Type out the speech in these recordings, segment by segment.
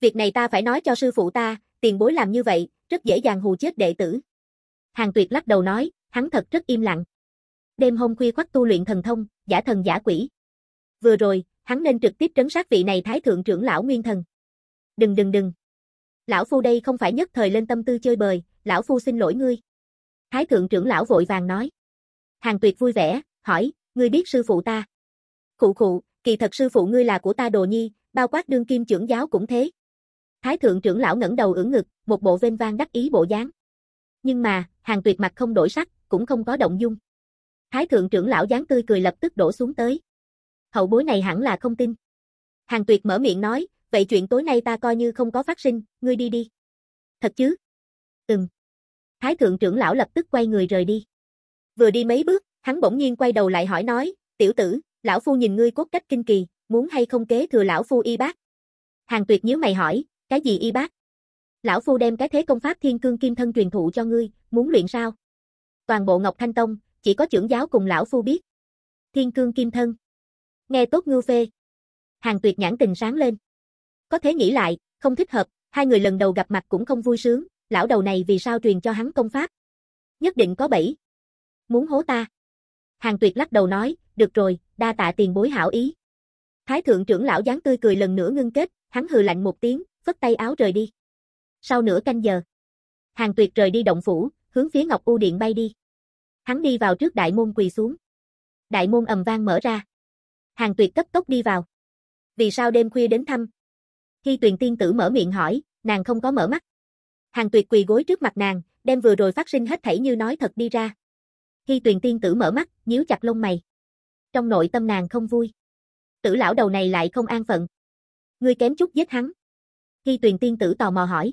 Việc này ta phải nói cho sư phụ ta, tiền bối làm như vậy, rất dễ dàng hù chết đệ tử. Hàng tuyệt lắc đầu nói, hắn thật rất im lặng. Đêm hôm khuya khoắt tu luyện thần thông, giả thần giả quỷ. Vừa rồi, hắn nên trực tiếp trấn sát vị này thái thượng trưởng lão nguyên thần. Đừng đừng đừng. Lão phu đây không phải nhất thời lên tâm tư chơi bời, lão phu xin lỗi ngươi. Thái thượng trưởng lão vội vàng nói. Hàng tuyệt vui vẻ, hỏi, ngươi biết sư phụ ta. Khụ khụ, kỳ thật sư phụ ngươi là của ta đồ nhi, bao quát đương kim trưởng giáo cũng thế. Thái thượng trưởng lão ngẩng đầu ưỡn ngực, một bộ vênh vang đắc ý bộ dáng. Nhưng mà, hàng tuyệt mặt không đổi sắc, cũng không có động dung. Thái thượng trưởng lão dáng tươi cười lập tức đổ xuống tới. Hậu bối này hẳn là không tin. Hàng tuyệt mở miệng nói, vậy chuyện tối nay ta coi như không có phát sinh, ngươi đi đi. Thật chứ? Ừm. Thái thượng trưởng lão lập tức quay người rời đi. Vừa đi mấy bước, hắn bỗng nhiên quay đầu lại hỏi nói, tiểu tử, lão phu nhìn ngươi cốt cách kinh kỳ, muốn hay không kế thừa lão phu y bác? Hàng tuyệt nhíu mày hỏi, cái gì y bác? Lão Phu đem cái thế công pháp thiên cương kim thân truyền thụ cho ngươi, muốn luyện sao? Toàn bộ Ngọc Thanh Tông, chỉ có trưởng giáo cùng Lão Phu biết. Thiên cương kim thân. Nghe tốt ngưu phê. Hàng tuyệt nhãn tình sáng lên. Có thể nghĩ lại, không thích hợp, hai người lần đầu gặp mặt cũng không vui sướng, lão đầu này vì sao truyền cho hắn công pháp? Nhất định có bẫy. Muốn hố ta. Hàng tuyệt lắc đầu nói, được rồi, đa tạ tiền bối hảo ý. Thái thượng trưởng lão dáng tươi cười lần nữa ngưng kết, hắn hừ lạnh một tiếng, phất tay áo rời đi. Sau nửa canh giờ, Hàng Tuyệt rời đi động phủ, hướng phía Ngọc U Điện bay đi. Hắn đi vào trước đại môn quỳ xuống. Đại môn ầm vang mở ra. Hàng Tuyệt cấp tốc đi vào. Vì sao đêm khuya đến thăm? Khi Tuyền tiên tử mở miệng hỏi, nàng không có mở mắt. Hàng Tuyệt quỳ gối trước mặt nàng, đem vừa rồi phát sinh hết thảy như nói thật đi ra. Khi Tuyền tiên tử mở mắt, nhíu chặt lông mày. Trong nội tâm nàng không vui. Tử lão đầu này lại không an phận. Ngươi kém chút giết hắn. Hy Tuyền tiên tử tò mò hỏi.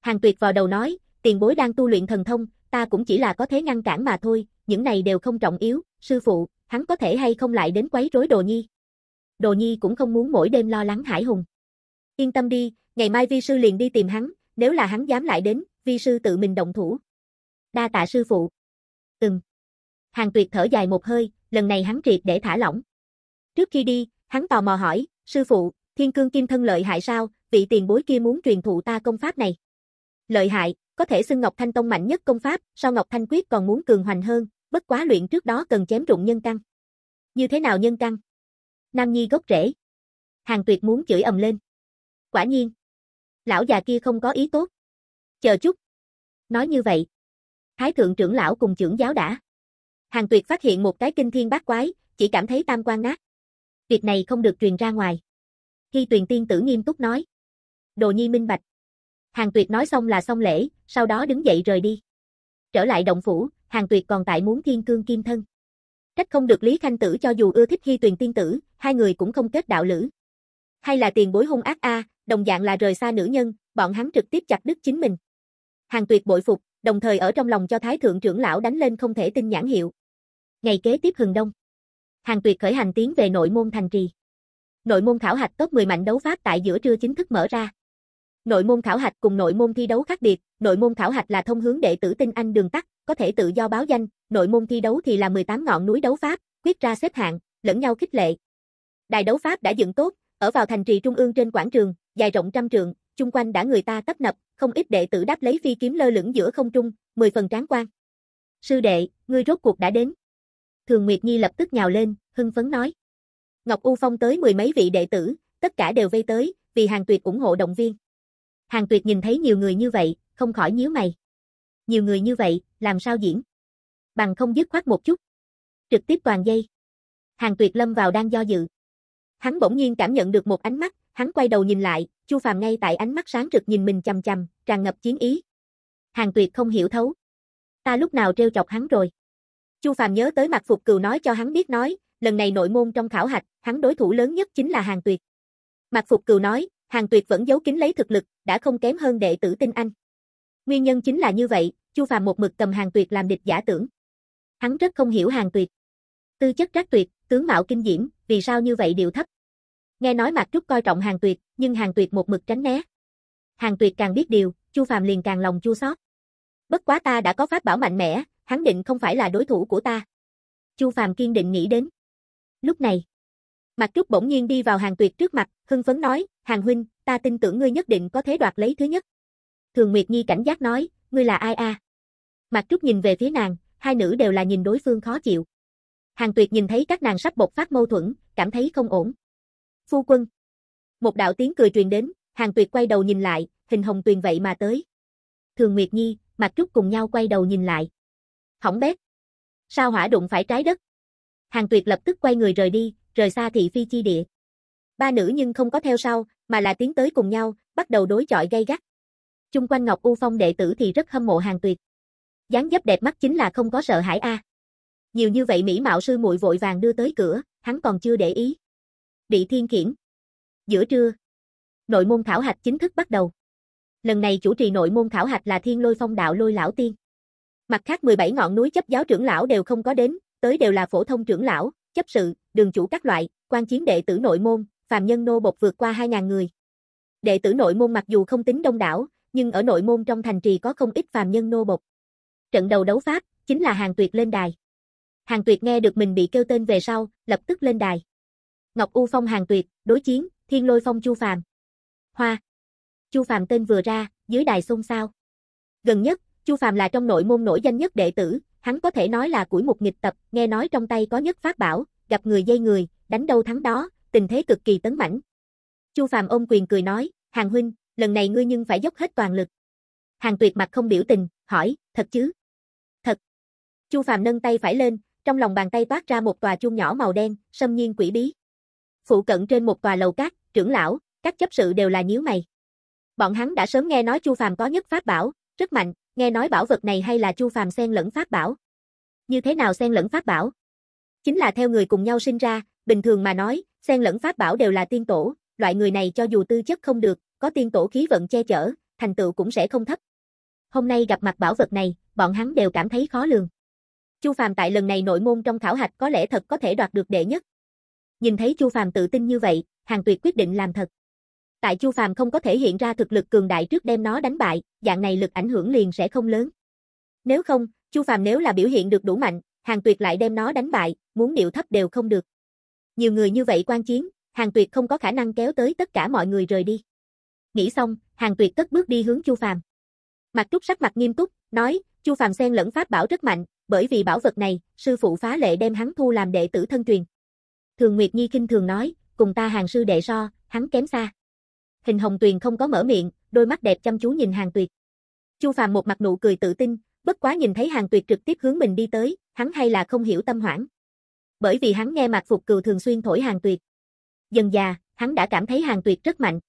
Hàng Tuyệt vào đầu nói, tiền bối đang tu luyện thần thông, ta cũng chỉ là có thế ngăn cản mà thôi, những này đều không trọng yếu, sư phụ, hắn có thể hay không lại đến quấy rối Đồ Nhi. Đồ Nhi cũng không muốn mỗi đêm lo lắng Hải Hùng. Yên tâm đi, ngày mai vi sư liền đi tìm hắn, nếu là hắn dám lại đến, vi sư tự mình động thủ. Đa tạ sư phụ. Ừm. Hàng Tuyệt thở dài một hơi, lần này hắn triệt để thả lỏng. Trước khi đi, hắn tò mò hỏi, sư phụ, thiên cương kim thân lợi hại sao, vị tiền bối kia muốn truyền thụ ta công pháp này. Lợi hại, có thể xưng Ngọc Thanh Tông mạnh nhất công pháp, sau Ngọc Thanh Quyết còn muốn cường hoành hơn, bất quá luyện trước đó cần chém rụng nhân căn. Như thế nào nhân căn? Nam Nhi gốc rễ. Hàng Tuyệt muốn chửi ầm lên. Quả nhiên, lão già kia không có ý tốt. Chờ chút. Nói như vậy, Thái thượng trưởng lão cùng trưởng giáo đã. Hàng Tuyệt phát hiện một cái kinh thiên bát quái, chỉ cảm thấy tam quan nát. Việc này không được truyền ra ngoài. Khi Tuyền tiên tử nghiêm túc nói. Đồ Nhi minh bạch. Hàng Tuyệt nói xong là xong lễ, sau đó đứng dậy rời đi. Trở lại động phủ, Hàng Tuyệt còn tại muốn thiên cương kim thân. Trách không được Lý Khanh Tử cho dù ưa thích hy tuyền tiên tử, hai người cũng không kết đạo lữ. Hay là tiền bối hung ác a, đồng dạng là rời xa nữ nhân, bọn hắn trực tiếp chặt đứt chính mình. Hàng Tuyệt bội phục, đồng thời ở trong lòng cho Thái Thượng trưởng lão đánh lên không thể tin nhãn hiệu. Ngày kế tiếp hừng đông. Hàng Tuyệt khởi hành tiến về nội môn thành trì. Nội môn khảo hạch top 10 mạnh đấu pháp tại giữa trưa chính thức mở ra. Nội môn khảo hạch cùng nội môn thi đấu khác biệt, nội môn khảo hạch là thông hướng đệ tử tinh anh đường tắt, có thể tự do báo danh, nội môn thi đấu thì là 18 ngọn núi đấu pháp, quyết ra xếp hạng, lẫn nhau khích lệ. Đài đấu pháp đã dựng tốt, ở vào thành trì trung ương trên quảng trường, dài rộng trăm trượng, chung quanh đã người ta tấp nập, không ít đệ tử đáp lấy phi kiếm lơ lửng giữa không trung, mười phần tráng quan. Sư đệ, ngươi rốt cuộc đã đến. Thường Nguyệt Nhi lập tức nhào lên, hưng phấn nói. Ngọc U Phong tới mười mấy vị đệ tử, tất cả đều vây tới, vì hàng tuyệt ủng hộ động viên. Hàng Tuyệt nhìn thấy nhiều người như vậy, không khỏi nhíu mày. Nhiều người như vậy, làm sao diễn? Bằng không dứt khoát một chút. Trực tiếp toàn dây. Hàng Tuyệt lâm vào đang do dự. Hắn bỗng nhiên cảm nhận được một ánh mắt, hắn quay đầu nhìn lại, Chu Phàm ngay tại ánh mắt sáng rực nhìn mình chằm chằm, tràn ngập chiến ý. Hàng Tuyệt không hiểu thấu. Ta lúc nào trêu chọc hắn rồi? Chu Phàm nhớ tới mặt Phục Cừu nói cho hắn biết nói, lần này nội môn trong khảo hạch, hắn đối thủ lớn nhất chính là Hàng Tuyệt. Mạc Phục Cừu nói, Hàng Tuyệt vẫn giấu kín lấy thực lực, đã không kém hơn đệ tử Tinh Anh. Nguyên nhân chính là như vậy, Chu Phàm một mực cầm Hàng Tuyệt làm địch giả tưởng. Hắn rất không hiểu Hàng Tuyệt. Tư chất rắc tuyệt, tướng mạo kinh diễm, vì sao như vậy điều thấp? Nghe nói Mạc Trúc coi trọng Hàng Tuyệt, nhưng Hàng Tuyệt một mực tránh né. Hàng Tuyệt càng biết điều, Chu Phàm liền càng lòng chua xót. Bất quá ta đã có pháp bảo mạnh mẽ, hắn định không phải là đối thủ của ta. Chu Phàm kiên định nghĩ đến. Lúc này, Mạc Trúc bỗng nhiên đi vào Hàng Tuyệt trước mặt, hưng phấn nói, Hàng Huynh, ta tin tưởng ngươi nhất định có thể đoạt lấy thứ nhất. Thường Nguyệt Nhi cảnh giác nói, ngươi là ai a? Mạc Trúc nhìn về phía nàng, hai nữ đều là nhìn đối phương khó chịu. Hàng Tuyệt nhìn thấy các nàng sắp bộc phát mâu thuẫn, cảm thấy không ổn. Phu quân. Một đạo tiếng cười truyền đến, Hàng Tuyệt quay đầu nhìn lại, hình hồng tuyền vậy mà tới. Thường Nguyệt Nhi, Mạc Trúc cùng nhau quay đầu nhìn lại. Hỏng bét. Sao hỏa đụng phải trái đất? Hàng Tuyệt lập tức quay người rời đi, rời xa thị phi chi địa. Ba nữ nhưng không có theo sau, mà là tiến tới cùng nhau, bắt đầu đối chọi gay gắt. Chung quanh Ngọc U Phong đệ tử thì rất hâm mộ hàng tuyệt. dáng dấp đẹp mắt chính là không có sợ hãi a. À. Nhiều như vậy mỹ mạo sư muội vội vàng đưa tới cửa, hắn còn chưa để ý. Bị thiên khiển. Giữa trưa, nội môn khảo hạch chính thức bắt đầu. Lần này chủ trì nội môn khảo hạch là Thiên Lôi Phong đạo Lôi lão tiên. Mặt khác 17 ngọn núi chấp giáo trưởng lão đều không có đến, tới đều là phổ thông trưởng lão, chấp sự, đường chủ các loại, quan chiến đệ tử nội môn, phàm nhân nô bộc vượt qua 2.000 người. Đệ tử nội môn mặc dù không tính đông đảo, nhưng ở nội môn trong thành trì có không ít phàm nhân nô bộc. Trận đầu đấu pháp, chính là hàng tuyệt lên đài. Hàng tuyệt nghe được mình bị kêu tên về sau, lập tức lên đài. Ngọc U Phong hàng tuyệt, đối chiến, thiên lôi phong Chu Phàm. Hoa. Chu Phàm tên vừa ra, dưới đài xôn xao. Gần nhất, Chu Phàm là trong nội môn nổi danh nhất đệ tử, hắn có thể nói là củi một nghịch tập, nghe nói trong tay có nhất phát bảo, gặp người dây người, đánh đâu thắng đó, tình thế cực kỳ tấn mãnh. Chu Phàm ôm quyền cười nói, "Hàng huynh, lần này ngươi nhưng phải dốc hết toàn lực." Hàng Tuyệt mặt không biểu tình, hỏi, "Thật chứ?" "Thật." Chu Phàm nâng tay phải lên, trong lòng bàn tay toát ra một tòa chuông nhỏ màu đen, xâm nhiên quỷ bí. Phụ cận trên một tòa lầu cát, trưởng lão, các chấp sự đều là nhíu mày. Bọn hắn đã sớm nghe nói Chu Phàm có nhất pháp bảo, rất mạnh, Nghe nói bảo vật này hay là Chu Phàm xen lẫn pháp bảo? Như thế nào xen lẫn pháp bảo? Chính là theo người cùng nhau sinh ra, bình thường mà nói, xen lẫn pháp bảo đều là tiên tổ, loại người này cho dù tư chất không được, có tiên tổ khí vận che chở, thành tựu cũng sẽ không thấp. Hôm nay gặp mặt bảo vật này, bọn hắn đều cảm thấy khó lường. Chu Phàm tại lần này nội môn trong khảo hạch có lẽ thật có thể đoạt được đệ nhất. Nhìn thấy Chu Phàm tự tin như vậy, Hàng Tuyệt quyết định làm thật tại Chu Phàm không có thể hiện ra thực lực cường đại trước đem nó đánh bại, dạng này lực ảnh hưởng liền sẽ không lớn. Nếu không, Chu Phàm nếu là biểu hiện được đủ mạnh, Hàng Tuyệt lại đem nó đánh bại, muốn điệu thấp đều không được. Nhiều người như vậy quan chiến, Hàng Tuyệt không có khả năng kéo tới tất cả mọi người rời đi. Nghĩ xong, Hàng Tuyệt cất bước đi hướng Chu Phàm. Mặt Trúc sắc mặt nghiêm túc, nói, Chu Phàm xen lẫn pháp bảo rất mạnh, bởi vì bảo vật này, sư phụ phá lệ đem hắn thu làm đệ tử thân truyền. Thường Nguyệt Nhi kinh thường nói, cùng ta hàng sư đệ so, hắn kém xa. Hình Hồng Tuyền không có mở miệng, đôi mắt đẹp chăm chú nhìn Hàng Tuyệt. Chu Phạm một mặt nụ cười tự tin, bất quá nhìn thấy Hàng Tuyệt trực tiếp hướng mình đi tới, hắn hay là không hiểu tâm hoảng. Bởi vì hắn nghe Mạc Phục Cừu thường xuyên thổi Hàng Tuyệt. Dần già, hắn đã cảm thấy Hàng Tuyệt rất mạnh.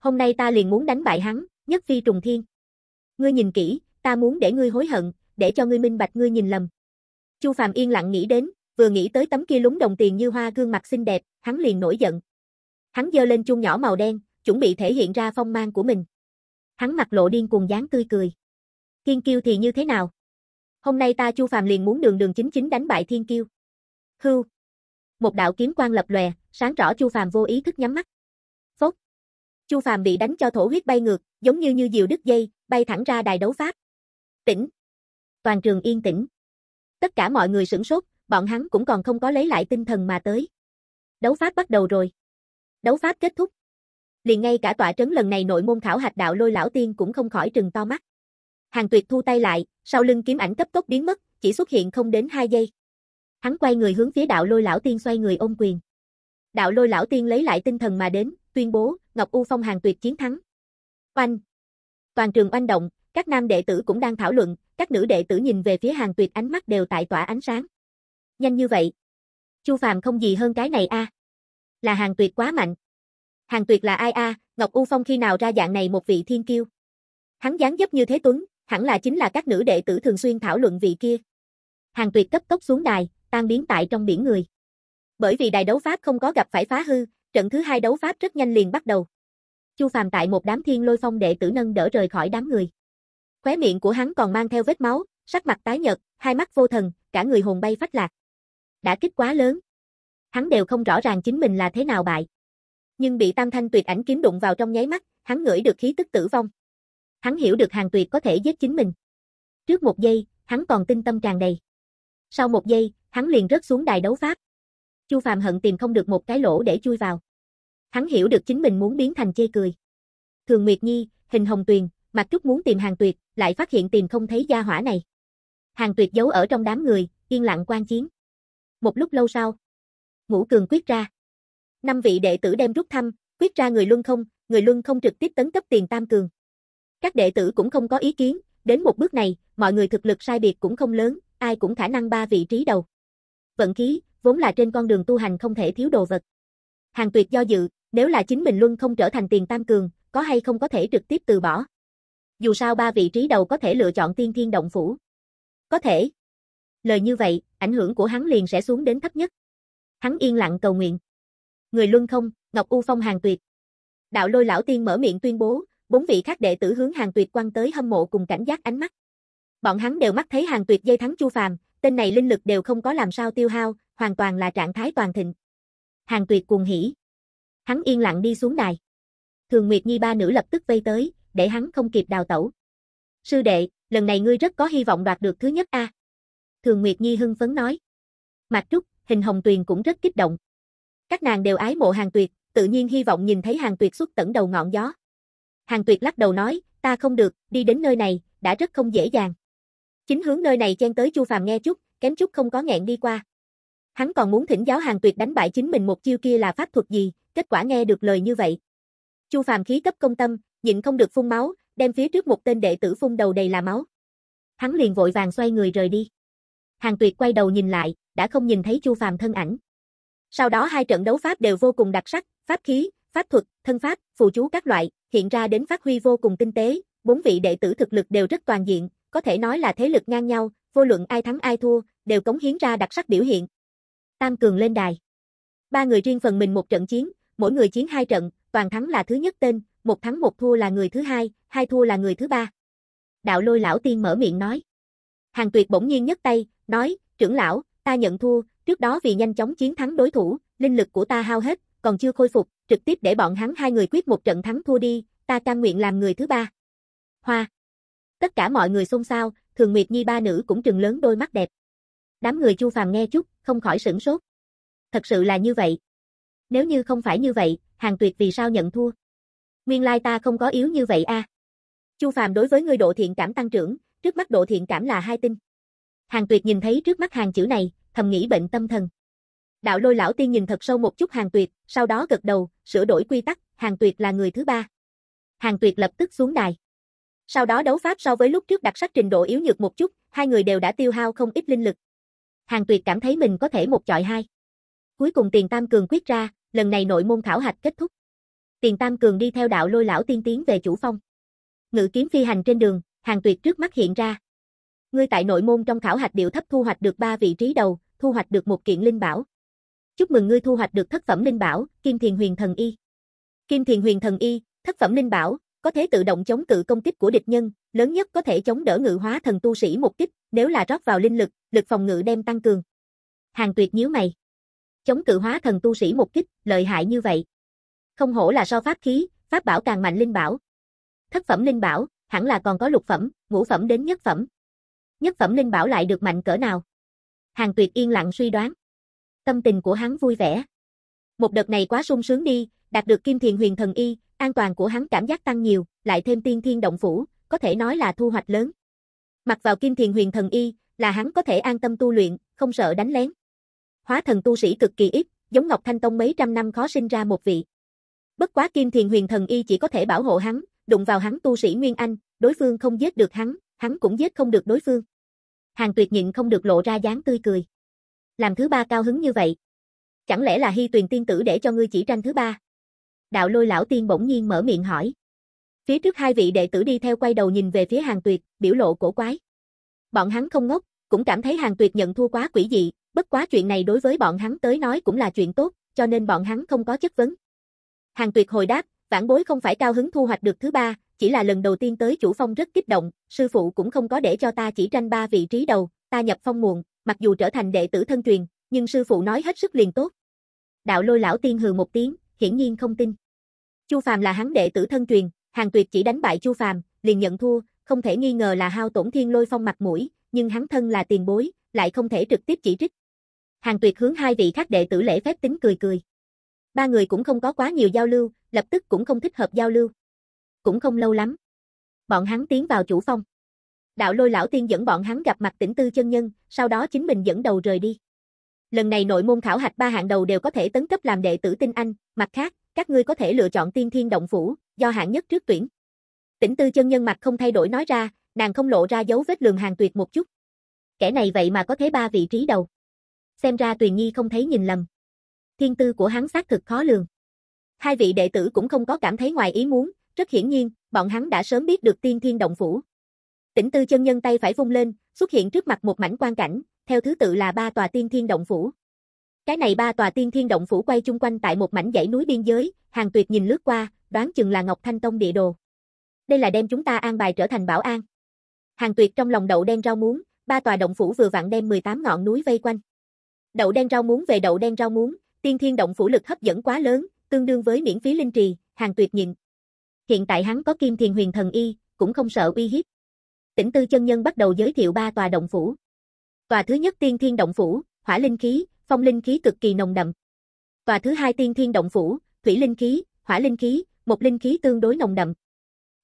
Hôm nay ta liền muốn đánh bại hắn, nhất phi trùng thiên. Ngươi nhìn kỹ, ta muốn để ngươi hối hận, để cho ngươi minh bạch ngươi nhìn lầm. Chu Phạm yên lặng nghĩ đến, vừa nghĩ tới tấm kia lúng đồng tiền như hoa gương mặt xinh đẹp, hắn liền nổi giận. Hắn giơ lên chuông nhỏ màu đen, chuẩn bị thể hiện ra phong mang của mình. Hắn mặt lộ điên cuồng dáng tươi cười. Thiên kiêu thì như thế nào? Hôm nay ta Chu Phàm liền muốn đường đường chính chính đánh bại Thiên kiêu. Hưu. Một đạo kiếm quang lập lòe, sáng rõ Chu Phàm vô ý thức nhắm mắt. Phốc. Chu Phàm bị đánh cho thổ huyết bay ngược, giống như như diều đứt dây, bay thẳng ra đài đấu pháp. Tĩnh. Toàn trường yên tĩnh. Tất cả mọi người sửng sốt, bọn hắn cũng còn không có lấy lại tinh thần mà tới. Đấu pháp bắt đầu rồi. Đấu pháp kết thúc, Liền ngay cả tọa trấn lần này nội môn khảo hạch đạo lôi lão tiên cũng không khỏi trừng to mắt. Hàng tuyệt thu tay lại, sau lưng kiếm ảnh cấp tốc biến mất, chỉ xuất hiện không đến 2 giây. Hắn quay người hướng phía đạo lôi lão tiên xoay người ôm quyền. Đạo lôi lão tiên lấy lại tinh thần mà đến, tuyên bố, Ngọc U Phong hàng tuyệt chiến thắng. Oanh! Toàn trường oanh động, các nam đệ tử cũng đang thảo luận, các nữ đệ tử nhìn về phía hàng tuyệt ánh mắt đều tại tỏa ánh sáng. Nhanh như vậy. Chu Phàm không gì hơn cái này a. À? Là hàng tuyệt quá mạnh. Hàng Tuyệt là ai a, Ngọc U Phong khi nào ra dạng này một vị thiên kiêu. Hắn dáng dấp như thế tuấn, hẳn là chính là các nữ đệ tử thường xuyên thảo luận vị kia. Hàng Tuyệt cấp tốc xuống đài, tan biến tại trong biển người. Bởi vì đài đấu pháp không có gặp phải phá hư, trận thứ hai đấu pháp rất nhanh liền bắt đầu. Chu Phàm tại một đám thiên lôi phong đệ tử nâng đỡ rời khỏi đám người. Khóe miệng của hắn còn mang theo vết máu, sắc mặt tái nhợt, hai mắt vô thần, cả người hồn bay phách lạc. Đã kích quá lớn. Hắn đều không rõ ràng chính mình là thế nào bại nhưng bị tam thanh tuyệt ảnh kiếm đụng vào trong nháy mắt, hắn ngửi được khí tức tử vong. Hắn hiểu được hàng tuyệt có thể giết chính mình. Trước một giây, hắn còn tinh tâm tràn đầy. Sau một giây, hắn liền rớt xuống đài đấu pháp. Chu Phàm hận tìm không được một cái lỗ để chui vào. Hắn hiểu được chính mình muốn biến thành chê cười. Thường Nguyệt Nhi, Hình Hồng Tuyền, mặt Trúc muốn tìm Hàng Tuyệt, lại phát hiện tìm không thấy gia hỏa này. Hàng Tuyệt giấu ở trong đám người, yên lặng quan chiến. Một lúc lâu sau, Ngũ Cường quyết ra năm vị đệ tử đem rút thăm, quyết ra người luân không, người luân không trực tiếp tấn cấp tiền tam cường. Các đệ tử cũng không có ý kiến, đến một bước này, mọi người thực lực sai biệt cũng không lớn, ai cũng khả năng ba vị trí đầu. Vận khí, vốn là trên con đường tu hành không thể thiếu đồ vật. Hàng tuyệt do dự, nếu là chính mình luân không trở thành tiền tam cường, có hay không có thể trực tiếp từ bỏ. Dù sao ba vị trí đầu có thể lựa chọn tiên thiên động phủ. Có thể. Lời như vậy, ảnh hưởng của hắn liền sẽ xuống đến thấp nhất. Hắn yên lặng cầu nguyện người luân không, Ngọc U Phong Hàng Tuyệt. Đạo Lôi lão tiên mở miệng tuyên bố, bốn vị khác đệ tử hướng Hàng Tuyệt quan tới hâm mộ cùng cảnh giác ánh mắt. Bọn hắn đều mắt thấy Hàng Tuyệt dây thắng Chu Phàm, tên này linh lực đều không có làm sao tiêu hao, hoàn toàn là trạng thái toàn thịnh. Hàng Tuyệt cuồng hỉ. Hắn yên lặng đi xuống đài. Thường Nguyệt Nhi ba nữ lập tức vây tới, để hắn không kịp đào tẩu. Sư đệ, lần này ngươi rất có hy vọng đoạt được thứ nhất a. Thường Nguyệt Nhi hưng phấn nói. Mạc Trúc, Hình Hồng Tuyền cũng rất kích động. Các nàng đều ái mộ hàng tuyệt, tự nhiên hy vọng nhìn thấy hàng tuyệt xuất tẩn đầu ngọn gió. Hàng tuyệt lắc đầu nói, ta không được, đi đến nơi này, đã rất không dễ dàng. Chính hướng nơi này chen tới Chu Phàm nghe chút, kém chút không có nghẹn đi qua. Hắn còn muốn thỉnh giáo hàng tuyệt đánh bại chính mình một chiêu kia là pháp thuật gì, kết quả nghe được lời như vậy. Chu Phàm khí cấp công tâm, nhịn không được phun máu, đem phía trước một tên đệ tử phun đầu đầy là máu. Hắn liền vội vàng xoay người rời đi. Hàng Tuyệt quay đầu nhìn lại, đã không nhìn thấy Chu Phàm thân ảnh. Sau đó hai trận đấu pháp đều vô cùng đặc sắc, pháp khí, pháp thuật, thân pháp, phù chú các loại, hiện ra đến phát huy vô cùng tinh tế, bốn vị đệ tử thực lực đều rất toàn diện, có thể nói là thế lực ngang nhau, vô luận ai thắng ai thua, đều cống hiến ra đặc sắc biểu hiện. Tam cường lên đài. Ba người riêng phần mình một trận chiến, mỗi người chiến hai trận, toàn thắng là thứ nhất tên, một thắng một thua là người thứ hai, hai thua là người thứ ba. Đạo lôi lão tiên mở miệng nói. Hàng tuyệt bỗng nhiên nhấc tay, nói, trưởng lão, ta nhận thua, Trước đó vì nhanh chóng chiến thắng đối thủ, linh lực của ta hao hết, còn chưa khôi phục, trực tiếp để bọn hắn hai người quyết một trận thắng thua đi, ta cam nguyện làm người thứ ba. Hoa. Tất cả mọi người xôn xao, Thường Nguyệt Nhi ba nữ cũng trừng lớn đôi mắt đẹp. Đám người Chu Phàm nghe chút, không khỏi sửng sốt. Thật sự là như vậy. Nếu như không phải như vậy, Hàng Tuyệt vì sao nhận thua? Nguyên lai ta không có yếu như vậy a. À? Chu Phàm đối với người độ thiện cảm tăng trưởng, trước mắt độ thiện cảm là hai tinh. Hàng Tuyệt nhìn thấy trước mắt hàng chữ này, thầm nghĩ bệnh tâm thần. Đạo lôi lão tiên nhìn thật sâu một chút hàng tuyệt, sau đó gật đầu, sửa đổi quy tắc, hàng tuyệt là người thứ ba. Hàng tuyệt lập tức xuống đài. Sau đó đấu pháp so với lúc trước đặc sắc trình độ yếu nhược một chút, hai người đều đã tiêu hao không ít linh lực. Hàng tuyệt cảm thấy mình có thể một chọi hai. Cuối cùng tiền tam cường quyết ra, lần này nội môn thảo hạch kết thúc. Tiền tam cường đi theo đạo lôi lão tiên tiến về chủ phong. Ngự kiếm phi hành trên đường, hàng tuyệt trước mắt hiện ra, Ngươi tại nội môn trong khảo hạch điệu thấp thu hoạch được 3 vị trí đầu, thu hoạch được một kiện linh bảo. Chúc mừng ngươi thu hoạch được thất phẩm linh bảo, Kim Thiền Huyền Thần Y. Kim Thiền Huyền Thần Y, thất phẩm linh bảo, có thể tự động chống cự công kích của địch nhân, lớn nhất có thể chống đỡ ngự hóa thần tu sĩ một kích, nếu là rót vào linh lực, lực phòng ngự đem tăng cường. Hàng Tuyệt nhíu mày. Chống cự hóa thần tu sĩ một kích, lợi hại như vậy. Không hổ là so pháp khí, pháp bảo càng mạnh linh bảo. Thất phẩm linh bảo, hẳn là còn có lục phẩm, ngũ phẩm đến nhất phẩm nhất phẩm linh bảo lại được mạnh cỡ nào? Hàng Tuyệt yên lặng suy đoán. Tâm tình của hắn vui vẻ. Một đợt này quá sung sướng đi, đạt được Kim Thiền Huyền Thần Y, an toàn của hắn cảm giác tăng nhiều, lại thêm Tiên Thiên Động Phủ, có thể nói là thu hoạch lớn. Mặc vào Kim Thiền Huyền Thần Y, là hắn có thể an tâm tu luyện, không sợ đánh lén. Hóa thần tu sĩ cực kỳ ít, giống Ngọc Thanh Tông mấy trăm năm khó sinh ra một vị. Bất quá Kim Thiền Huyền Thần Y chỉ có thể bảo hộ hắn, đụng vào hắn tu sĩ Nguyên Anh, đối phương không giết được hắn, hắn cũng giết không được đối phương. Hàng Tuyệt nhịn không được lộ ra dáng tươi cười. Làm thứ ba cao hứng như vậy. Chẳng lẽ là Hy Tuyền tiên tử để cho ngươi chỉ tranh thứ ba? Đạo lôi lão tiên bỗng nhiên mở miệng hỏi. Phía trước hai vị đệ tử đi theo quay đầu nhìn về phía Hàng Tuyệt, biểu lộ cổ quái. Bọn hắn không ngốc, cũng cảm thấy Hàng Tuyệt nhận thua quá quỷ dị, bất quá chuyện này đối với bọn hắn tới nói cũng là chuyện tốt, cho nên bọn hắn không có chất vấn. Hàng Tuyệt hồi đáp, vãn bối không phải cao hứng thu hoạch được thứ ba, chỉ là lần đầu tiên tới chủ phong rất kích động, sư phụ cũng không có để cho ta chỉ tranh ba vị trí đầu, ta nhập phong muộn, mặc dù trở thành đệ tử thân truyền, nhưng sư phụ nói hết sức liền tốt. Đạo lôi lão tiên hừ một tiếng, hiển nhiên không tin. Chu Phàm là hắn đệ tử thân truyền, Hàng Tuyệt chỉ đánh bại Chu Phàm, liền nhận thua, không thể nghi ngờ là hao tổn thiên lôi phong mặt mũi, nhưng hắn thân là tiền bối, lại không thể trực tiếp chỉ trích. Hàng Tuyệt hướng hai vị khác đệ tử lễ phép tính cười cười. Ba người cũng không có quá nhiều giao lưu, lập tức cũng không thích hợp giao lưu cũng không lâu lắm. Bọn hắn tiến vào chủ phong. Đạo lôi lão tiên dẫn bọn hắn gặp mặt tỉnh tư chân nhân, sau đó chính mình dẫn đầu rời đi. Lần này nội môn khảo hạch ba hạng đầu đều có thể tấn cấp làm đệ tử tinh anh, mặt khác, các ngươi có thể lựa chọn tiên thiên động phủ, do hạng nhất trước tuyển. Tỉnh tư chân nhân mặt không thay đổi nói ra, nàng không lộ ra dấu vết lường hàng tuyệt một chút. Kẻ này vậy mà có thế ba vị trí đầu. Xem ra Tuyền Nhi không thấy nhìn lầm. Thiên tư của hắn xác thực khó lường. Hai vị đệ tử cũng không có cảm thấy ngoài ý muốn, rất hiển nhiên, bọn hắn đã sớm biết được tiên thiên động phủ. Tỉnh tư chân nhân tay phải vung lên, xuất hiện trước mặt một mảnh quan cảnh, theo thứ tự là ba tòa tiên thiên động phủ. Cái này ba tòa tiên thiên động phủ quay chung quanh tại một mảnh dãy núi biên giới, hàng tuyệt nhìn lướt qua, đoán chừng là Ngọc Thanh Tông địa đồ. Đây là đem chúng ta an bài trở thành bảo an. Hàng tuyệt trong lòng đậu đen rau muống, ba tòa động phủ vừa vặn đem 18 ngọn núi vây quanh. Đậu đen rau muống về đậu đen rau muống, tiên thiên động phủ lực hấp dẫn quá lớn, tương đương với miễn phí linh trì, hàng tuyệt nhìn, hiện tại hắn có kim thiền huyền thần y, cũng không sợ uy hiếp. Tỉnh tư chân nhân bắt đầu giới thiệu ba tòa động phủ. Tòa thứ nhất tiên thiên động phủ, hỏa linh khí, phong linh khí cực kỳ nồng đậm. Tòa thứ hai tiên thiên động phủ, thủy linh khí, hỏa linh khí, một linh khí tương đối nồng đậm.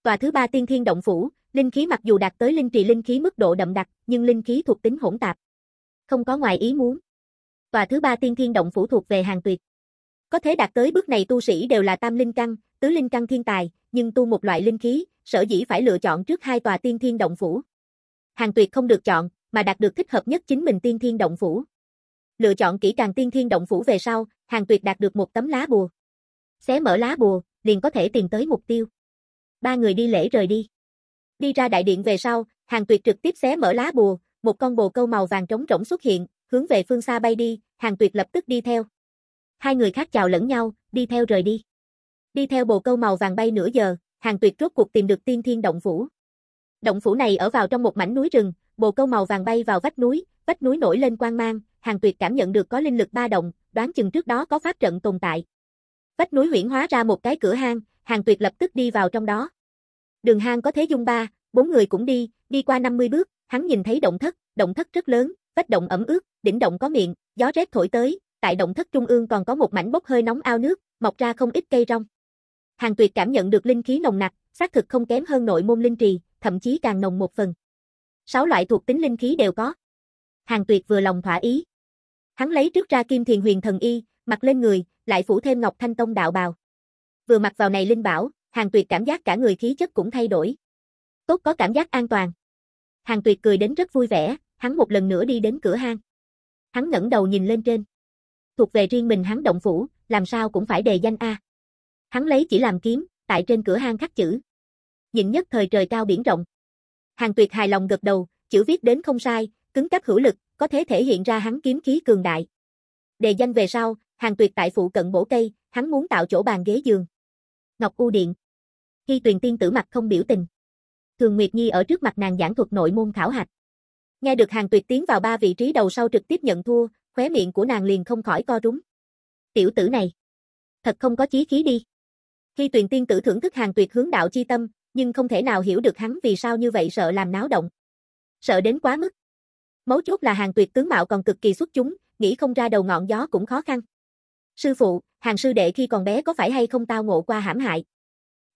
Tòa thứ ba tiên thiên động phủ, linh khí mặc dù đạt tới linh trì linh khí mức độ đậm đặc, nhưng linh khí thuộc tính hỗn tạp. Không có ngoài ý muốn. Tòa thứ ba tiên thiên động phủ thuộc về hàng tuyệt. Có thể đạt tới bước này tu sĩ đều là tam linh căn, tứ linh căn thiên tài, nhưng tu một loại linh khí, sở dĩ phải lựa chọn trước hai tòa tiên thiên động phủ. Hàng tuyệt không được chọn, mà đạt được thích hợp nhất chính mình tiên thiên động phủ. Lựa chọn kỹ càng tiên thiên động phủ về sau, hàng tuyệt đạt được một tấm lá bùa. Xé mở lá bùa, liền có thể tìm tới mục tiêu. Ba người đi lễ rời đi. Đi ra đại điện về sau, hàng tuyệt trực tiếp xé mở lá bùa, một con bồ câu màu vàng trống rỗng xuất hiện, hướng về phương xa bay đi, hàng tuyệt lập tức đi theo. Hai người khác chào lẫn nhau, đi theo rời đi. Đi theo bồ câu màu vàng bay nửa giờ, hàng tuyệt rốt cuộc tìm được tiên thiên động phủ. Động phủ này ở vào trong một mảnh núi rừng, bồ câu màu vàng bay vào vách núi, vách núi nổi lên quang mang, hàng tuyệt cảm nhận được có linh lực ba động, đoán chừng trước đó có pháp trận tồn tại. Vách núi huyển hóa ra một cái cửa hang, hàng tuyệt lập tức đi vào trong đó. Đường hang có thế dung ba, bốn người cũng đi, đi qua 50 bước, hắn nhìn thấy động thất, động thất rất lớn, vách động ẩm ướt, đỉnh động có miệng, gió rét thổi tới, tại động thất trung ương còn có một mảnh bốc hơi nóng ao nước, mọc ra không ít cây rong. Hàng Tuyệt cảm nhận được linh khí nồng nặc, xác thực không kém hơn nội môn linh trì, thậm chí càng nồng một phần. Sáu loại thuộc tính linh khí đều có. Hàng Tuyệt vừa lòng thỏa ý. Hắn lấy trước ra Kim Thiền Huyền Thần Y, mặc lên người, lại phủ thêm Ngọc Thanh Tông đạo bào. Vừa mặc vào này linh bảo, Hàng Tuyệt cảm giác cả người khí chất cũng thay đổi. Tốt có cảm giác an toàn. Hàng Tuyệt cười đến rất vui vẻ, hắn một lần nữa đi đến cửa hang. Hắn ngẩng đầu nhìn lên trên. Thuộc về riêng mình hắn động phủ, làm sao cũng phải đề danh a. Hắn lấy chỉ làm kiếm, tại trên cửa hang khắc chữ. Nhìn nhất thời trời cao biển rộng. Hàng Tuyệt hài lòng gật đầu, chữ viết đến không sai, cứng cáp hữu lực, có thể thể hiện ra hắn kiếm khí cường đại. Đề danh về sau, Hàng Tuyệt tại phụ cận bổ cây, hắn muốn tạo chỗ bàn ghế giường. Ngọc U Điện. Khi Tuyền Tiên tử mặt không biểu tình. Thường Nguyệt Nhi ở trước mặt nàng giảng thuật nội môn khảo hạch. Nghe được Hàng Tuyệt tiến vào ba vị trí đầu sau trực tiếp nhận thua, khóe miệng của nàng liền không khỏi co rúm. Tiểu tử này, thật không có chí khí đi. Khi Tuyền tiên tử thưởng thức hàng tuyệt hướng đạo chi tâm, nhưng không thể nào hiểu được hắn vì sao như vậy sợ làm náo động. Sợ đến quá mức. Mấu chốt là hàng tuyệt tướng mạo còn cực kỳ xuất chúng, nghĩ không ra đầu ngọn gió cũng khó khăn. Sư phụ, hàng sư đệ khi còn bé có phải hay không tao ngộ qua hãm hại?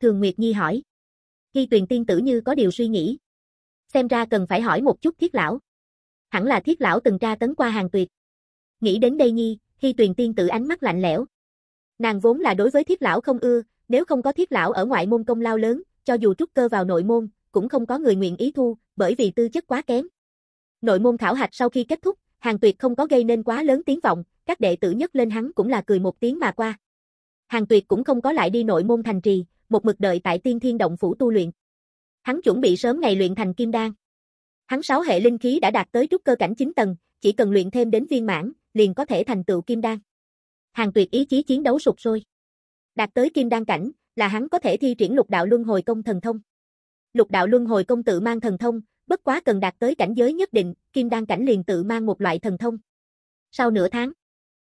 Thường Nguyệt Nhi hỏi. Khi Tuyền tiên tử như có điều suy nghĩ. Xem ra cần phải hỏi một chút thiết lão. Hẳn là thiết lão từng tra tấn qua hàng tuyệt. Nghĩ đến đây Nhi, khi Tuyền tiên tử ánh mắt lạnh lẽo. Nàng vốn là đối với thiết lão không ưa, nếu không có thiết lão ở ngoại môn công lao lớn, cho dù trúc cơ vào nội môn, cũng không có người nguyện ý thu, bởi vì tư chất quá kém. Nội môn khảo hạch sau khi kết thúc, Hàng Tuyệt không có gây nên quá lớn tiếng vọng, các đệ tử nhất lên hắn cũng là cười một tiếng mà qua. Hàng Tuyệt cũng không có lại đi nội môn thành trì, một mực đợi tại Tiên Thiên động phủ tu luyện. Hắn chuẩn bị sớm ngày luyện thành kim đan. Hắn sáu hệ linh khí đã đạt tới trúc cơ cảnh 9 tầng, chỉ cần luyện thêm đến viên mãn, liền có thể thành tựu kim đan. Hàng Tuyệt ý chí chiến đấu sụp sôi. Đạt tới kim đan cảnh, là hắn có thể thi triển lục đạo luân hồi công thần thông. Lục đạo luân hồi công tự mang thần thông, bất quá cần đạt tới cảnh giới nhất định, kim đan cảnh liền tự mang một loại thần thông. Sau nửa tháng,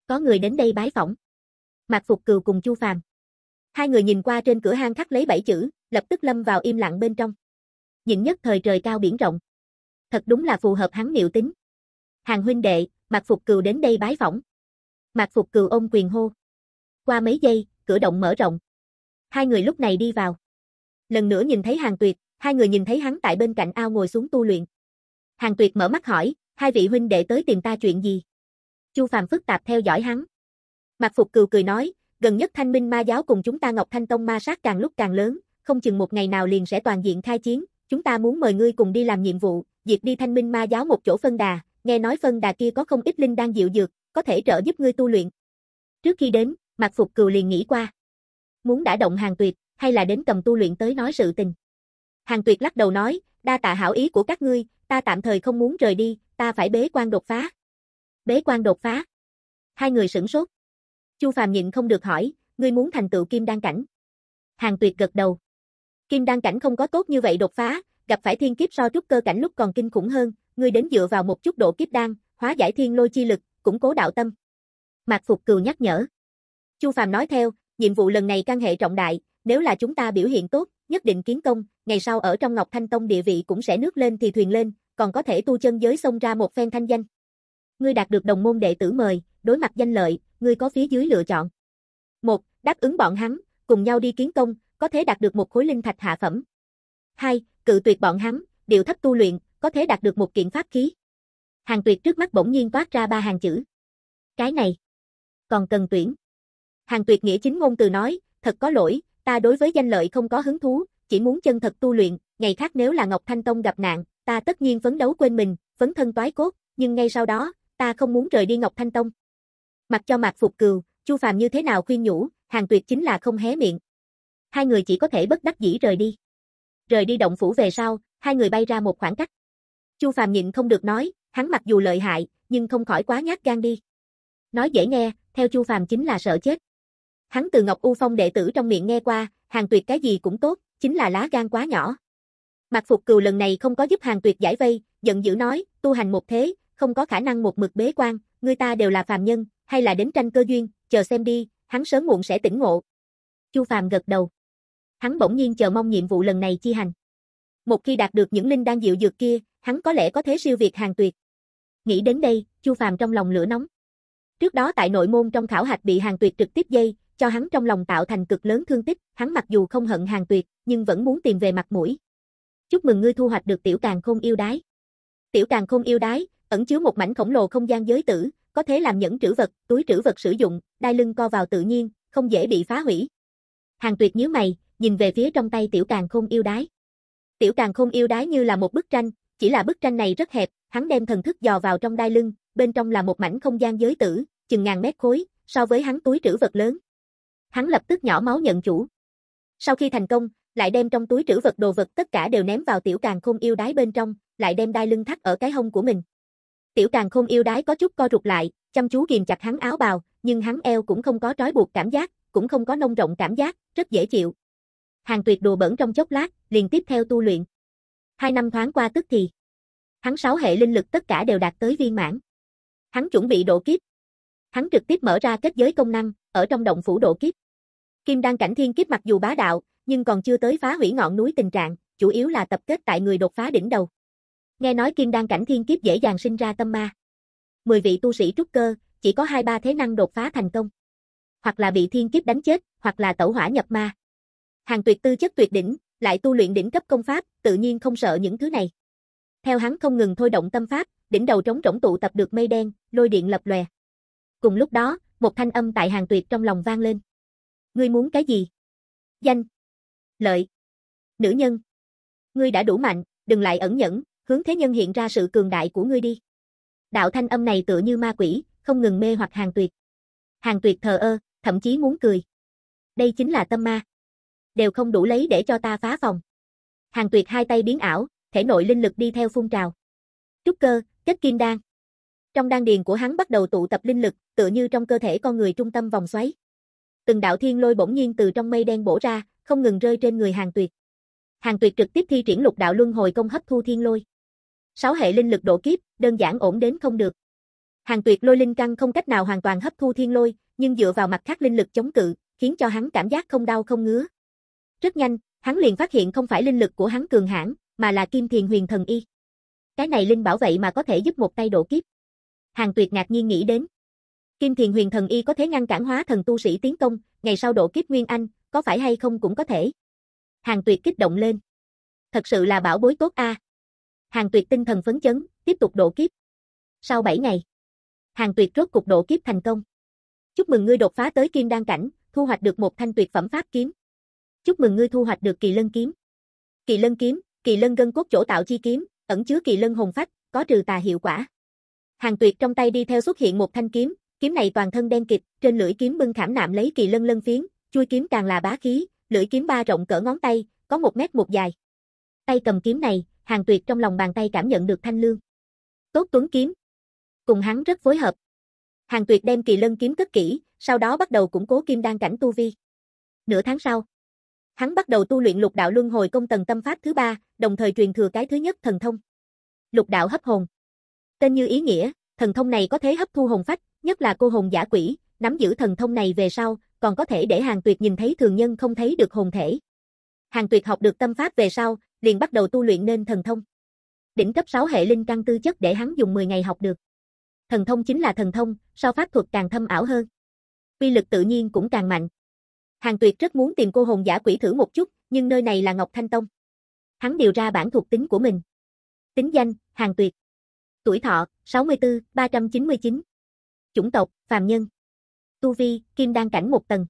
có người đến đây bái phỏng. Mạc Phục Cừu cùng Chu Phàm. Hai người nhìn qua trên cửa hang khắc lấy bảy chữ, lập tức lâm vào im lặng bên trong. nhìn nhất thời trời cao biển rộng. Thật đúng là phù hợp hắn liệu tính. Hàng huynh đệ, Mạc Phục Cừu đến đây bái phỏng. Mạc Phục Cừu ôm quyền hô. Qua mấy giây, cửa động mở rộng. Hai người lúc này đi vào. Lần nữa nhìn thấy Hàng Tuyệt, hai người nhìn thấy hắn tại bên cạnh ao ngồi xuống tu luyện. Hàng Tuyệt mở mắt hỏi, hai vị huynh đệ tới tìm ta chuyện gì? Chu Phàm phức tạp theo dõi hắn. Mặc Phục cười cười nói, gần nhất Thanh Minh Ma giáo cùng chúng ta Ngọc Thanh Tông ma sát càng lúc càng lớn, không chừng một ngày nào liền sẽ toàn diện khai chiến, chúng ta muốn mời ngươi cùng đi làm nhiệm vụ, diệt đi Thanh Minh Ma giáo một chỗ phân đà, nghe nói phân đà kia có không ít linh đang dịu dược, có thể trợ giúp ngươi tu luyện. Trước khi đến, Mạc Phục Cừu liền nghĩ qua. Muốn đã động hàng tuyệt, hay là đến cầm tu luyện tới nói sự tình. Hàng tuyệt lắc đầu nói, đa tạ hảo ý của các ngươi, ta tạm thời không muốn rời đi, ta phải bế quan đột phá. Bế quan đột phá. Hai người sửng sốt. Chu Phàm nhịn không được hỏi, ngươi muốn thành tựu kim đan cảnh. Hàng tuyệt gật đầu. Kim đan cảnh không có tốt như vậy đột phá, gặp phải thiên kiếp so trúc cơ cảnh lúc còn kinh khủng hơn, ngươi đến dựa vào một chút độ kiếp đan, hóa giải thiên lôi chi lực, củng cố đạo tâm. Mạc Phục Cừu nhắc nhở. Chu Phàm nói theo, nhiệm vụ lần này căn hệ trọng đại, nếu là chúng ta biểu hiện tốt, nhất định kiến công, ngày sau ở trong Ngọc Thanh Tông địa vị cũng sẽ nước lên thì thuyền lên, còn có thể tu chân giới xông ra một phen thanh danh. Ngươi đạt được đồng môn đệ tử mời, đối mặt danh lợi, ngươi có phía dưới lựa chọn. một, Đáp ứng bọn hắn, cùng nhau đi kiến công, có thể đạt được một khối linh thạch hạ phẩm. 2. Cự tuyệt bọn hắn, điều thấp tu luyện, có thể đạt được một kiện pháp khí. Hàng tuyệt trước mắt bỗng nhiên toát ra ba hàng chữ. Cái này, còn cần tuyển. Hàng tuyệt nghĩa chính ngôn từ nói, thật có lỗi, ta đối với danh lợi không có hứng thú, chỉ muốn chân thật tu luyện, ngày khác nếu là Ngọc Thanh Tông gặp nạn, ta tất nhiên phấn đấu quên mình, phấn thân toái cốt, nhưng ngay sau đó, ta không muốn rời đi Ngọc Thanh Tông. Mặc cho Mạc Phục Cừu, Chu Phàm như thế nào khuyên nhủ, Hàng Tuyệt chính là không hé miệng. Hai người chỉ có thể bất đắc dĩ rời đi. Rời đi động phủ về sau, hai người bay ra một khoảng cách. Chu Phàm nhịn không được nói, hắn mặc dù lợi hại, nhưng không khỏi quá nhát gan đi. Nói dễ nghe, theo Chu Phàm chính là sợ chết hắn từ Ngọc U Phong đệ tử trong miệng nghe qua, hàng tuyệt cái gì cũng tốt, chính là lá gan quá nhỏ. Mạc Phục Cừu lần này không có giúp hàng tuyệt giải vây, giận dữ nói, tu hành một thế, không có khả năng một mực bế quan, người ta đều là phàm nhân, hay là đến tranh cơ duyên, chờ xem đi, hắn sớm muộn sẽ tỉnh ngộ. Chu Phàm gật đầu. Hắn bỗng nhiên chờ mong nhiệm vụ lần này chi hành. Một khi đạt được những linh đan dịu dược kia, hắn có lẽ có thế siêu việt hàng tuyệt. Nghĩ đến đây, Chu Phàm trong lòng lửa nóng. Trước đó tại nội môn trong khảo hạch bị hàng tuyệt trực tiếp dây, cho hắn trong lòng tạo thành cực lớn thương tích, hắn mặc dù không hận hàng tuyệt, nhưng vẫn muốn tìm về mặt mũi. Chúc mừng ngươi thu hoạch được tiểu càng không yêu đái. Tiểu càng không yêu đái, ẩn chứa một mảnh khổng lồ không gian giới tử, có thể làm nhẫn trữ vật, túi trữ vật sử dụng, đai lưng co vào tự nhiên, không dễ bị phá hủy. Hàng tuyệt nhíu mày, nhìn về phía trong tay tiểu càng không yêu đái. Tiểu càng không yêu đái như là một bức tranh, chỉ là bức tranh này rất hẹp, hắn đem thần thức dò vào trong đai lưng, bên trong là một mảnh không gian giới tử, chừng ngàn mét khối, so với hắn túi trữ vật lớn hắn lập tức nhỏ máu nhận chủ. Sau khi thành công, lại đem trong túi trữ vật đồ vật tất cả đều ném vào tiểu càng khôn yêu đái bên trong, lại đem đai lưng thắt ở cái hông của mình. Tiểu càng khôn yêu đái có chút co rụt lại, chăm chú ghim chặt hắn áo bào, nhưng hắn eo cũng không có trói buộc cảm giác, cũng không có nông rộng cảm giác, rất dễ chịu. Hàng tuyệt đồ bẩn trong chốc lát, liền tiếp theo tu luyện. Hai năm thoáng qua tức thì. Hắn sáu hệ linh lực tất cả đều đạt tới viên mãn. Hắn chuẩn bị độ kiếp. Hắn trực tiếp mở ra kết giới công năng, ở trong động phủ độ kiếp. Kim đăng cảnh thiên kiếp mặc dù bá đạo, nhưng còn chưa tới phá hủy ngọn núi tình trạng, chủ yếu là tập kết tại người đột phá đỉnh đầu. Nghe nói kim đăng cảnh thiên kiếp dễ dàng sinh ra tâm ma. Mười vị tu sĩ trúc cơ, chỉ có hai ba thế năng đột phá thành công. Hoặc là bị thiên kiếp đánh chết, hoặc là tẩu hỏa nhập ma. Hàng tuyệt tư chất tuyệt đỉnh, lại tu luyện đỉnh cấp công pháp, tự nhiên không sợ những thứ này. Theo hắn không ngừng thôi động tâm pháp, đỉnh đầu trống rỗng tụ tập được mây đen, lôi điện lập lòe. Cùng lúc đó, một thanh âm tại hàng tuyệt trong lòng vang lên. Ngươi muốn cái gì? Danh. Lợi. Nữ nhân. Ngươi đã đủ mạnh, đừng lại ẩn nhẫn, hướng thế nhân hiện ra sự cường đại của ngươi đi. Đạo thanh âm này tựa như ma quỷ, không ngừng mê hoặc hàng tuyệt. Hàng tuyệt thờ ơ, thậm chí muốn cười. Đây chính là tâm ma. Đều không đủ lấy để cho ta phá phòng. Hàng tuyệt hai tay biến ảo, thể nội linh lực đi theo phun trào. Trúc cơ, kết kim đan. Trong đan điền của hắn bắt đầu tụ tập linh lực, tựa như trong cơ thể con người trung tâm vòng xoáy từng đạo thiên lôi bỗng nhiên từ trong mây đen bổ ra, không ngừng rơi trên người Hàng Tuyệt. Hàng Tuyệt trực tiếp thi triển lục đạo luân hồi công hấp thu thiên lôi. Sáu hệ linh lực độ kiếp, đơn giản ổn đến không được. Hàng Tuyệt lôi linh căn không cách nào hoàn toàn hấp thu thiên lôi, nhưng dựa vào mặt khác linh lực chống cự, khiến cho hắn cảm giác không đau không ngứa. Rất nhanh, hắn liền phát hiện không phải linh lực của hắn cường hãn, mà là Kim Thiền Huyền Thần Y. Cái này linh bảo vậy mà có thể giúp một tay độ kiếp. Hàng Tuyệt ngạc nhiên nghĩ đến. Kim Thiền Huyền Thần Y có thể ngăn cản hóa thần tu sĩ tiến công, ngày sau độ kiếp Nguyên Anh, có phải hay không cũng có thể. Hàng Tuyệt kích động lên. Thật sự là bảo bối tốt a. À. Hàng Tuyệt tinh thần phấn chấn, tiếp tục độ kiếp. Sau 7 ngày, Hàng Tuyệt rốt cục độ kiếp thành công. Chúc mừng ngươi đột phá tới kim đan cảnh, thu hoạch được một thanh tuyệt phẩm pháp kiếm. Chúc mừng ngươi thu hoạch được Kỳ Lân kiếm. Kỳ Lân kiếm, Kỳ Lân gân cốt chỗ tạo chi kiếm, ẩn chứa Kỳ Lân hồn phách, có trừ tà hiệu quả. Hàng Tuyệt trong tay đi theo xuất hiện một thanh kiếm, kiếm này toàn thân đen kịch trên lưỡi kiếm bưng khảm nạm lấy kỳ lân lân phiến, chui kiếm càng là bá khí, lưỡi kiếm ba rộng cỡ ngón tay, có một mét một dài. Tay cầm kiếm này, Hàng Tuyệt trong lòng bàn tay cảm nhận được thanh lương. Tốt tuấn kiếm. Cùng hắn rất phối hợp. Hàng Tuyệt đem kỳ lân kiếm cất kỹ, sau đó bắt đầu củng cố kim đan cảnh tu vi. Nửa tháng sau, hắn bắt đầu tu luyện lục đạo luân hồi công tầng tâm pháp thứ ba, đồng thời truyền thừa cái thứ nhất thần thông. Lục đạo hấp hồn. Tên như ý nghĩa, thần thông này có thể hấp thu hồn phách, nhất là cô hồn giả quỷ, nắm giữ thần thông này về sau, còn có thể để hàng tuyệt nhìn thấy thường nhân không thấy được hồn thể. Hàng tuyệt học được tâm pháp về sau, liền bắt đầu tu luyện nên thần thông. Đỉnh cấp 6 hệ linh căn tư chất để hắn dùng 10 ngày học được. Thần thông chính là thần thông, so pháp thuật càng thâm ảo hơn. Uy lực tự nhiên cũng càng mạnh. Hàng tuyệt rất muốn tìm cô hồn giả quỷ thử một chút, nhưng nơi này là Ngọc Thanh Tông. Hắn điều ra bản thuộc tính của mình. Tính danh, hàng tuyệt. Tuổi thọ, 64, 399 chủng tộc, phàm nhân. Tu vi, kim đan cảnh một tầng.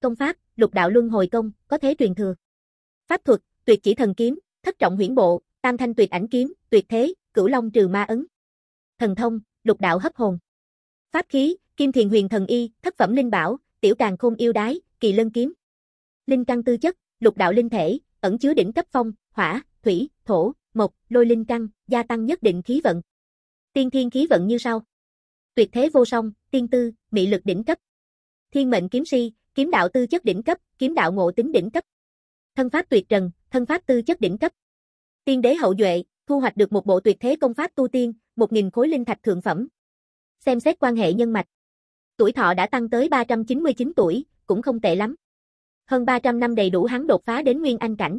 Công pháp, lục đạo luân hồi công, có thế truyền thừa. Pháp thuật, tuyệt chỉ thần kiếm, thất trọng huyễn bộ, tam thanh tuyệt ảnh kiếm, tuyệt thế, cửu long trừ ma ấn. Thần thông, lục đạo hấp hồn. Pháp khí, kim thiền huyền thần y, thất phẩm linh bảo, tiểu càng khôn yêu đái, kỳ lân kiếm. Linh căn tư chất, lục đạo linh thể, ẩn chứa đỉnh cấp phong, hỏa, thủy, thổ, mộc, lôi linh căn, gia tăng nhất định khí vận. Tiên thiên khí vận như sau tuyệt thế vô song, tiên tư, mị lực đỉnh cấp. Thiên mệnh kiếm si, kiếm đạo tư chất đỉnh cấp, kiếm đạo ngộ tính đỉnh cấp. Thân pháp tuyệt trần, thân pháp tư chất đỉnh cấp. Tiên đế hậu duệ, thu hoạch được một bộ tuyệt thế công pháp tu tiên, 1000 khối linh thạch thượng phẩm. Xem xét quan hệ nhân mạch. Tuổi thọ đã tăng tới 399 tuổi, cũng không tệ lắm. Hơn 300 năm đầy đủ hắn đột phá đến nguyên anh cảnh.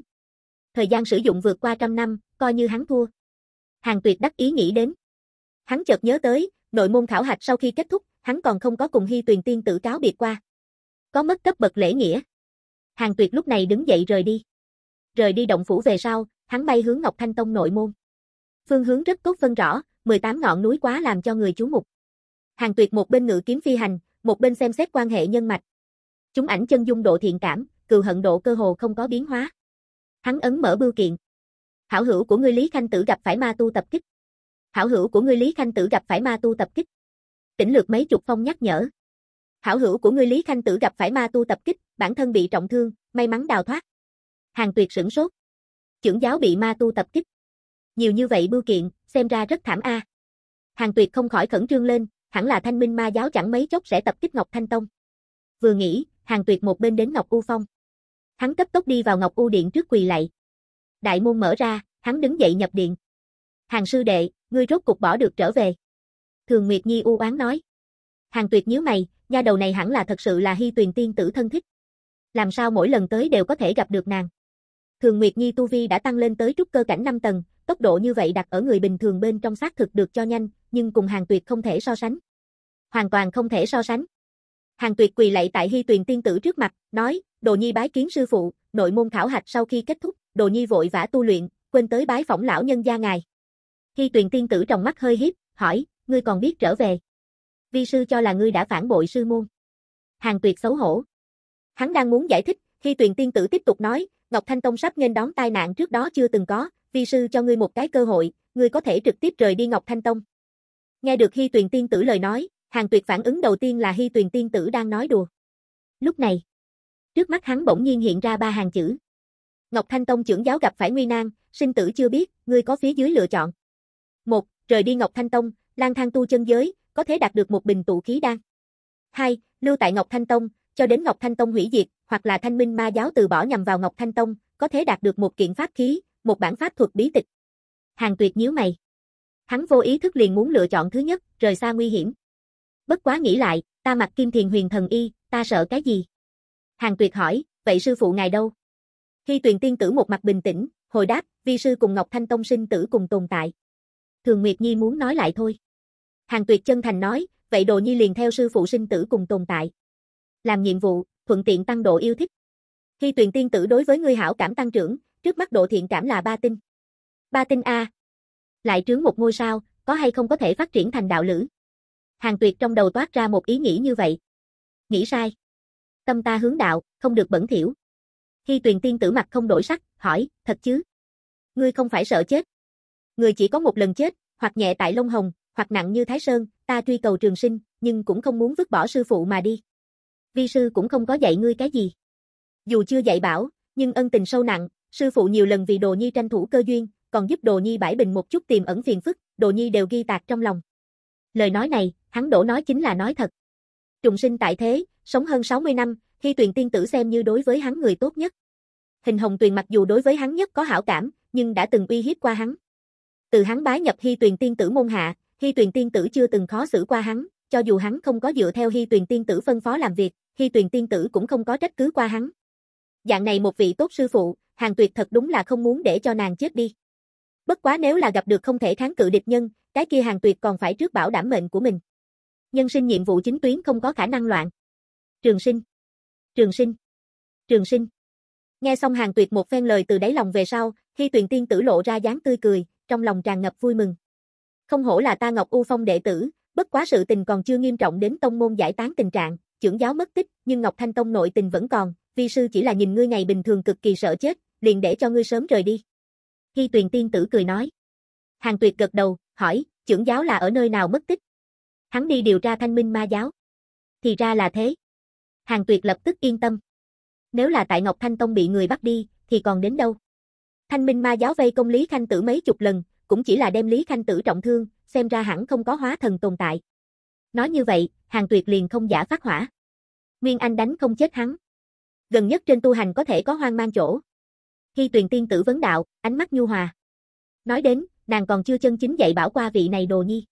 Thời gian sử dụng vượt qua trăm năm, coi như hắn thua. Hàng Tuyệt đắc ý nghĩ đến. Hắn chợt nhớ tới, nội môn khảo hạch sau khi kết thúc, hắn còn không có cùng Hy Tuyền tiên tử cáo biệt qua. Có mất cấp bậc lễ nghĩa. Hàng Tuyệt lúc này đứng dậy rời đi. Rời đi động phủ về sau, hắn bay hướng Ngọc Thanh Tông nội môn. Phương hướng rất tốt phân rõ, 18 ngọn núi quá làm cho người chú mục. Hàng Tuyệt một bên ngự kiếm phi hành, một bên xem xét quan hệ nhân mạch. Chúng ảnh chân dung độ thiện cảm, cừu hận độ cơ hồ không có biến hóa. Hắn ấn mở bưu kiện. Hảo hữu của ngươi Lý Khanh Tử gặp phải ma tu tập kích, hảo hữu của ngươi Lý Khanh Tử gặp phải ma tu tập kích. Tỉnh lược mấy chục phong nhắc nhở. Hảo hữu của ngươi Lý Khanh Tử gặp phải ma tu tập kích, bản thân bị trọng thương, may mắn đào thoát. Hàng Tuyệt sửng sốt. Trưởng giáo bị ma tu tập kích. Nhiều như vậy bưu kiện, xem ra rất thảm a. Hàng Tuyệt không khỏi khẩn trương lên, hẳn là Thanh Minh ma giáo chẳng mấy chốc sẽ tập kích Ngọc Thanh Tông. Vừa nghĩ, Hàng Tuyệt một bên đến Ngọc U Phong. Hắn cấp tốc đi vào Ngọc U Điện trước quỳ lạy. Đại môn mở ra, hắn đứng dậy nhập điện. Hàng sư đệ, ngươi rốt cục bỏ được trở về. Thường Nguyệt Nhi u oán nói. Hàng tuyệt nhíu mày, nha đầu này hẳn là thật sự là hy tuyền tiên tử thân thích. Làm sao mỗi lần tới đều có thể gặp được nàng. Thường Nguyệt Nhi tu vi đã tăng lên tới trúc cơ cảnh 5 tầng, tốc độ như vậy đặt ở người bình thường bên trong xác thực được cho nhanh, nhưng cùng hàng tuyệt không thể so sánh. Hoàn toàn không thể so sánh. Hàng tuyệt quỳ lạy tại hy tuyền tiên tử trước mặt, nói, đồ nhi bái kiến sư phụ, nội môn khảo hạch sau khi kết thúc, đồ nhi vội vã tu luyện, quên tới bái phỏng lão nhân gia ngài. Hy tuyền tiên tử trong mắt hơi hiếp, hỏi, ngươi còn biết trở về. Vi sư cho là ngươi đã phản bội sư môn. Hàng tuyệt xấu hổ. Hắn đang muốn giải thích, Hy tuyền tiên tử tiếp tục nói, Ngọc Thanh Tông sắp nên đón tai nạn trước đó chưa từng có, vi sư cho ngươi một cái cơ hội, ngươi có thể trực tiếp rời đi Ngọc Thanh Tông. Nghe được Hy tuyền tiên tử lời nói, Hàng tuyệt phản ứng đầu tiên là Hy tuyền tiên tử đang nói đùa. Lúc này, trước mắt hắn bỗng nhiên hiện ra ba hàng chữ. Ngọc Thanh Tông trưởng giáo gặp phải nguy nan, sinh tử chưa biết, ngươi có phía dưới lựa chọn. 1. Rời đi Ngọc Thanh Tông, lang thang tu chân giới, có thể đạt được một bình tụ khí đan. 2. Lưu tại Ngọc Thanh Tông, cho đến Ngọc Thanh Tông hủy diệt, hoặc là Thanh Minh Ma giáo từ bỏ nhằm vào Ngọc Thanh Tông, có thể đạt được một kiện pháp khí, một bản pháp thuật bí tịch. Hàng Tuyệt nhíu mày. Hắn vô ý thức liền muốn lựa chọn thứ nhất, rời xa nguy hiểm. Bất quá nghĩ lại, ta mặc Kim Thiền Huyền Thần y, ta sợ cái gì? Hàng Tuyệt hỏi, vậy sư phụ ngài đâu? Khi Tuyền tiên tử một mặt bình tĩnh, hồi đáp, vi sư cùng Ngọc Thanh Tông sinh tử cùng tồn tại. Thường Nguyệt Nhi muốn nói lại thôi. Hàng Tuyệt chân thành nói, vậy Đồ Nhi liền theo sư phụ sinh tử cùng tồn tại. Làm nhiệm vụ, thuận tiện tăng độ yêu thích. Khi tuyển tiên tử đối với ngươi hảo cảm tăng trưởng, trước mắt độ thiện cảm là ba tinh. Ba tinh A. Lại trướng một ngôi sao, có hay không có thể phát triển thành đạo lữ? Hàng Tuyệt trong đầu toát ra một ý nghĩ như vậy. Nghĩ sai. Tâm ta hướng đạo, không được bẩn thỉu. Khi tuyển tiên tử mặt không đổi sắc, hỏi, thật chứ? Ngươi không phải sợ chết. Người chỉ có một lần chết, hoặc nhẹ tại Long hồng, hoặc nặng như Thái Sơn, ta truy cầu trường sinh, nhưng cũng không muốn vứt bỏ sư phụ mà đi. Vi sư cũng không có dạy ngươi cái gì. Dù chưa dạy bảo, nhưng ân tình sâu nặng, sư phụ nhiều lần vì Đồ Nhi tranh thủ cơ duyên, còn giúp Đồ Nhi bãi bình một chút tiềm ẩn phiền phức, Đồ Nhi đều ghi tạc trong lòng. Lời nói này, hắn đổ nói chính là nói thật. Trùng sinh tại thế, sống hơn 60 năm, khi Tuyền tiên tử xem như đối với hắn người tốt nhất. Hình Hồng Tuyền mặc dù đối với hắn nhất có hảo cảm, nhưng đã từng uy hiếp qua hắn. Từ hắn bái nhập Hy Tuyền Tiên Tử môn hạ, Hy Tuyền Tiên Tử chưa từng khó xử qua hắn, cho dù hắn không có dựa theo Hy Tuyền Tiên Tử phân phó làm việc, Hy Tuyền Tiên Tử cũng không có trách cứ qua hắn. Dạng này một vị tốt sư phụ, Hàng Tuyệt thật đúng là không muốn để cho nàng chết đi. Bất quá nếu là gặp được không thể kháng cự địch nhân, cái kia Hàng Tuyệt còn phải trước bảo đảm mệnh của mình. Nhân sinh nhiệm vụ chính tuyến không có khả năng loạn. Trường sinh. Trường sinh. Trường sinh. Nghe xong Hàng Tuyệt một phen lời từ đáy lòng về sau, Hy Tuyền Tiên Tử lộ ra dáng tươi cười, trong lòng tràn ngập vui mừng. Không hổ là ta Ngọc U Phong đệ tử, bất quá sự tình còn chưa nghiêm trọng đến tông môn giải tán tình trạng, trưởng giáo mất tích, nhưng Ngọc Thanh Tông nội tình vẫn còn, vi sư chỉ là nhìn ngươi ngày bình thường cực kỳ sợ chết, liền để cho ngươi sớm rời đi. Hy Tuyền tiên tử cười nói. Hàng Tuyệt gật đầu, hỏi, trưởng giáo là ở nơi nào mất tích? Hắn đi điều tra thanh minh ma giáo. Thì ra là thế. Hàng Tuyệt lập tức yên tâm. Nếu là tại Ngọc Thanh Tông bị người bắt đi, thì còn đến đâu? Thanh Minh Ma giáo vây công Lý Khanh Tử mấy chục lần, cũng chỉ là đem Lý Khanh Tử trọng thương, xem ra hẳn không có hóa thần tồn tại. Nói như vậy, Hàng Tuyệt liền không giả phát hỏa. Nguyên Anh đánh không chết hắn. Gần nhất trên tu hành có thể có hoang mang chỗ. Khi Tuyền Tiên tử vấn đạo, ánh mắt nhu hòa. Nói đến, nàng còn chưa chân chính dạy bảo qua vị này đồ nhi.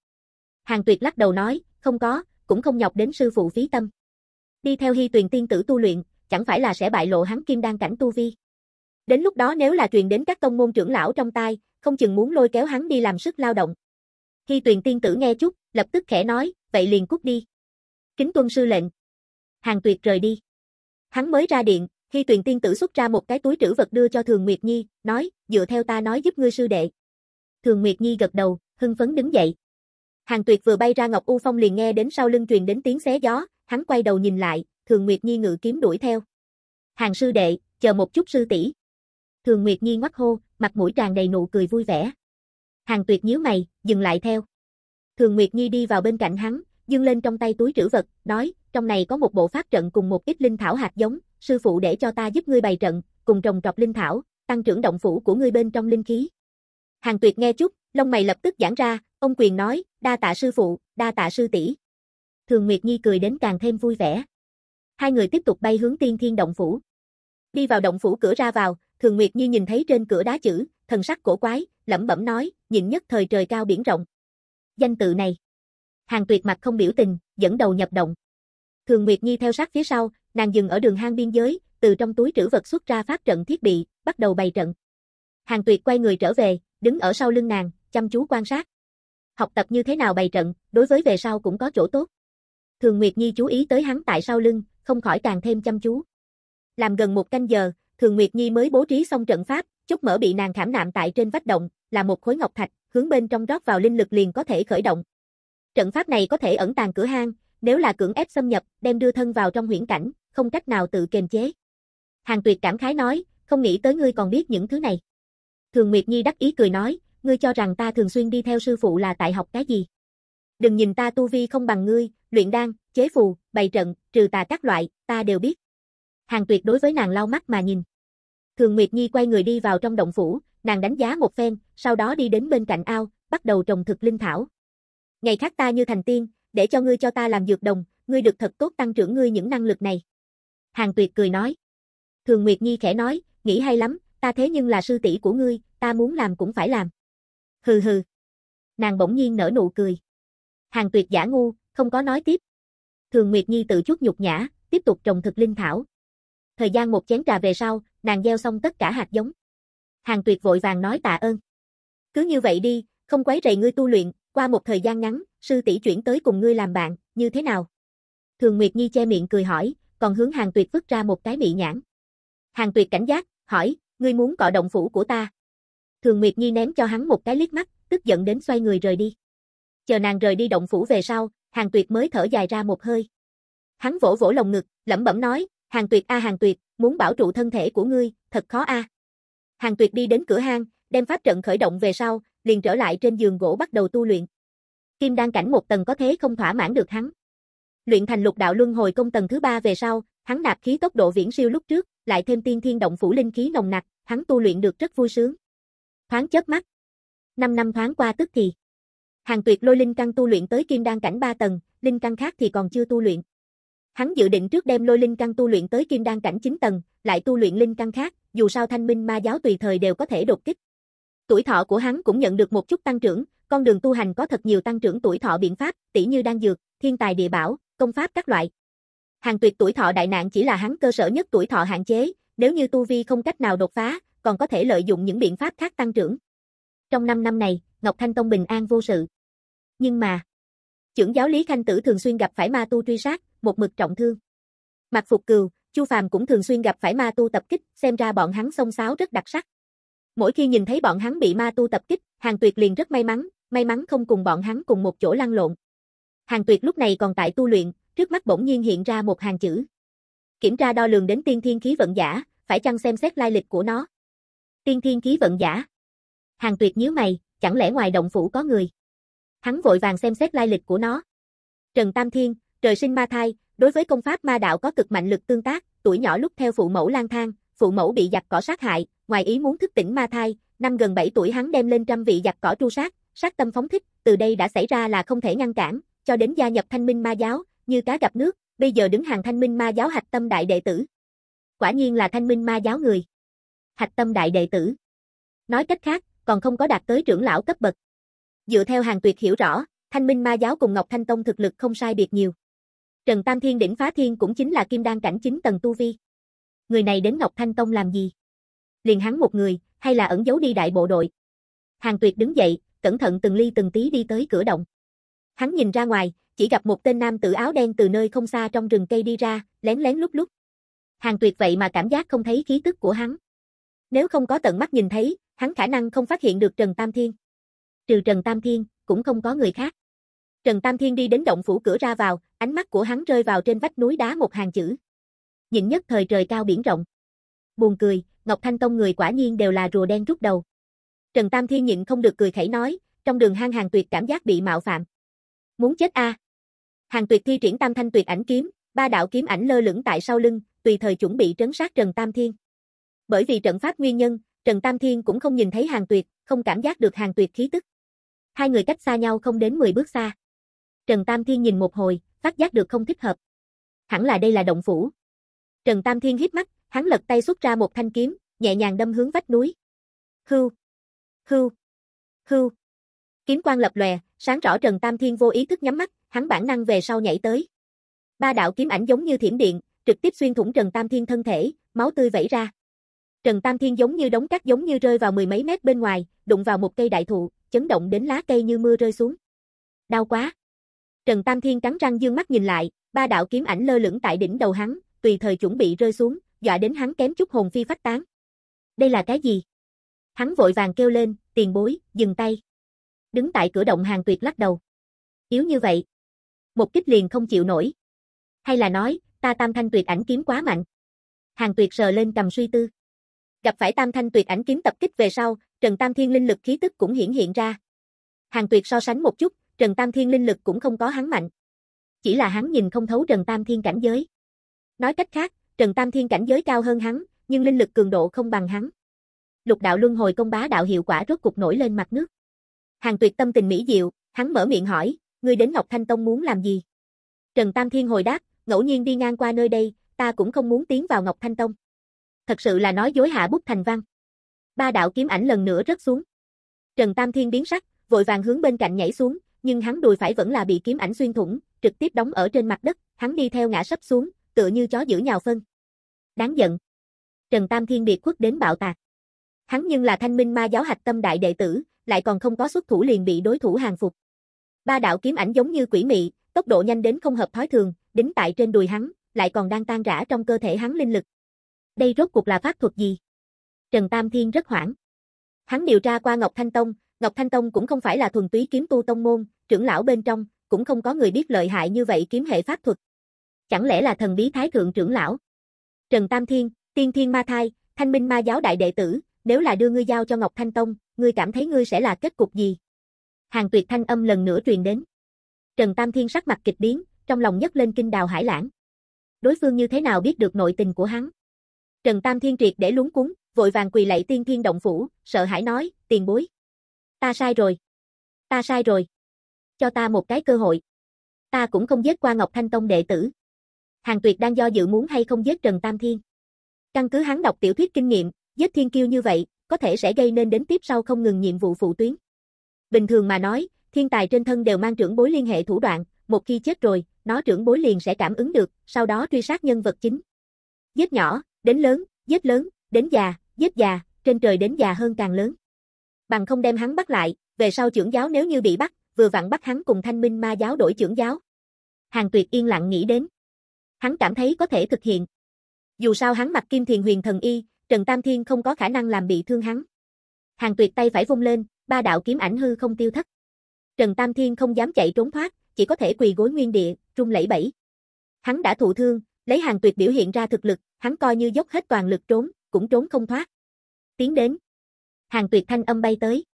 Hàng Tuyệt lắc đầu nói, không có, cũng không nhọc đến sư phụ phí tâm. Đi theo Hi Tuyền Tiên tử tu luyện, chẳng phải là sẽ bại lộ hắn kim đan cảnh tu vi. Đến lúc đó nếu là truyền đến các tông môn trưởng lão trong tai, không chừng muốn lôi kéo hắn đi làm sức lao động. Khi tuyền tiên tử nghe chút, lập tức khẽ nói, vậy liền cút đi. Kính tuân sư lệnh. Hàng tuyệt rời đi. Hắn mới ra điện, khi tuyền tiên tử xuất ra một cái túi trữ vật đưa cho Thường Nguyệt Nhi, nói, dựa theo ta nói giúp ngươi sư đệ. Thường Nguyệt Nhi gật đầu, hưng phấn đứng dậy. Hàng tuyệt vừa bay ra Ngọc U Phong liền nghe đến sau lưng truyền đến tiếng xé gió, hắn quay đầu nhìn lại, Thường Nguyệt Nhi ngự kiếm đuổi theo. Hàng sư đệ, chờ một chút sư tỷ. Thường Nguyệt Nhi ngoắc hô, mặt mũi tràn đầy nụ cười vui vẻ. Hàng Tuyệt nhíu mày, dừng lại theo. Thường Nguyệt Nhi đi vào bên cạnh hắn, dưng lên trong tay túi trữ vật, nói, trong này có một bộ phát trận cùng một ít linh thảo hạt giống, sư phụ để cho ta giúp ngươi bày trận, cùng trồng trọt linh thảo, tăng trưởng động phủ của ngươi bên trong linh khí. Hàng Tuyệt nghe chút, lông mày lập tức giãn ra, ông quyền nói, đa tạ sư phụ, đa tạ sư tỷ. Thường Nguyệt Nhi cười đến càng thêm vui vẻ. Hai người tiếp tục bay hướng Tiên Thiên động phủ. Đi vào động phủ cửa ra vào, Thường Nguyệt Nhi nhìn thấy trên cửa đá chữ, thần sắc cổ quái, lẩm bẩm nói, nhìn nhất thời trời cao biển rộng. Danh tự này. Hàng tuyệt mặt không biểu tình, dẫn đầu nhập động. Thường Nguyệt Nhi theo sát phía sau, nàng dừng ở đường hang biên giới, từ trong túi trữ vật xuất ra phát trận thiết bị, bắt đầu bày trận. Hàng tuyệt quay người trở về, đứng ở sau lưng nàng, chăm chú quan sát. Học tập như thế nào bày trận, đối với về sau cũng có chỗ tốt. Thường Nguyệt Nhi chú ý tới hắn tại sau lưng, không khỏi càng thêm chăm chú. Làm gần một canh giờ, Thường Nguyệt Nhi mới bố trí xong trận pháp, chốt mở bị nàng khảm nạm tại trên vách động, là một khối ngọc thạch, hướng bên trong rót vào linh lực liền có thể khởi động. Trận pháp này có thể ẩn tàng cửa hang, nếu là cưỡng ép xâm nhập, đem đưa thân vào trong huyễn cảnh, không cách nào tự kiềm chế. Hàng Tuyệt cảm khái nói, không nghĩ tới ngươi còn biết những thứ này. Thường Nguyệt Nhi đắc ý cười nói, ngươi cho rằng ta thường xuyên đi theo sư phụ là tại học cái gì? Đừng nhìn ta tu vi không bằng ngươi, luyện đan, chế phù, bày trận, trừ tà các loại, ta đều biết. Hàng tuyệt đối với nàng lau mắt mà nhìn. Thường Nguyệt Nhi quay người đi vào trong động phủ, nàng đánh giá một phen, sau đó đi đến bên cạnh ao, bắt đầu trồng thực linh thảo. Ngày khác ta như thành tiên, để cho ngươi cho ta làm dược đồng, ngươi được thật tốt tăng trưởng ngươi những năng lực này. Hàng tuyệt cười nói. Thường Nguyệt Nhi khẽ nói, nghĩ hay lắm, ta thế nhưng là sư tỷ của ngươi, ta muốn làm cũng phải làm. Hừ hừ. Nàng bỗng nhiên nở nụ cười. Hàng tuyệt giả ngu, không có nói tiếp. Thường Nguyệt Nhi tự chút nhục nhã, tiếp tục trồng thực linh thảo. Thời gian một chén trà về sau, nàng gieo xong tất cả hạt giống. Hàng tuyệt vội vàng nói tạ ơn. Cứ như vậy đi, không quấy rầy ngươi tu luyện, qua một thời gian ngắn, sư tỷ chuyển tới cùng ngươi làm bạn, như thế nào? Thường Nguyệt Nhi che miệng cười hỏi, còn hướng hàng tuyệt vứt ra một cái mị nhãn. Hàng tuyệt cảnh giác, hỏi, ngươi muốn cọ động phủ của ta. Thường Nguyệt Nhi ném cho hắn một cái liếc mắt, tức giận đến xoay người rời đi. Chờ nàng rời đi động phủ về sau, hàng tuyệt mới thở dài ra một hơi. Hắn vỗ vỗ lồng ngực, lẩm bẩm nói, Hàng Tuyệt a Hàng Tuyệt, muốn bảo trụ thân thể của ngươi, thật khó a. Hàng Tuyệt đi đến cửa hang, đem pháp trận khởi động về sau, liền trở lại trên giường gỗ bắt đầu tu luyện. Kim đan cảnh một tầng có thế không thỏa mãn được hắn. Luyện thành lục đạo luân hồi công tầng thứ ba về sau, hắn nạp khí tốc độ viễn siêu lúc trước, lại thêm tiên thiên động phủ linh khí nồng nặc, hắn tu luyện được rất vui sướng. Thoáng chớp mắt, 5 năm thoáng qua tức thì. Hàng Tuyệt lôi linh căn tu luyện tới kim đan cảnh 3 tầng, linh căn khác thì còn chưa tu luyện. Hắn dự định trước đem lôi linh căn tu luyện tới kim đan cảnh 9 tầng, lại tu luyện linh căn khác, dù sao thanh minh ma giáo tùy thời đều có thể đột kích. Tuổi thọ của hắn cũng nhận được một chút tăng trưởng, con đường tu hành có thật nhiều tăng trưởng tuổi thọ biện pháp, tỷ như đan dược, thiên tài địa bảo, công pháp các loại. Hàng tuyệt tuổi thọ đại nạn chỉ là hắn cơ sở nhất tuổi thọ hạn chế, nếu như tu vi không cách nào đột phá, còn có thể lợi dụng những biện pháp khác tăng trưởng. Trong 5 năm này, Ngọc Thanh Tông bình an vô sự. Nhưng mà, trưởng giáo Lý Khanh Tử thường xuyên gặp phải ma tu truy sát, một mực trọng thương. Mặt phục cừu, Chu Phàm cũng thường xuyên gặp phải ma tu tập kích, xem ra bọn hắn xông xáo rất đặc sắc. Mỗi khi nhìn thấy bọn hắn bị ma tu tập kích, Hàng Tuyệt liền rất may mắn, may mắn không cùng bọn hắn cùng một chỗ lăn lộn. Hàng Tuyệt lúc này còn tại tu luyện, trước mắt bỗng nhiên hiện ra một hàng chữ. Kiểm tra đo lường đến tiên thiên khí vận giả, phải chăng xem xét lai lịch của nó. Tiên thiên khí vận giả. Hàng Tuyệt nhíu mày, chẳng lẽ ngoài động phủ có người? Hắn vội vàng xem xét lai lịch của nó. Trần Tam Thiên, trời sinh ma thai, đối với công pháp ma đạo có cực mạnh lực tương tác, tuổi nhỏ lúc theo phụ mẫu lang thang, phụ mẫu bị giặc cỏ sát hại, ngoài ý muốn thức tỉnh ma thai, năm gần 7 tuổi hắn đem lên trăm vị giặc cỏ tru sát, sát tâm phóng thích, từ đây đã xảy ra là không thể ngăn cản, cho đến gia nhập Thanh Minh Ma giáo, như cá gặp nước, bây giờ đứng hàng Thanh Minh Ma giáo hạch tâm đại đệ tử. Quả nhiên là Thanh Minh Ma giáo người. Hạch tâm đại đệ tử. Nói cách khác, còn không có đạt tới trưởng lão cấp bậc. Dựa theo hàng tuyệt hiểu rõ, Thanh Minh Ma giáo cùng Ngọc Thanh Tông thực lực không sai biệt nhiều. Trần Tam Thiên đỉnh phá thiên cũng chính là kim đan cảnh chính tầng tu vi. Người này đến Ngọc Thanh Tông làm gì? Liền hắn một người, hay là ẩn giấu đi đại bộ đội? Hàng Tuyệt đứng dậy, cẩn thận từng ly từng tí đi tới cửa động. Hắn nhìn ra ngoài, chỉ gặp một tên nam tử áo đen từ nơi không xa trong rừng cây đi ra, lén lén lúc lúc. Hàng Tuyệt vậy mà cảm giác không thấy khí tức của hắn. Nếu không có tận mắt nhìn thấy, hắn khả năng không phát hiện được Trần Tam Thiên. Trừ Trần Tam Thiên, cũng không có người khác. Trần Tam Thiên đi đến động phủ cửa ra vào, ánh mắt của hắn rơi vào trên vách núi đá một hàng chữ. Nhìn nhất thời trời cao biển rộng. Buồn cười, Ngọc Thanh Tông người quả nhiên đều là rùa đen rút đầu. Trần Tam Thiên nhịn không được cười khẩy nói, trong đường hang hàng tuyệt cảm giác bị mạo phạm. Muốn chết a. À? Hàng tuyệt thi triển tam thanh tuyệt ảnh kiếm, ba đạo kiếm ảnh lơ lửng tại sau lưng, tùy thời chuẩn bị trấn sát Trần Tam Thiên. Bởi vì trận pháp nguyên nhân, Trần Tam Thiên cũng không nhìn thấy hàng tuyệt, không cảm giác được hàng tuyệt khí tức. Hai người cách xa nhau không đến 10 bước xa. Trần Tam Thiên nhìn một hồi, phát giác được không thích hợp. Hẳn là đây là động phủ. Trần Tam Thiên hít mắt, hắn lật tay xuất ra một thanh kiếm, nhẹ nhàng đâm hướng vách núi. Hư, hư, hư, Kiếm quang lập lòe, sáng rõ Trần Tam Thiên vô ý thức nhắm mắt, hắn bản năng về sau nhảy tới. Ba đạo kiếm ảnh giống như thiểm điện, trực tiếp xuyên thủng Trần Tam Thiên thân thể, máu tươi vẩy ra. Trần Tam Thiên giống như đống cát giống như rơi vào mười mấy mét bên ngoài, đụng vào một cây đại thụ, chấn động đến lá cây như mưa rơi xuống. Đau quá. Trần Tam Thiên cắn răng dương mắt nhìn lại, ba đạo kiếm ảnh lơ lửng tại đỉnh đầu hắn, tùy thời chuẩn bị rơi xuống, dọa đến hắn kém chút hồn phi phách tán. Đây là cái gì? Hắn vội vàng kêu lên, tiền bối, dừng tay. Đứng tại cửa động hàng tuyệt lắc đầu. Yếu như vậy. Một kích liền không chịu nổi. Hay là nói, ta tam thanh tuyệt ảnh kiếm quá mạnh. Hàng tuyệt sờ lên cầm suy tư. Gặp phải tam thanh tuyệt ảnh kiếm tập kích về sau, Trần Tam Thiên linh lực khí tức cũng hiển hiện ra. Hàng tuyệt so sánh một chút, Trần Tam Thiên linh lực cũng không có hắn mạnh. Chỉ là hắn nhìn không thấu Trần Tam Thiên cảnh giới. Nói cách khác, Trần Tam Thiên cảnh giới cao hơn hắn, nhưng linh lực cường độ không bằng hắn. Lục đạo luân hồi công bá đạo hiệu quả rốt cục nổi lên mặt nước. Hàng Tuyệt tâm tình mỹ diệu, hắn mở miệng hỏi, ngươi đến Ngọc Thanh Tông muốn làm gì? Trần Tam Thiên hồi đáp, ngẫu nhiên đi ngang qua nơi đây, ta cũng không muốn tiến vào Ngọc Thanh Tông. Thật sự là nói dối hạ bút thành văn. Ba đạo kiếm ảnh lần nữa rớt xuống. Trần Tam Thiên biến sắc, vội vàng hướng bên cạnh nhảy xuống, nhưng hắn đùi phải vẫn là bị kiếm ảnh xuyên thủng, trực tiếp đóng ở trên mặt đất, hắn đi theo ngã sấp xuống, tựa như chó giữ nhào phân. Đáng giận. Trần Tam Thiên biệt khuất đến bạo tạc. Hắn nhưng là thanh minh ma giáo hạch tâm đại đệ tử, lại còn không có xuất thủ liền bị đối thủ hàng phục. Ba đạo kiếm ảnh giống như quỷ mị, tốc độ nhanh đến không hợp thói thường, đính tại trên đùi hắn, lại còn đang tan rã trong cơ thể hắn linh lực. Đây rốt cuộc là pháp thuật gì? Trần Tam Thiên rất hoảng. Hắn điều tra qua Ngọc Thanh Tông, Ngọc Thanh Tông cũng không phải là thuần túy kiếm tu tông môn, trưởng lão bên trong, cũng không có người biết lợi hại như vậy kiếm hệ pháp thuật. Chẳng lẽ là thần bí thái thượng trưởng lão? Trần Tam Thiên, Tiên Thiên Ma Thai, Thanh Minh Ma Giáo Đại Đệ Tử, nếu là đưa ngươi giao cho Ngọc Thanh Tông, ngươi cảm thấy ngươi sẽ là kết cục gì? Hàng tuyệt thanh âm lần nữa truyền đến. Trần Tam Thiên sắc mặt kịch biến, trong lòng nhấc lên kinh đào hải lãng. Đối phương như thế nào biết được nội tình của hắn? Trần Tam Thiên triệt để lúng cúng, vội vàng quỳ lạy tiên thiên động phủ, sợ hãi nói, tiền bối. Ta sai rồi. Ta sai rồi cho ta một cái cơ hội. Ta cũng không giết qua Ngọc Thanh Tông đệ tử. Hàng Tuyệt đang do dự muốn hay không giết Trần Tam Thiên. Căn cứ hắn đọc tiểu thuyết kinh nghiệm, giết thiên kiêu như vậy, có thể sẽ gây nên đến tiếp sau không ngừng nhiệm vụ phụ tuyến. Bình thường mà nói, thiên tài trên thân đều mang trưởng bối liên hệ thủ đoạn, một khi chết rồi, nó trưởng bối liền sẽ cảm ứng được, sau đó truy sát nhân vật chính. Giết nhỏ, đến lớn, giết lớn, đến già, giết già, trên trời đến già hơn càng lớn. Bằng không đem hắn bắt lại, về sau trưởng giáo nếu như bị bắt, vừa vặn bắt hắn cùng thanh minh ma giáo đổi trưởng giáo. Hàng tuyệt yên lặng nghĩ đến. Hắn cảm thấy có thể thực hiện. Dù sao hắn mặc kim thiền huyền thần y, Trần Tam Thiên không có khả năng làm bị thương hắn. Hàng tuyệt tay phải vung lên, ba đạo kiếm ảnh hư không tiêu thất. Trần Tam Thiên không dám chạy trốn thoát, chỉ có thể quỳ gối nguyên địa, trung lẫy bẫy. Hắn đã thụ thương, lấy hàng tuyệt biểu hiện ra thực lực, hắn coi như dốc hết toàn lực trốn, cũng trốn không thoát. Tiến đến. Hàng tuyệt thanh âm bay tới.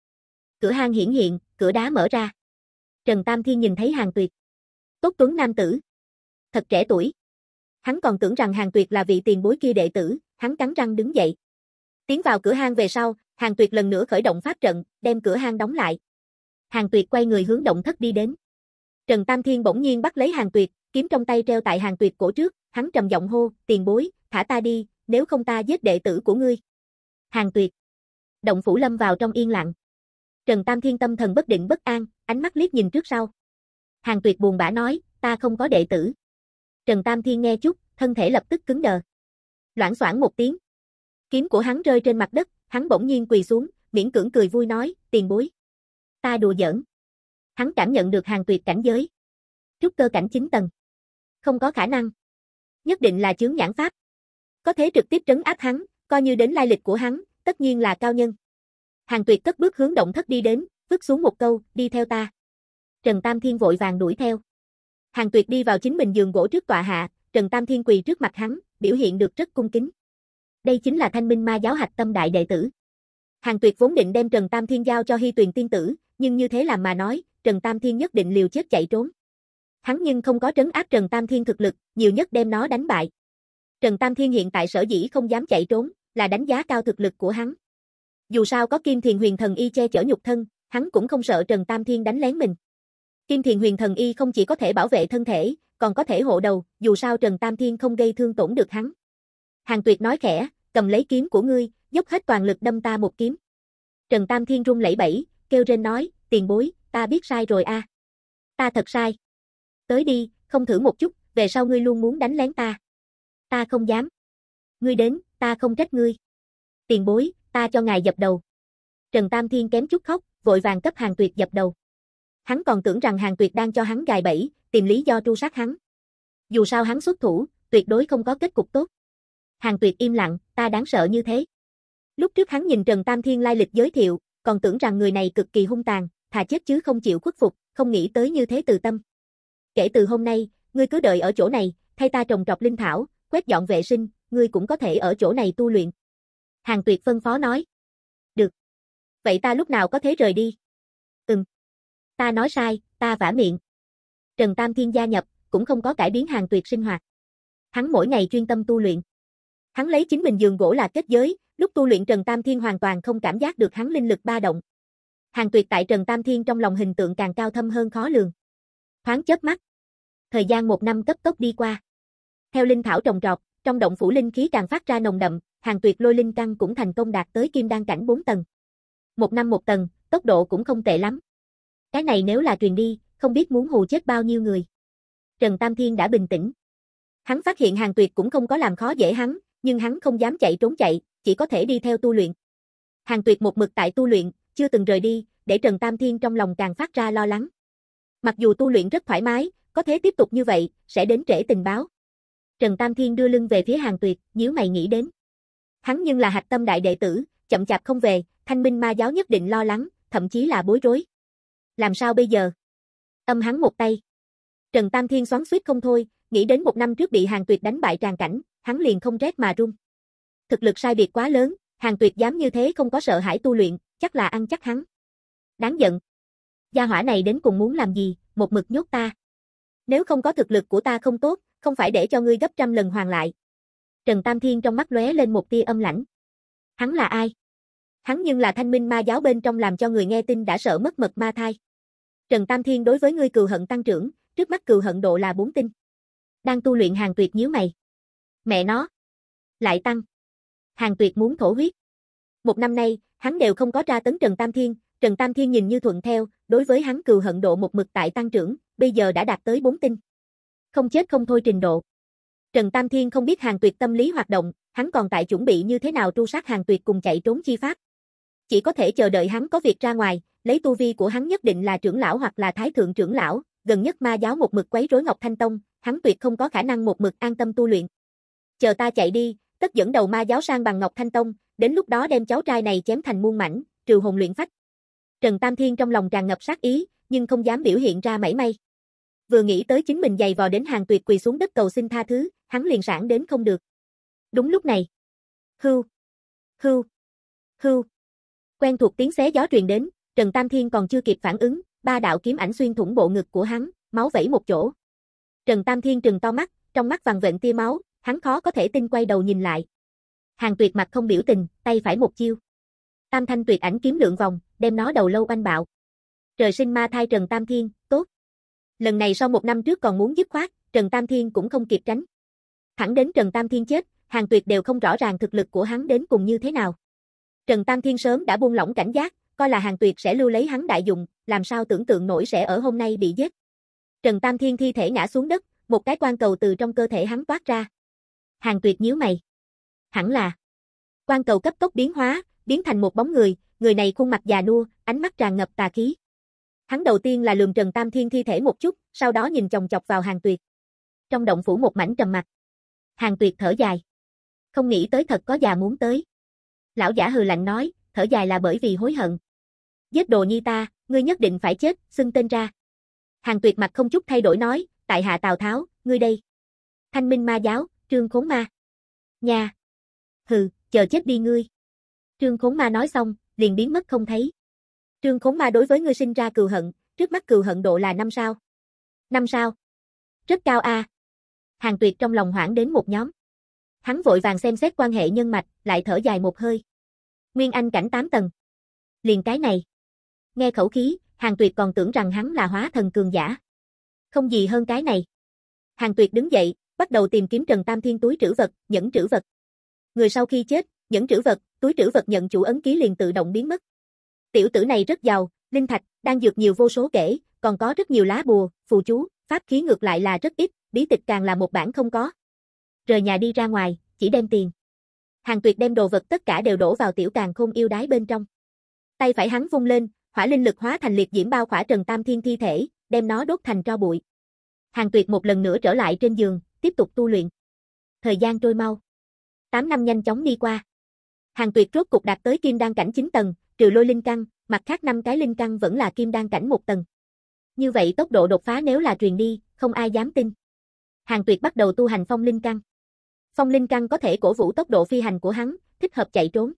Cửa hang hiển hiện, cửa đá mở ra. Trần Tam Thiên nhìn thấy Hàng Tuyệt. Tốt tuấn nam tử. Thật trẻ tuổi. Hắn còn tưởng rằng Hàng Tuyệt là vị tiền bối kia đệ tử, hắn cắn răng đứng dậy. Tiến vào cửa hang về sau, Hàng Tuyệt lần nữa khởi động pháp trận, đem cửa hang đóng lại. Hàng Tuyệt quay người hướng động thất đi đến. Trần Tam Thiên bỗng nhiên bắt lấy Hàng Tuyệt, kiếm trong tay treo tại Hàng Tuyệt cổ trước, hắn trầm giọng hô, "Tiền bối, thả ta đi, nếu không ta giết đệ tử của ngươi." Hàng Tuyệt. Động phủ lâm vào trong yên lặng. Trần Tam Thiên tâm thần bất định bất an, ánh mắt liếc nhìn trước sau. Hàng Tuyệt buồn bã nói, ta không có đệ tử. Trần Tam Thiên nghe chút, thân thể lập tức cứng đờ. Loảng xoảng một tiếng. Kiếm của hắn rơi trên mặt đất, hắn bỗng nhiên quỳ xuống, miễn cưỡng cười vui nói, tiền bối. Ta đùa giỡn. Hắn cảm nhận được hàng tuyệt cảnh giới. Trúc cơ cảnh chính tầng. Không có khả năng. Nhất định là chướng nhãn pháp. Có thế trực tiếp trấn áp hắn, coi như đến lai lịch của hắn, tất nhiên là cao nhân. Hàng Tuyệt tất bước hướng động thất đi đến, vứt xuống một câu, đi theo ta. Trần Tam Thiên vội vàng đuổi theo. Hàng Tuyệt đi vào chính mình giường gỗ trước tọa hạ, Trần Tam Thiên quỳ trước mặt hắn, biểu hiện được rất cung kính. Đây chính là Thanh Minh Ma giáo hạch tâm đại đệ tử. Hàng Tuyệt vốn định đem Trần Tam Thiên giao cho Hi Tuyền tiên tử, nhưng như thế làm mà nói, Trần Tam Thiên nhất định liều chết chạy trốn. Hắn nhưng không có trấn áp Trần Tam Thiên thực lực, nhiều nhất đem nó đánh bại. Trần Tam Thiên hiện tại sở dĩ không dám chạy trốn, là đánh giá cao thực lực của hắn. Dù sao có Kim Thiền Huyền Thần Y che chở nhục thân, hắn cũng không sợ Trần Tam Thiên đánh lén mình. Kim Thiền Huyền Thần Y không chỉ có thể bảo vệ thân thể, còn có thể hộ đầu, dù sao Trần Tam Thiên không gây thương tổn được hắn. Hàng Tuyệt nói khẽ, cầm lấy kiếm của ngươi, dốc hết toàn lực đâm ta một kiếm. Trần Tam Thiên rung lẩy bẩy, kêu rên nói, tiền bối, ta biết sai rồi a. Ta thật sai. Tới đi, không thử một chút, về sau ngươi luôn muốn đánh lén ta. Ta không dám. Ngươi đến, ta không trách ngươi. Tiền bối, ta cho ngài dập đầu. Trần Tam Thiên kém chút khóc, vội vàng cấp hàng tuyệt dập đầu. Hắn còn tưởng rằng hàng tuyệt đang cho hắn gài bẫy, tìm lý do tru sát hắn. Dù sao hắn xuất thủ, tuyệt đối không có kết cục tốt. Hàng tuyệt im lặng, ta đáng sợ như thế. Lúc trước hắn nhìn Trần Tam Thiên lai lịch giới thiệu, còn tưởng rằng người này cực kỳ hung tàn, thà chết chứ không chịu khuất phục, không nghĩ tới như thế từ tâm. Kể từ hôm nay, ngươi cứ đợi ở chỗ này, thay ta trồng trọt linh thảo, quét dọn vệ sinh, ngươi cũng có thể ở chỗ này tu luyện. Hàng Tuyệt phân phó nói. Được. Vậy ta lúc nào có thể rời đi? Ừm. Ta nói sai, ta vả miệng. Trần Tam Thiên gia nhập, cũng không có cải biến Hàng Tuyệt sinh hoạt. Hắn mỗi ngày chuyên tâm tu luyện. Hắn lấy chính mình giường gỗ là kết giới, lúc tu luyện Trần Tam Thiên hoàn toàn không cảm giác được hắn linh lực ba động. Hàng Tuyệt tại Trần Tam Thiên trong lòng hình tượng càng cao thâm hơn khó lường. Thoáng chớp mắt. Thời gian một năm cấp tốc đi qua. Theo linh thảo trồng trọt, trong động phủ linh khí càng phát ra nồng đậm, hàng tuyệt lôi linh căn cũng thành công đạt tới kim đan cảnh 4 tầng. Một năm một tầng, tốc độ cũng không tệ lắm. Cái này nếu là truyền đi, không biết muốn hù chết bao nhiêu người. Trần Tam Thiên đã bình tĩnh. Hắn phát hiện hàng tuyệt cũng không có làm khó dễ hắn, nhưng hắn không dám chạy trốn chạy, chỉ có thể đi theo tu luyện. Hàng tuyệt một mực tại tu luyện, chưa từng rời đi, để Trần Tam Thiên trong lòng càng phát ra lo lắng. Mặc dù tu luyện rất thoải mái, có thế tiếp tục như vậy, sẽ đến trễ tình báo. Trần Tam Thiên đưa lưng về phía hàng tuyệt, nhíu mày nghĩ đến. Hắn nhưng là hạch tâm đại đệ tử, chậm chạp không về, thanh minh ma giáo nhất định lo lắng, thậm chí là bối rối. Làm sao bây giờ? Âm hắn một tay. Trần Tam Thiên xoắn suýt không thôi, nghĩ đến một năm trước bị hàng tuyệt đánh bại tràn cảnh, hắn liền không rét mà run. Thực lực sai biệt quá lớn, hàng tuyệt dám như thế không có sợ hãi tu luyện, chắc là ăn chắc hắn. Đáng giận. Gia hỏa này đến cùng muốn làm gì, một mực nhốt ta. Nếu không có thực lực của ta không tốt, không phải để cho ngươi gấp trăm lần hoàn lại. Trần Tam Thiên trong mắt lóe lên một tia âm lãnh. Hắn là ai? Hắn nhưng là thanh minh ma giáo bên trong làm cho người nghe tin đã sợ mất mật ma thai. Trần Tam Thiên đối với ngươi cừu hận tăng trưởng, trước mắt cừu hận độ là bốn tinh. Đang tu luyện hàng tuyệt nhíu mày. Mẹ nó. Lại tăng. Hàng tuyệt muốn thổ huyết. Một năm nay, hắn đều không có tra tấn Trần Tam Thiên, Trần Tam Thiên nhìn như thuận theo, đối với hắn cừu hận độ một mực tại tăng trưởng, bây giờ đã đạt tới bốn tinh không chết không thôi trình độ. Trần Tam Thiên không biết hàng tuyệt tâm lý hoạt động, hắn còn tại chuẩn bị như thế nào tru sát hàng tuyệt cùng chạy trốn chi pháp. Chỉ có thể chờ đợi hắn có việc ra ngoài, lấy tu vi của hắn nhất định là trưởng lão hoặc là thái thượng trưởng lão, gần nhất ma giáo một mực quấy rối Ngọc Thanh Tông, hắn tuyệt không có khả năng một mực an tâm tu luyện. Chờ ta chạy đi, tất dẫn đầu ma giáo sang bằng Ngọc Thanh Tông, đến lúc đó đem cháu trai này chém thành muôn mảnh, trừ hồn luyện phách. Trần Tam Thiên trong lòng tràn ngập sát ý, nhưng không dám biểu hiện ra mảy may vừa nghĩ tới chính mình giày vò đến hàng tuyệt quỳ xuống đất cầu xin tha thứ, hắn liền sảng đến không được. Đúng lúc này. Hưu. Hưu. Hưu. Quen thuộc tiếng xé gió truyền đến, Trần Tam Thiên còn chưa kịp phản ứng, ba đạo kiếm ảnh xuyên thủng bộ ngực của hắn, máu vẩy một chỗ. Trần Tam Thiên trừng to mắt, trong mắt vàng vện tia máu, hắn khó có thể tin quay đầu nhìn lại. Hàng Tuyệt mặt không biểu tình, tay phải một chiêu. Tam thanh tuyệt ảnh kiếm lượng vòng, đem nó đầu lâu oanh bạo. Trời sinh ma thai Trần Tam Thiên, lần này sau một năm trước còn muốn dứt khoát, Trần Tam Thiên cũng không kịp tránh. Thẳng đến Trần Tam Thiên chết, Hàng Tuyệt đều không rõ ràng thực lực của hắn đến cùng như thế nào. Trần Tam Thiên sớm đã buông lỏng cảnh giác, coi là Hàng Tuyệt sẽ lưu lấy hắn đại dụng, làm sao tưởng tượng nổi sẽ ở hôm nay bị giết. Trần Tam Thiên thi thể ngã xuống đất, một cái quan cầu từ trong cơ thể hắn toát ra. Hàng Tuyệt nhíu mày. Hẳn là quan cầu cấp tốc biến hóa, biến thành một bóng người, người này khuôn mặt già nua, ánh mắt tràn ngập tà khí. Hắn đầu tiên là lườm Trần Tam Thiên thi thể một chút, sau đó nhìn chồng chọc vào hàng tuyệt. Trong động phủ một mảnh trầm mặt. Hàng tuyệt thở dài. Không nghĩ tới thật có già muốn tới. Lão giả hừ lạnh nói, thở dài là bởi vì hối hận. Giết đồ nhi ta, ngươi nhất định phải chết, xưng tên ra. Hàng tuyệt mặt không chút thay đổi nói, tại hạ Tào Tháo, ngươi đây. Thanh minh ma giáo, trương khốn ma. Nha. Hừ, chờ chết đi ngươi. Trương khốn ma nói xong, liền biến mất không thấy. Trương khốn Ma đối với ngươi sinh ra cừu hận, trước mắt cừu hận độ là năm sao. Năm sao? Rất cao a. À. Hàng Tuyệt trong lòng hoảng đến một nhóm. Hắn vội vàng xem xét quan hệ nhân mạch, lại thở dài một hơi. Nguyên Anh cảnh 8 tầng. Liền cái này. Nghe khẩu khí, Hàng Tuyệt còn tưởng rằng hắn là hóa thần cường giả. Không gì hơn cái này. Hàng Tuyệt đứng dậy, bắt đầu tìm kiếm Trần Tam Thiên túi trữ vật, nhẫn trữ vật. Người sau khi chết, nhẫn trữ vật, túi trữ vật nhận chủ ấn ký liền tự động biến mất. Tiểu tử này rất giàu, linh thạch, đang dược nhiều vô số kể, còn có rất nhiều lá bùa, phù chú, pháp khí ngược lại là rất ít, bí tịch càng là một bản không có. Rời nhà đi ra ngoài, chỉ đem tiền. Hàng Tuyệt đem đồ vật tất cả đều đổ vào tiểu càng không yêu đái bên trong. Tay phải hắn vung lên, hỏa linh lực hóa thành liệt diễm bao khỏa Trần Tam Thiên thi thể, đem nó đốt thành tro bụi. Hàng Tuyệt một lần nữa trở lại trên giường, tiếp tục tu luyện. Thời gian trôi mau. 8 năm nhanh chóng đi qua. Hàng Tuyệt rốt cục đạt tới kim đan cảnh 9 tầng, trừ lôi linh căn, mặt khác năm cái linh căn vẫn là kim đan cảnh một tầng. Như vậy tốc độ đột phá nếu là truyền đi, không ai dám tin. Hàng Tuyệt bắt đầu tu hành phong linh căn. Phong linh căn có thể cổ vũ tốc độ phi hành của hắn, thích hợp chạy trốn.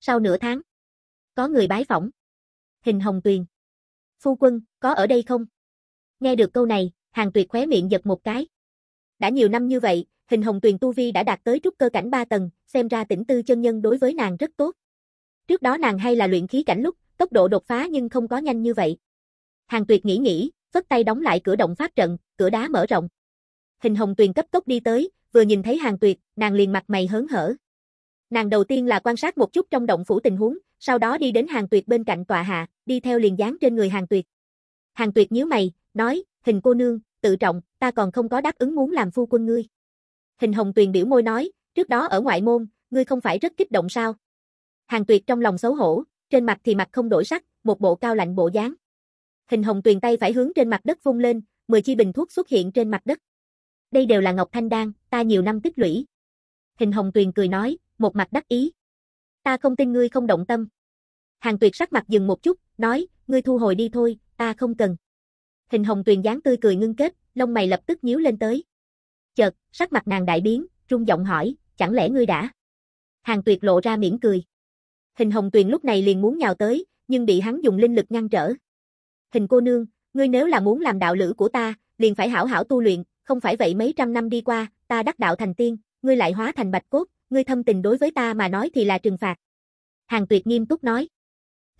Sau nửa tháng, có người bái phỏng. Hình Hồng Tuyền. Phu quân, có ở đây không? Nghe được câu này, Hàng Tuyệt khóe miệng giật một cái. Đã nhiều năm như vậy, Hình Hồng Tuyền tu vi đã đạt tới trúc cơ cảnh 3 tầng, xem ra tỉnh tư chân nhân đối với nàng rất tốt. Trước đó nàng hay là luyện khí cảnh lúc, tốc độ đột phá nhưng không có nhanh như vậy. Hàng Tuyệt nghĩ nghĩ, vất tay đóng lại cửa động phát trận, cửa đá mở rộng. Hình Hồng Tuyền cấp tốc đi tới, vừa nhìn thấy Hàng Tuyệt, nàng liền mặt mày hớn hở. Nàng đầu tiên là quan sát một chút trong động phủ tình huống, sau đó đi đến Hàng Tuyệt bên cạnh tòa hạ, đi theo liền dán trên người Hàng Tuyệt. Hàng Tuyệt nhíu mày, nói, "Hình cô nương, tự trọng, ta còn không có đáp ứng muốn làm phu quân ngươi." Hình Hồng Tuyền biểu môi nói, "Trước đó ở ngoại môn, ngươi không phải rất kích động sao? Hàng Tuyệt trong lòng xấu hổ, trên mặt thì mặt không đổi sắc, một bộ cao lạnh bộ dáng. Hình Hồng Tuyền tay phải hướng trên mặt đất vung lên, 10 chi bình thuốc xuất hiện trên mặt đất. Đây đều là ngọc thanh đan, ta nhiều năm tích lũy. Hình Hồng Tuyền cười nói, một mặt đắc ý. Ta không tin ngươi không động tâm. Hàng Tuyệt sắc mặt dừng một chút, nói, ngươi thu hồi đi thôi, ta không cần. Hình Hồng Tuyền dáng tươi cười ngưng kết, lông mày lập tức nhíu lên tới. Chợt, sắc mặt nàng đại biến, rung giọng hỏi, chẳng lẽ ngươi đã? Hàng Tuyệt lộ ra mỉm cười. Hình Hồng Tuyền lúc này liền muốn nhào tới, nhưng bị hắn dùng linh lực ngăn trở. Hình cô nương, ngươi nếu là muốn làm đạo lữ của ta, liền phải hảo hảo tu luyện, không phải vậy mấy trăm năm đi qua, ta đắc đạo thành tiên, ngươi lại hóa thành bạch cốt, ngươi thâm tình đối với ta mà nói thì là trừng phạt. Hàng Tuyệt nghiêm túc nói.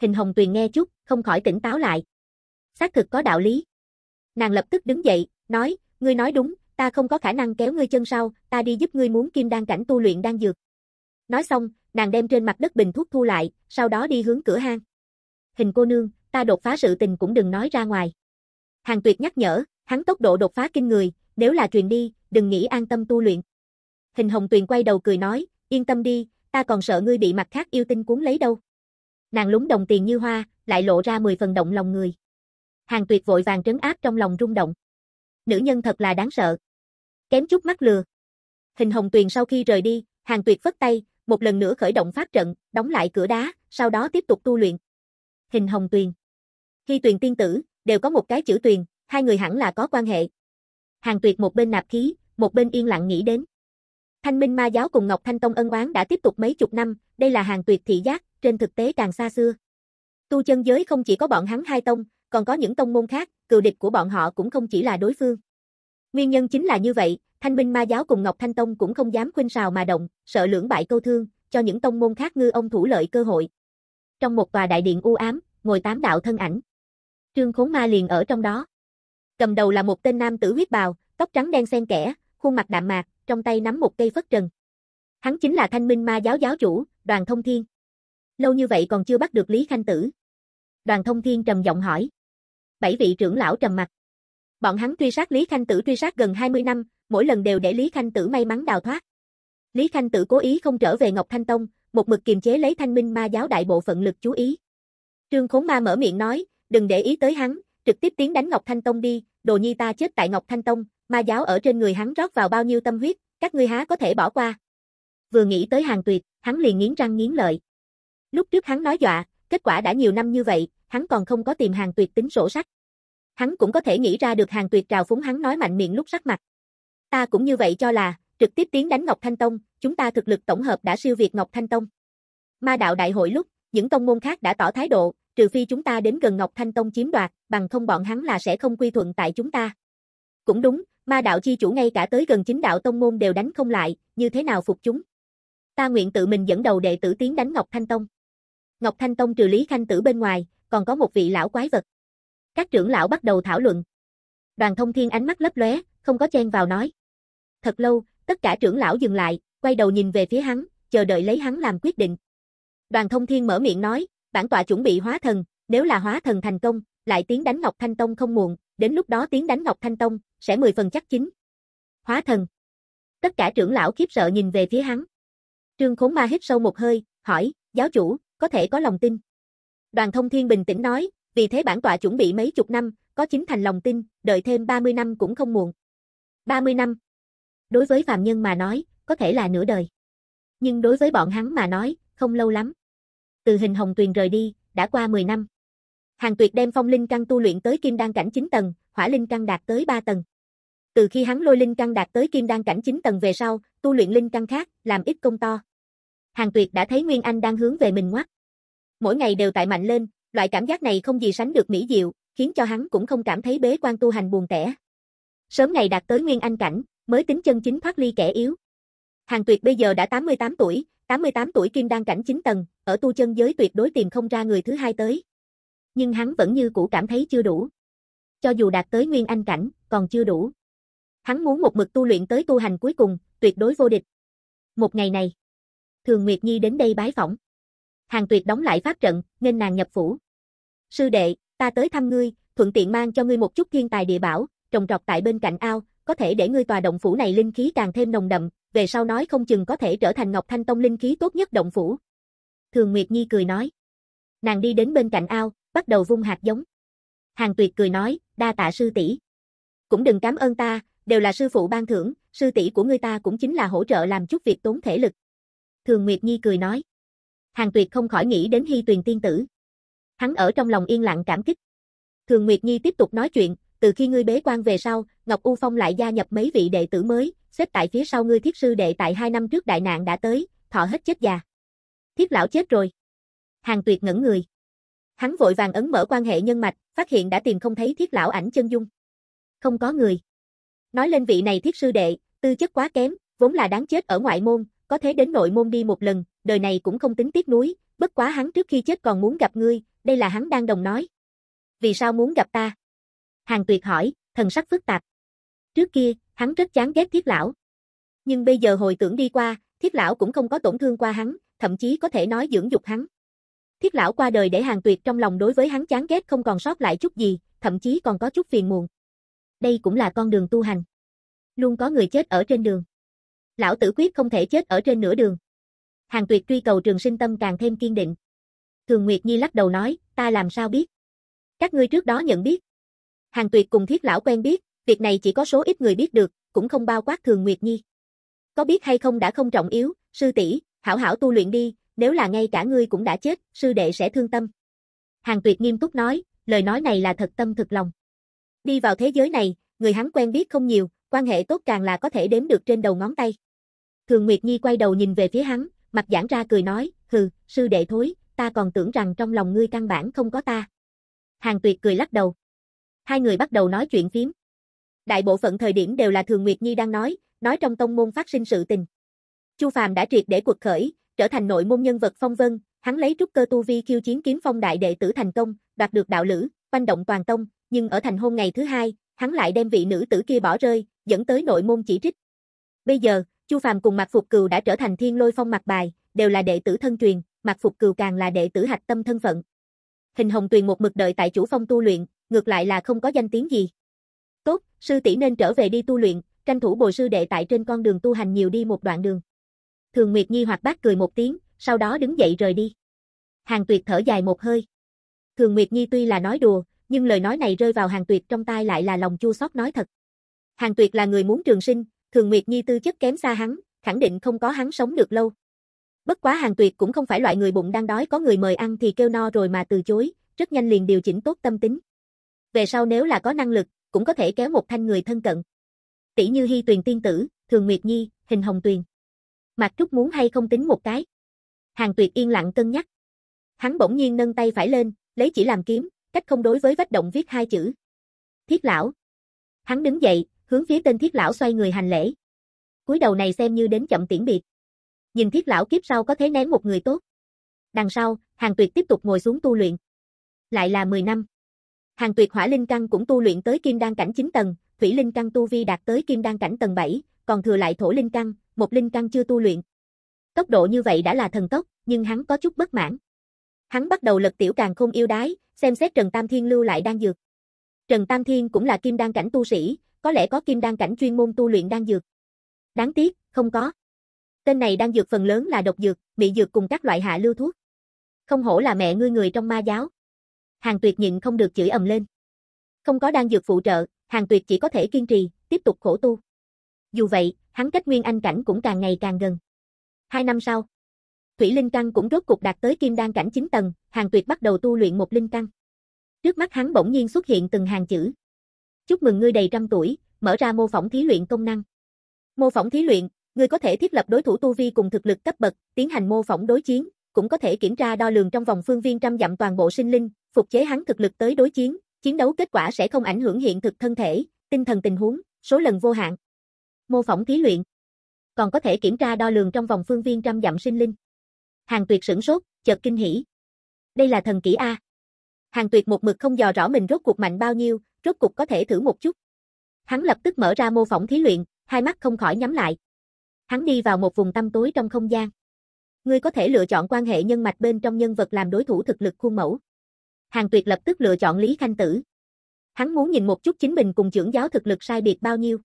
Hình Hồng Tuyền nghe chút, không khỏi tỉnh táo lại. Xác thực có đạo lý. Nàng lập tức đứng dậy, nói, ngươi nói đúng, ta không có khả năng kéo ngươi chân sau, ta đi giúp ngươi muốn kim đan cảnh tu luyện đan dược. Nói xong, nàng đem trên mặt đất bình thuốc thu lại, sau đó đi hướng cửa hang. Hình cô nương, ta đột phá sự tình cũng đừng nói ra ngoài. Hàng tuyệt nhắc nhở, hắn tốc độ đột phá kinh người, nếu là truyền đi, đừng nghĩ an tâm tu luyện. Hình hồng tuyền quay đầu cười nói, yên tâm đi, ta còn sợ ngươi bị mặt khác yêu tinh cuốn lấy đâu. Nàng lúng đồng tiền như hoa, lại lộ ra 10 phần động lòng người. Hàng tuyệt vội vàng trấn áp trong lòng rung động. Nữ nhân thật là đáng sợ. Kém chút mắt lừa. Hình hồng tuyền sau khi rời đi, hàng tuyệt vất tay, một lần nữa khởi động pháp trận, đóng lại cửa đá, sau đó tiếp tục tu luyện. Hình Hồng Tuyền Khi Tuyền tiên tử, đều có một cái chữ Tuyền, hai người hẳn là có quan hệ. Hàng Tuyệt một bên nạp khí, một bên yên lặng nghĩ đến. Thanh Minh Ma giáo cùng Ngọc Thanh Tông ân oán đã tiếp tục mấy chục năm, đây là hàng tuyệt thị giác, trên thực tế càng xa xưa. Tu chân giới không chỉ có bọn hắn hai tông, còn có những tông môn khác, cựu địch của bọn họ cũng không chỉ là đối phương. Nguyên nhân chính là như vậy, Thanh binh ma giáo cùng Ngọc Thanh Tông cũng không dám khuynh sào mà động, sợ lưỡng bại câu thương, cho những tông môn khác ngư ông thủ lợi cơ hội. Trong một tòa đại điện u ám, ngồi tám đạo thân ảnh. Trương Khốn Ma liền ở trong đó. Cầm đầu là một tên nam tử huyết bào, tóc trắng đen xen kẽ, khuôn mặt đạm mạc, trong tay nắm một cây phất trần. Hắn chính là Thanh Minh Ma giáo giáo chủ, Đoàn Thông Thiên. Lâu như vậy còn chưa bắt được Lý Khanh Tử. Đoàn Thông Thiên trầm giọng hỏi. Bảy vị trưởng lão trầm mặt. Bọn hắn truy sát Lý Khanh Tử truy sát gần 20 năm, mỗi lần đều để Lý Khanh Tử may mắn đào thoát. Lý Khanh Tử cố ý không trở về Ngọc Thanh Tông, một mực kiềm chế lấy Thanh Minh Ma giáo đại bộ phận lực chú ý. Trương Khốn Ma mở miệng nói, đừng để ý tới hắn, trực tiếp tiến đánh Ngọc Thanh Tông đi, đồ nhi ta chết tại Ngọc Thanh Tông, ma giáo ở trên người hắn rót vào bao nhiêu tâm huyết, các ngươi há có thể bỏ qua. Vừa nghĩ tới hàng tuyệt, hắn liền nghiến răng nghiến lợi. Lúc trước hắn nói dọa, kết quả đã nhiều năm như vậy, hắn còn không có tìm hàng tuyệt tính sổ sách. Hắn cũng có thể nghĩ ra được hàng tuyệt trào phúng hắn nói mạnh miệng lúc sắc mặt ta cũng như vậy cho là, trực tiếp tiến đánh Ngọc Thanh Tông, chúng ta thực lực tổng hợp đã siêu việt Ngọc Thanh Tông. Ma đạo đại hội lúc, những tông môn khác đã tỏ thái độ, trừ phi chúng ta đến gần Ngọc Thanh Tông chiếm đoạt, bằng không bọn hắn là sẽ không quy thuận tại chúng ta. Cũng đúng, ma đạo chi chủ ngay cả tới gần chính đạo tông môn đều đánh không lại, như thế nào phục chúng. Ta nguyện tự mình dẫn đầu đệ tử tiến đánh Ngọc Thanh Tông. Ngọc Thanh Tông trừ Lý Khanh Tử bên ngoài, còn có một vị lão quái vật. Các trưởng lão bắt đầu thảo luận. Đoàn Thông Thiên ánh mắt lấp lóe, không có chen vào nói. Thật lâu, tất cả trưởng lão dừng lại, quay đầu nhìn về phía hắn, chờ đợi lấy hắn làm quyết định. Đoàn Thông Thiên mở miệng nói, bản tọa chuẩn bị hóa thần, nếu là hóa thần thành công, lại tiến đánh Ngọc Thanh Tông không muộn, đến lúc đó tiến đánh Ngọc Thanh Tông sẽ 10 phần chắc chính. Hóa thần. Tất cả trưởng lão khiếp sợ nhìn về phía hắn. Trương Khốn Ma hít sâu một hơi, hỏi, giáo chủ, có thể có lòng tin. Đoàn Thông Thiên bình tĩnh nói, vì thế bản tọa chuẩn bị mấy chục năm, có chính thành lòng tin, đợi thêm 30 năm cũng không muộn. 30 năm đối với phàm nhân mà nói, có thể là nửa đời. Nhưng đối với bọn hắn mà nói, không lâu lắm. Từ hình hồng tuyền rời đi, đã qua 10 năm. Hàng Tuyệt đem phong linh căn tu luyện tới kim đan cảnh 9 tầng, hỏa linh căn đạt tới 3 tầng. Từ khi hắn lôi linh căn đạt tới kim đan cảnh 9 tầng về sau, tu luyện linh căn khác, làm ít công to. Hàng Tuyệt đã thấy Nguyên Anh đang hướng về mình ngoắc. Mỗi ngày đều tại mạnh lên, loại cảm giác này không gì sánh được mỹ diệu, khiến cho hắn cũng không cảm thấy bế quan tu hành buồn tẻ. Sớm ngày đạt tới Nguyên Anh cảnh, mới tính chân chính thoát ly kẻ yếu. Hàng Tuyệt bây giờ đã 88 tuổi, 88 tuổi kim đang cảnh 9 tầng, ở tu chân giới tuyệt đối tìm không ra người thứ hai tới. Nhưng hắn vẫn như cũ cảm thấy chưa đủ. Cho dù đạt tới nguyên anh cảnh, còn chưa đủ. Hắn muốn một mực tu luyện tới tu hành cuối cùng, tuyệt đối vô địch. Một ngày này, Thường Nguyệt Nhi đến đây bái phỏng. Hàng Tuyệt đóng lại pháp trận, nên nàng nhập phủ. Sư đệ, ta tới thăm ngươi, thuận tiện mang cho ngươi một chút thiên tài địa bảo, trồng trọt tại bên cạnh ao, có thể để ngươi tòa động phủ này linh khí càng thêm nồng đậm, về sau nói không chừng có thể trở thành Ngọc Thanh Tông linh khí tốt nhất động phủ. Thường Nguyệt Nhi cười nói. Nàng đi đến bên cạnh ao, bắt đầu vung hạt giống. Hàng Tuyệt cười nói, đa tạ sư tỷ. Cũng đừng cảm ơn ta, đều là sư phụ ban thưởng, sư tỷ của ngươi ta cũng chính là hỗ trợ làm chút việc tốn thể lực. Thường Nguyệt Nhi cười nói. Hàng Tuyệt không khỏi nghĩ đến Hy Tuyền tiên tử. Hắn ở trong lòng yên lặng cảm kích. Thường Nguyệt Nhi tiếp tục nói chuyện, từ khi ngươi bế quan về sau, Ngọc U Phong lại gia nhập mấy vị đệ tử mới, xếp tại phía sau ngươi thiết sư đệ tại hai năm trước đại nạn đã tới, thọ hết chết già. Thiết lão chết rồi. Hàng tuyệt ngẩn người. Hắn vội vàng ấn mở quan hệ nhân mạch, phát hiện đã tìm không thấy thiết lão ảnh chân dung. Không có người. Nói lên vị này thiết sư đệ, tư chất quá kém, vốn là đáng chết ở ngoại môn, có thế đến nội môn đi một lần, đời này cũng không tính tiếc núi, bất quá hắn trước khi chết còn muốn gặp ngươi, đây là hắn đang đồng nói. Vì sao muốn gặp ta? Hàng tuyệt hỏi, thần sắc phức tạp. Trước kia, hắn rất chán ghét thiết lão. Nhưng bây giờ hồi tưởng đi qua, thiết lão cũng không có tổn thương qua hắn, thậm chí có thể nói dưỡng dục hắn. Thiết lão qua đời để hàng tuyệt trong lòng đối với hắn chán ghét không còn sót lại chút gì, thậm chí còn có chút phiền muộn. Đây cũng là con đường tu hành. Luôn có người chết ở trên đường. Lão tử quyết không thể chết ở trên nửa đường. Hàng tuyệt truy cầu trường sinh tâm càng thêm kiên định. Thường Nguyệt Nhi lắc đầu nói, ta làm sao biết. Các ngươi trước đó nhận biết. Hàng Tuyệt cùng Thiết lão quen biết, việc này chỉ có số ít người biết được, cũng không bao quát Thường Nguyệt Nhi. Có biết hay không đã không trọng yếu, sư tỷ, hảo hảo tu luyện đi, nếu là ngay cả ngươi cũng đã chết, sư đệ sẽ thương tâm. Hàng Tuyệt nghiêm túc nói, lời nói này là thật tâm thực lòng. Đi vào thế giới này, người hắn quen biết không nhiều, quan hệ tốt càng là có thể đếm được trên đầu ngón tay. Thường Nguyệt Nhi quay đầu nhìn về phía hắn, mặt giãn ra cười nói, hừ, sư đệ thối, ta còn tưởng rằng trong lòng ngươi căn bản không có ta. Hàng Tuyệt cười lắc đầu. Hai người bắt đầu nói chuyện phím. Đại bộ phận thời điểm đều là Thường Nguyệt Nhi đang nói, nói trong tông môn phát sinh sự tình. Chu Phàm đã triệt để cuộc khởi, trở thành nội môn nhân vật phong vân, hắn lấy trúc cơ tu vi khiêu chiến kiếm phong đại đệ tử thành công, đạt được đạo lữ, quanh động toàn tông, nhưng ở thành hôn ngày thứ hai, hắn lại đem vị nữ tử kia bỏ rơi, dẫn tới nội môn chỉ trích. Bây giờ, Chu Phàm cùng Mạc Phục Cừu đã trở thành Thiên Lôi Phong mặt bài, đều là đệ tử thân truyền, Mạc Phục Cừu càng là đệ tử hạch tâm thân phận. Hình Hồng Tuyền một mực đợi tại chủ phong tu luyện, ngược lại là không có danh tiếng gì. Tốt, sư tỷ nên trở về đi tu luyện, tranh thủ bồi sư đệ tại trên con đường tu hành nhiều đi một đoạn đường. Thường Nguyệt Nhi hoặc bác cười một tiếng, sau đó đứng dậy rời đi. Hàng Tuyệt thở dài một hơi. Thường Nguyệt Nhi tuy là nói đùa, nhưng lời nói này rơi vào Hàng Tuyệt trong tai lại là lòng chua xót nói thật. Hàng Tuyệt là người muốn trường sinh, Thường Nguyệt Nhi tư chất kém xa hắn, khẳng định không có hắn sống được lâu. Bất quá Hàng Tuyệt cũng không phải loại người bụng đang đói có người mời ăn thì kêu no rồi mà từ chối, rất nhanh liền điều chỉnh tốt tâm tính về sau nếu là có năng lực, cũng có thể kéo một thanh người thân cận. Tỷ như Hy Tuyền Tiên Tử, Thường Nguyệt Nhi, Hình Hồng Tuyền. Mạc Trúc muốn hay không tính một cái. Hàng Tuyệt yên lặng cân nhắc. Hắn bỗng nhiên nâng tay phải lên, lấy chỉ làm kiếm, cách không đối với vách động viết hai chữ. Thiết lão. Hắn đứng dậy, hướng phía tên Thiết lão xoay người hành lễ. Cúi đầu này xem như đến chậm tiễn biệt. Nhìn Thiết lão kiếp sau có thế ném một người tốt. Đằng sau, Hàng Tuyệt tiếp tục ngồi xuống tu luyện. Lại là 10 năm. Hàng tuyệt hỏa linh căn cũng tu luyện tới kim đan cảnh 9 tầng, thủy linh căn tu vi đạt tới kim đan cảnh tầng 7, còn thừa lại thổ linh căn, một linh căn chưa tu luyện. Tốc độ như vậy đã là thần tốc, nhưng hắn có chút bất mãn. Hắn bắt đầu lật tiểu càng không yêu đái, xem xét Trần Tam Thiên lưu lại đang dược. Trần Tam Thiên cũng là kim đan cảnh tu sĩ, có lẽ có kim đan cảnh chuyên môn tu luyện đang dược. Đáng tiếc, không có. Tên này đang dược phần lớn là độc dược, bị dược cùng các loại hạ lưu thuốc. Không hổ là mẹ ngươi người trong ma giáo hàng tuyệt nhịn không được chửi ầm lên. Không có đan dược phụ trợ, hàng tuyệt chỉ có thể kiên trì, tiếp tục khổ tu. Dù vậy, hắn cách nguyên anh cảnh cũng càng ngày càng gần. Hai năm sau, Thủy Linh Căn cũng rốt cục đạt tới kim đan cảnh 9 tầng, hàng tuyệt bắt đầu tu luyện một linh căn. Trước mắt hắn bỗng nhiên xuất hiện từng hàng chữ. Chúc mừng ngươi đầy trăm tuổi, mở ra mô phỏng thí luyện công năng. Mô phỏng thí luyện, ngươi có thể thiết lập đối thủ tu vi cùng thực lực cấp bậc, tiến hành mô phỏng đối chiến, cũng có thể kiểm tra đo lường trong vòng phương viên trăm dặm toàn bộ sinh linh, phục chế hắn thực lực tới đối chiến, chiến đấu kết quả sẽ không ảnh hưởng hiện thực thân thể, tinh thần tình huống, số lần vô hạn. Mô phỏng thí luyện. Còn có thể kiểm tra đo lường trong vòng phương viên trăm dặm sinh linh. Hàng Tuyệt sửng sốt, chợt kinh hỉ. Đây là thần kỹ a. Hàng Tuyệt một mực không dò rõ mình rốt cuộc mạnh bao nhiêu, rốt cuộc có thể thử một chút. Hắn lập tức mở ra mô phỏng thí luyện, hai mắt không khỏi nhắm lại. Hắn đi vào một vùng tăm tối trong không gian. Ngươi có thể lựa chọn quan hệ nhân mạch bên trong nhân vật làm đối thủ thực lực khuôn mẫu. Hàng Tuyệt lập tức lựa chọn Lý Khanh Tử. Hắn muốn nhìn một chút chính mình cùng trưởng giáo thực lực sai biệt bao nhiêu.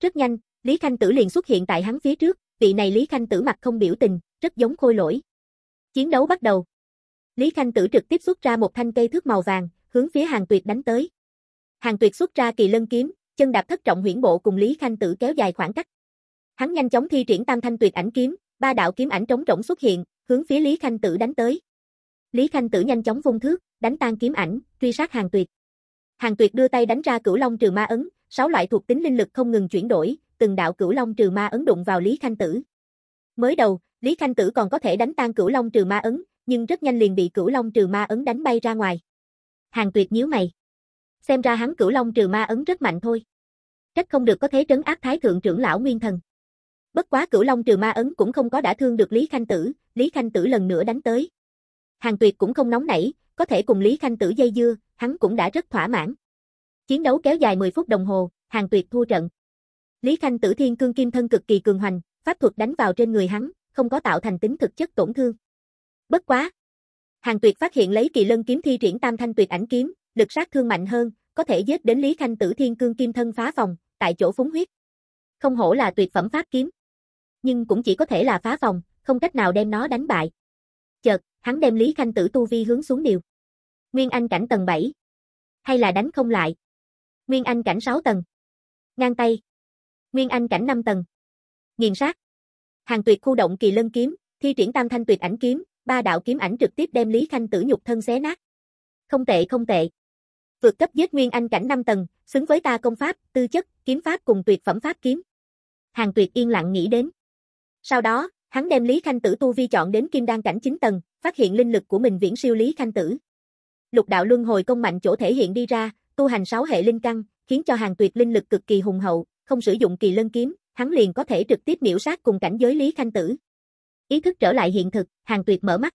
Rất nhanh, Lý Khanh Tử liền xuất hiện tại hắn phía trước, vị này Lý Khanh Tử mặt không biểu tình, rất giống khôi lỗi. Chiến đấu bắt đầu. Lý Khanh Tử trực tiếp xuất ra một thanh cây thước màu vàng, hướng phía Hàng Tuyệt đánh tới. Hàng Tuyệt xuất ra kỳ lân kiếm, chân đạp thất trọng huyễn bộ cùng Lý Khanh Tử kéo dài khoảng cách. Hắn nhanh chóng thi triển tam thanh tuyệt ảnh kiếm, ba đạo kiếm ảnh trống rỗng xuất hiện, hướng phía Lý Khanh Tử đánh tới. Lý Khanh Tử nhanh chóng vung thước, đánh tan kiếm ảnh, truy sát hàng tuyệt. Hàng tuyệt đưa tay đánh ra cửu long trừ ma ấn, sáu loại thuộc tính linh lực không ngừng chuyển đổi, từng đạo cửu long trừ ma ấn đụng vào Lý Khanh Tử. Mới đầu, Lý Khanh Tử còn có thể đánh tan cửu long trừ ma ấn, nhưng rất nhanh liền bị cửu long trừ ma ấn đánh bay ra ngoài. Hàng tuyệt nhíu mày. Xem ra hắn cửu long trừ ma ấn rất mạnh thôi. Trách không được có thế trấn áp thái thượng trưởng lão nguyên thần. Bất quá cửu long trừ ma ấn cũng không có đã thương được Lý Khanh Tử, Lý Khanh Tử lần nữa đánh tới. Hàng tuyệt cũng không nóng nảy, có thể cùng Lý Khanh Tử dây dưa, hắn cũng đã rất thỏa mãn. Chiến đấu kéo dài 10 phút đồng hồ, Hàng Tuyệt thua trận. Lý Khanh Tử Thiên Cương Kim thân cực kỳ cường hoành, pháp thuật đánh vào trên người hắn, không có tạo thành tính thực chất tổn thương. Bất quá, Hàng Tuyệt phát hiện lấy Kỳ Lân kiếm thi triển Tam Thanh Tuyệt ảnh kiếm, lực sát thương mạnh hơn, có thể giết đến Lý Khanh Tử Thiên Cương Kim thân phá phòng, tại chỗ phúng huyết. Không hổ là tuyệt phẩm pháp kiếm, nhưng cũng chỉ có thể là phá phòng, không cách nào đem nó đánh bại. Chợt, hắn đem Lý Khanh Tử tu vi hướng xuống điều. Nguyên Anh cảnh tầng 7. Hay là đánh không lại. Nguyên Anh cảnh 6 tầng. Ngang tay. Nguyên Anh cảnh 5 tầng. Nghiền sát. Hàng tuyệt khu động kỳ lân kiếm, thi triển tam thanh tuyệt ảnh kiếm, ba đạo kiếm ảnh trực tiếp đem Lý Khanh tử nhục thân xé nát. Không tệ không tệ. Vượt cấp giết Nguyên Anh cảnh 5 tầng, xứng với ta công pháp, tư chất, kiếm pháp cùng tuyệt phẩm pháp kiếm. Hàng tuyệt yên lặng nghĩ đến. Sau đó, hắn đem Lý Khanh Tử tu vi chọn đến kim đan cảnh 9 tầng, phát hiện linh lực của mình viễn siêu Lý Khanh Tử. Lục đạo luân hồi công mạnh chỗ thể hiện đi ra, tu hành sáu hệ linh căn, khiến cho hàng tuyệt linh lực cực kỳ hùng hậu, không sử dụng kỳ lân kiếm, hắn liền có thể trực tiếp miểu sát cùng cảnh giới Lý Khanh Tử. Ý thức trở lại hiện thực, hàng tuyệt mở mắt.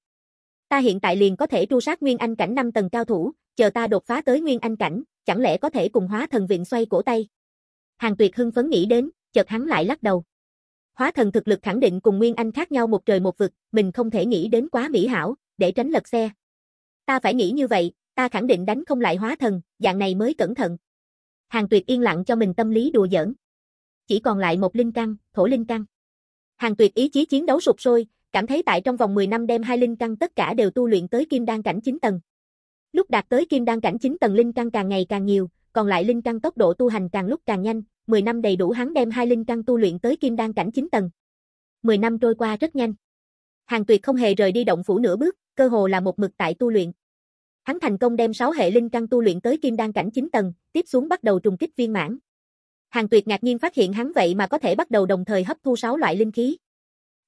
Ta hiện tại liền có thể tru sát nguyên anh cảnh năm tầng cao thủ, chờ ta đột phá tới nguyên anh cảnh, chẳng lẽ có thể cùng hóa thần viện xoay cổ tay. Hàng tuyệt hưng phấn nghĩ đến, chợt hắn lại lắc đầu. Hóa thần thực lực khẳng định cùng Nguyên Anh khác nhau một trời một vực, mình không thể nghĩ đến quá mỹ hảo, để tránh lật xe, Ta phải nghĩ như vậy, ta khẳng định đánh không lại hóa thần, dạng này mới cẩn thận. Hàng Tuyệt yên lặng cho mình tâm lý đùa giỡn. Chỉ còn lại một linh căn, thổ linh căn. Hàng Tuyệt ý chí chiến đấu sụp sôi, cảm thấy tại trong vòng 10 năm đem hai linh căn tất cả đều tu luyện tới kim đan cảnh 9 tầng. Lúc đạt tới kim đan cảnh 9 tầng linh căn càng ngày càng nhiều, còn lại linh căn tốc độ tu hành càng lúc càng nhanh, 10 năm đầy đủ hắn đem hai linh căn tu luyện tới kim đan cảnh 9 tầng. 10 năm trôi qua rất nhanh. Hàng Tuyệt không hề rời đi động phủ nửa bước, cơ hồ là một mực tại tu luyện. Hắn thành công đem 6 hệ linh căn tu luyện tới kim đan cảnh 9 tầng, tiếp xuống bắt đầu trùng kích viên mãn. Hàng Tuyệt ngạc nhiên phát hiện hắn vậy mà có thể bắt đầu đồng thời hấp thu 6 loại linh khí.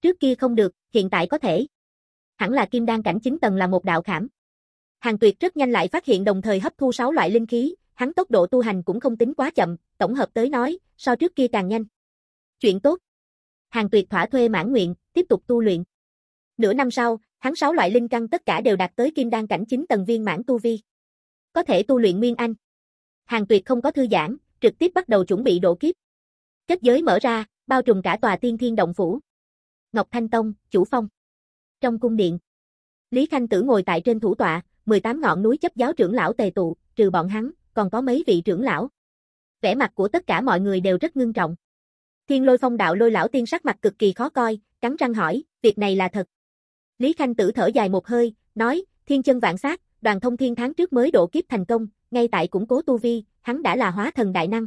Trước kia không được, hiện tại có thể. Hẳn là kim đan cảnh 9 tầng là một đạo khảm. Hàng Tuyệt rất nhanh lại phát hiện đồng thời hấp thu 6 loại linh khí, hắn tốc độ tu hành cũng không tính quá chậm, tổng hợp tới nói, so trước kia càng nhanh. Chuyện tốt. Hàng Tuyệt thỏa thuê mãn nguyện, tiếp tục tu luyện. Nửa năm sau, Hắn sáu loại linh căn tất cả đều đạt tới kim đan cảnh 9 tầng viên mãn tu vi. Có thể tu luyện nguyên anh. Hàng Tuyệt không có thư giãn, trực tiếp bắt đầu chuẩn bị độ kiếp. Kết giới mở ra, bao trùm cả tòa Tiên Thiên động phủ. Ngọc Thanh Tông, chủ phong. Trong cung điện, Lý Khanh Tử ngồi tại trên thủ tọa, 18 ngọn núi chấp giáo trưởng lão tề tụ, trừ bọn hắn, còn có mấy vị trưởng lão. Vẻ mặt của tất cả mọi người đều rất ngưng trọng. Thiên Lôi Phong đạo Lôi lão tiên sắc mặt cực kỳ khó coi, cắn răng hỏi, việc này là thật. Lý Khanh Tử thở dài một hơi, nói, thiên chân vạn sát, đoàn thông thiên tháng trước mới độ kiếp thành công, ngay tại củng cố tu vi, hắn đã là hóa thần đại năng.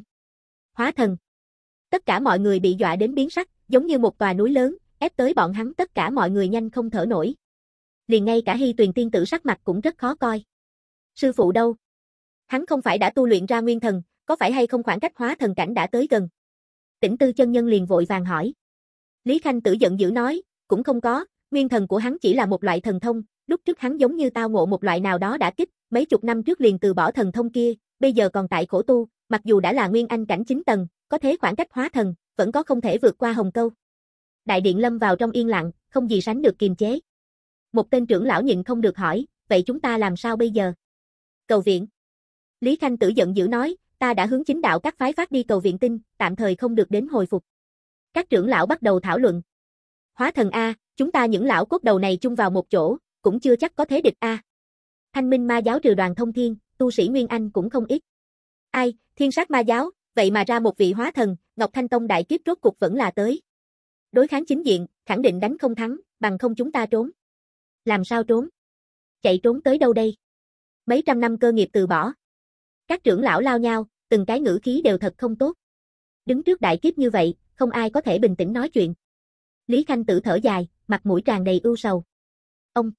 Hóa thần. Tất cả mọi người bị dọa đến biến sắc, giống như một tòa núi lớn, ép tới bọn hắn tất cả mọi người nhanh không thở nổi. Liền ngay cả Hy Tuyền tiên tử sắc mặt cũng rất khó coi. Sư phụ đâu? Hắn không phải đã tu luyện ra nguyên thần, có phải hay không khoảng cách hóa thần cảnh đã tới gần? Tỉnh tư chân nhân liền vội vàng hỏi. Lý Khanh tử giận dữ nói, cũng không có, Nguyên thần của hắn chỉ là một loại thần thông, lúc trước hắn giống như tao ngộ một loại nào đó đã kích, mấy chục năm trước liền từ bỏ thần thông kia, bây giờ còn tại khổ tu, mặc dù đã là nguyên anh cảnh 9 tầng, có thế khoảng cách hóa thần, vẫn có không thể vượt qua hồng câu. Đại điện lâm vào trong yên lặng, không gì sánh được kiềm chế. Một tên trưởng lão nhịn không được hỏi, vậy chúng ta làm sao bây giờ? Cầu viện. Lý Khanh tử giận dữ nói, ta đã hướng chính đạo các phái phát đi cầu viện tin, tạm thời không được đến hồi phục. Các trưởng lão bắt đầu thảo luận, Hóa thần A, chúng ta những lão cốt đầu này chung vào một chỗ, cũng chưa chắc có thế địch A. Thanh minh ma giáo trừ đoàn thông thiên, tu sĩ Nguyên Anh cũng không ít. Ai, thiên sát ma giáo, vậy mà ra một vị hóa thần, Ngọc Thanh Tông đại kiếp rốt cục vẫn là tới. Đối kháng chính diện, khẳng định đánh không thắng, bằng không chúng ta trốn. Làm sao trốn? Chạy trốn tới đâu đây? Mấy trăm năm cơ nghiệp từ bỏ. Các trưởng lão lao nhau, từng cái ngữ khí đều thật không tốt. Đứng trước đại kiếp như vậy, không ai có thể bình tĩnh nói chuyện. Lý Khanh Tử thở dài, mặt mũi tràn đầy ưu sầu. Ông!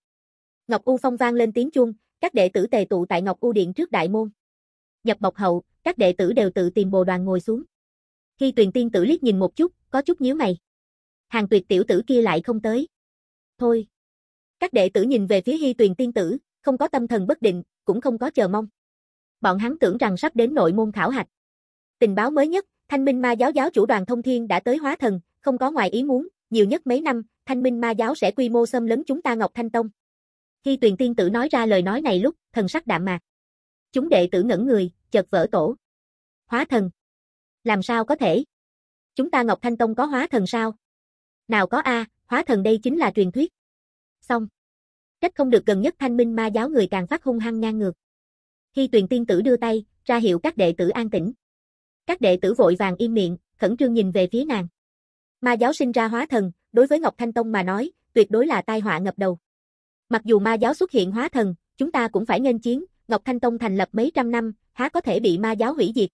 Ngọc U Phong vang lên tiếng chuông, các đệ tử tề tụ tại Ngọc U Điện trước đại môn. Nhập bọc hậu, các đệ tử đều tự tìm bồ đoàn ngồi xuống. Khi tuyền tiên tử liếc nhìn một chút, có chút nhíu mày. Hàng tuyệt tiểu tử kia lại không tới. Thôi. Các đệ tử nhìn về phía hy tuyền tiên tử, không có tâm thần bất định, cũng không có chờ mong. Bọn hắn tưởng rằng sắp đến nội môn khảo hạch. Tình báo mới nhất, thanh minh ma giáo giáo chủ đoàn thông thiên đã tới hóa thần, không có ngoài ý muốn, nhiều nhất mấy năm, thanh minh ma giáo sẽ quy mô xâm lấn chúng ta Ngọc Thanh Tông. Khi tuyền tiên tử nói ra lời nói này lúc, thần sắc đạm mạc. Chúng đệ tử ngẩn người, chợt vỡ tổ. Hóa thần. Làm sao có thể? Chúng ta Ngọc Thanh Tông có hóa thần sao? Nào có A, hóa thần đây chính là truyền thuyết. Xong. Trách không được gần nhất thanh minh ma giáo người càng phát hung hăng ngang ngược. Khi tuyền tiên tử đưa tay, ra hiệu các đệ tử an tĩnh. Các đệ tử vội vàng im miệng, khẩn trương nhìn về phía nàng. Ma giáo sinh ra hóa thần, đối với Ngọc Thanh Tông mà nói, tuyệt đối là tai họa ngập đầu. Mặc dù ma giáo xuất hiện hóa thần, chúng ta cũng phải nghênh chiến, Ngọc Thanh Tông thành lập mấy trăm năm, há có thể bị ma giáo hủy diệt.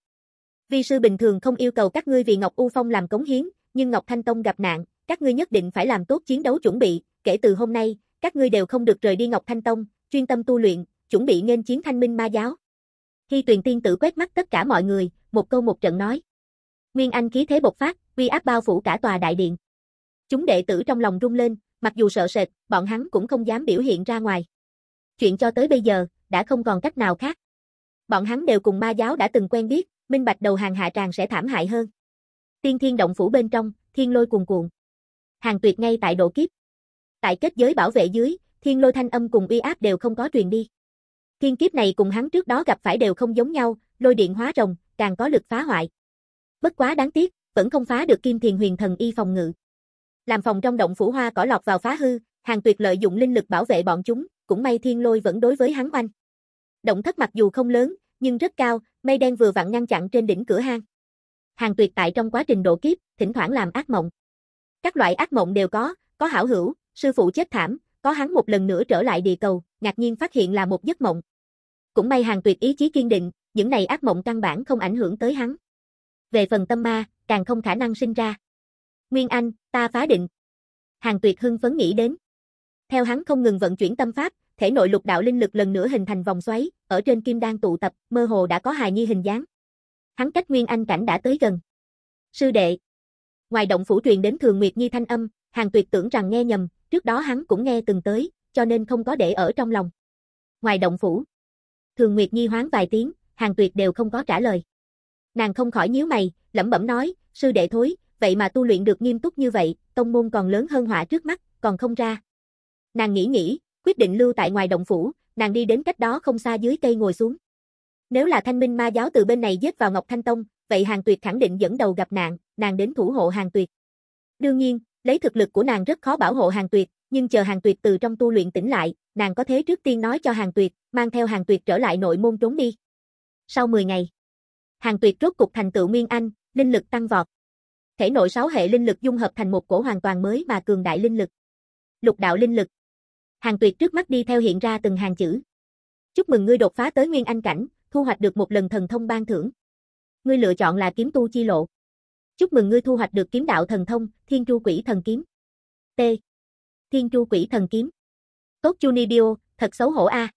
Vi sư bình thường không yêu cầu các ngươi vì Ngọc U Phong làm cống hiến, nhưng Ngọc Thanh Tông gặp nạn, các ngươi nhất định phải làm tốt chiến đấu chuẩn bị, kể từ hôm nay, các ngươi đều không được rời đi Ngọc Thanh Tông, chuyên tâm tu luyện, chuẩn bị nghênh chiến Thanh Minh Ma giáo. Khi Tuyền Tiên tử quét mắt tất cả mọi người, một câu một trận nói. Nguyên Anh khí thế bộc phát, uy áp bao phủ cả tòa đại điện. Chúng đệ tử trong lòng rung lên, mặc dù sợ sệt, bọn hắn cũng không dám biểu hiện ra ngoài. Chuyện cho tới bây giờ, đã không còn cách nào khác. Bọn hắn đều cùng ma giáo đã từng quen biết, minh bạch đầu hàng hạ tràng sẽ thảm hại hơn. Tiên thiên động phủ bên trong, thiên lôi cuồn cuộn. Hàng tuyệt ngay tại độ kiếp. Tại kết giới bảo vệ dưới, thiên lôi thanh âm cùng uy áp đều không có truyền đi. Thiên kiếp này cùng hắn trước đó gặp phải đều không giống nhau, lôi điện hóa rồng, càng có lực phá hoại. Bất quá đáng tiếc, vẫn không phá được Kim Thiền Huyền Thần Y phòng ngự. Làm phòng trong động phủ hoa cỏ lọt vào phá hư, Hàng Tuyệt lợi dụng linh lực bảo vệ bọn chúng, cũng may Thiên Lôi vẫn đối với hắn oanh. Động thất mặc dù không lớn, nhưng rất cao, mây đen vừa vặn ngăn chặn trên đỉnh cửa hang. Hàng Tuyệt tại trong quá trình độ kiếp, thỉnh thoảng làm ác mộng. Các loại ác mộng đều có, có hảo hữu, sư phụ chết thảm, có hắn một lần nữa trở lại địa cầu, ngạc nhiên phát hiện là một giấc mộng. Cũng may Hàng Tuyệt ý chí kiên định, những này ác mộng căn bản không ảnh hưởng tới hắn. Về phần tâm ma, càng không khả năng sinh ra. Nguyên Anh, ta phá định. Hàng Tuyệt hưng phấn nghĩ đến. Theo hắn không ngừng vận chuyển tâm pháp, thể nội lục đạo linh lực lần nữa hình thành vòng xoáy, ở trên kim đan tụ tập, mơ hồ đã có hài nhi hình dáng. Hắn cách Nguyên Anh cảnh đã tới gần. Sư đệ. Ngoài động phủ truyền đến Thường Nguyệt Nhi thanh âm, Hàng Tuyệt tưởng rằng nghe nhầm, trước đó hắn cũng nghe từng tới, cho nên không có để ở trong lòng. Ngoài động phủ, Thường Nguyệt Nhi hoáng vài tiếng, Hàng Tuyệt đều không có trả lời. Nàng không khỏi nhíu mày, lẩm bẩm nói, sư đệ thối, vậy mà tu luyện được nghiêm túc như vậy, tông môn còn lớn hơn họa trước mắt, còn không ra. Nàng nghĩ nghĩ, quyết định lưu tại ngoài động phủ, nàng đi đến cách đó không xa dưới cây ngồi xuống. Nếu là thanh minh ma giáo từ bên này giết vào Ngọc Thanh Tông, vậy Hàng Tuyệt khẳng định dẫn đầu gặp nạn, nàng đến thủ hộ Hàng Tuyệt. Đương nhiên, lấy thực lực của nàng rất khó bảo hộ Hàng Tuyệt, nhưng chờ Hàng Tuyệt từ trong tu luyện tỉnh lại, nàng có thế trước tiên nói cho Hàng Tuyệt, mang theo Hàng Tuyệt trở lại nội môn trốn đi. Sau 10 ngày Hàng Tuyệt rốt cục thành tựu Nguyên Anh, linh lực tăng vọt. Thể nội sáu hệ linh lực dung hợp thành một cổ hoàn toàn mới mà cường đại linh lực. Lục đạo linh lực. Hàng Tuyệt trước mắt đi theo hiện ra từng hàng chữ. Chúc mừng ngươi đột phá tới Nguyên Anh cảnh, thu hoạch được một lần thần thông ban thưởng. Ngươi lựa chọn là kiếm tu chi lộ. Chúc mừng ngươi thu hoạch được kiếm đạo thần thông, Thiên Chu Quỷ Thần Kiếm. T. Thiên Chu Quỷ Thần Kiếm. Cốt Junibio, thật xấu hổ a.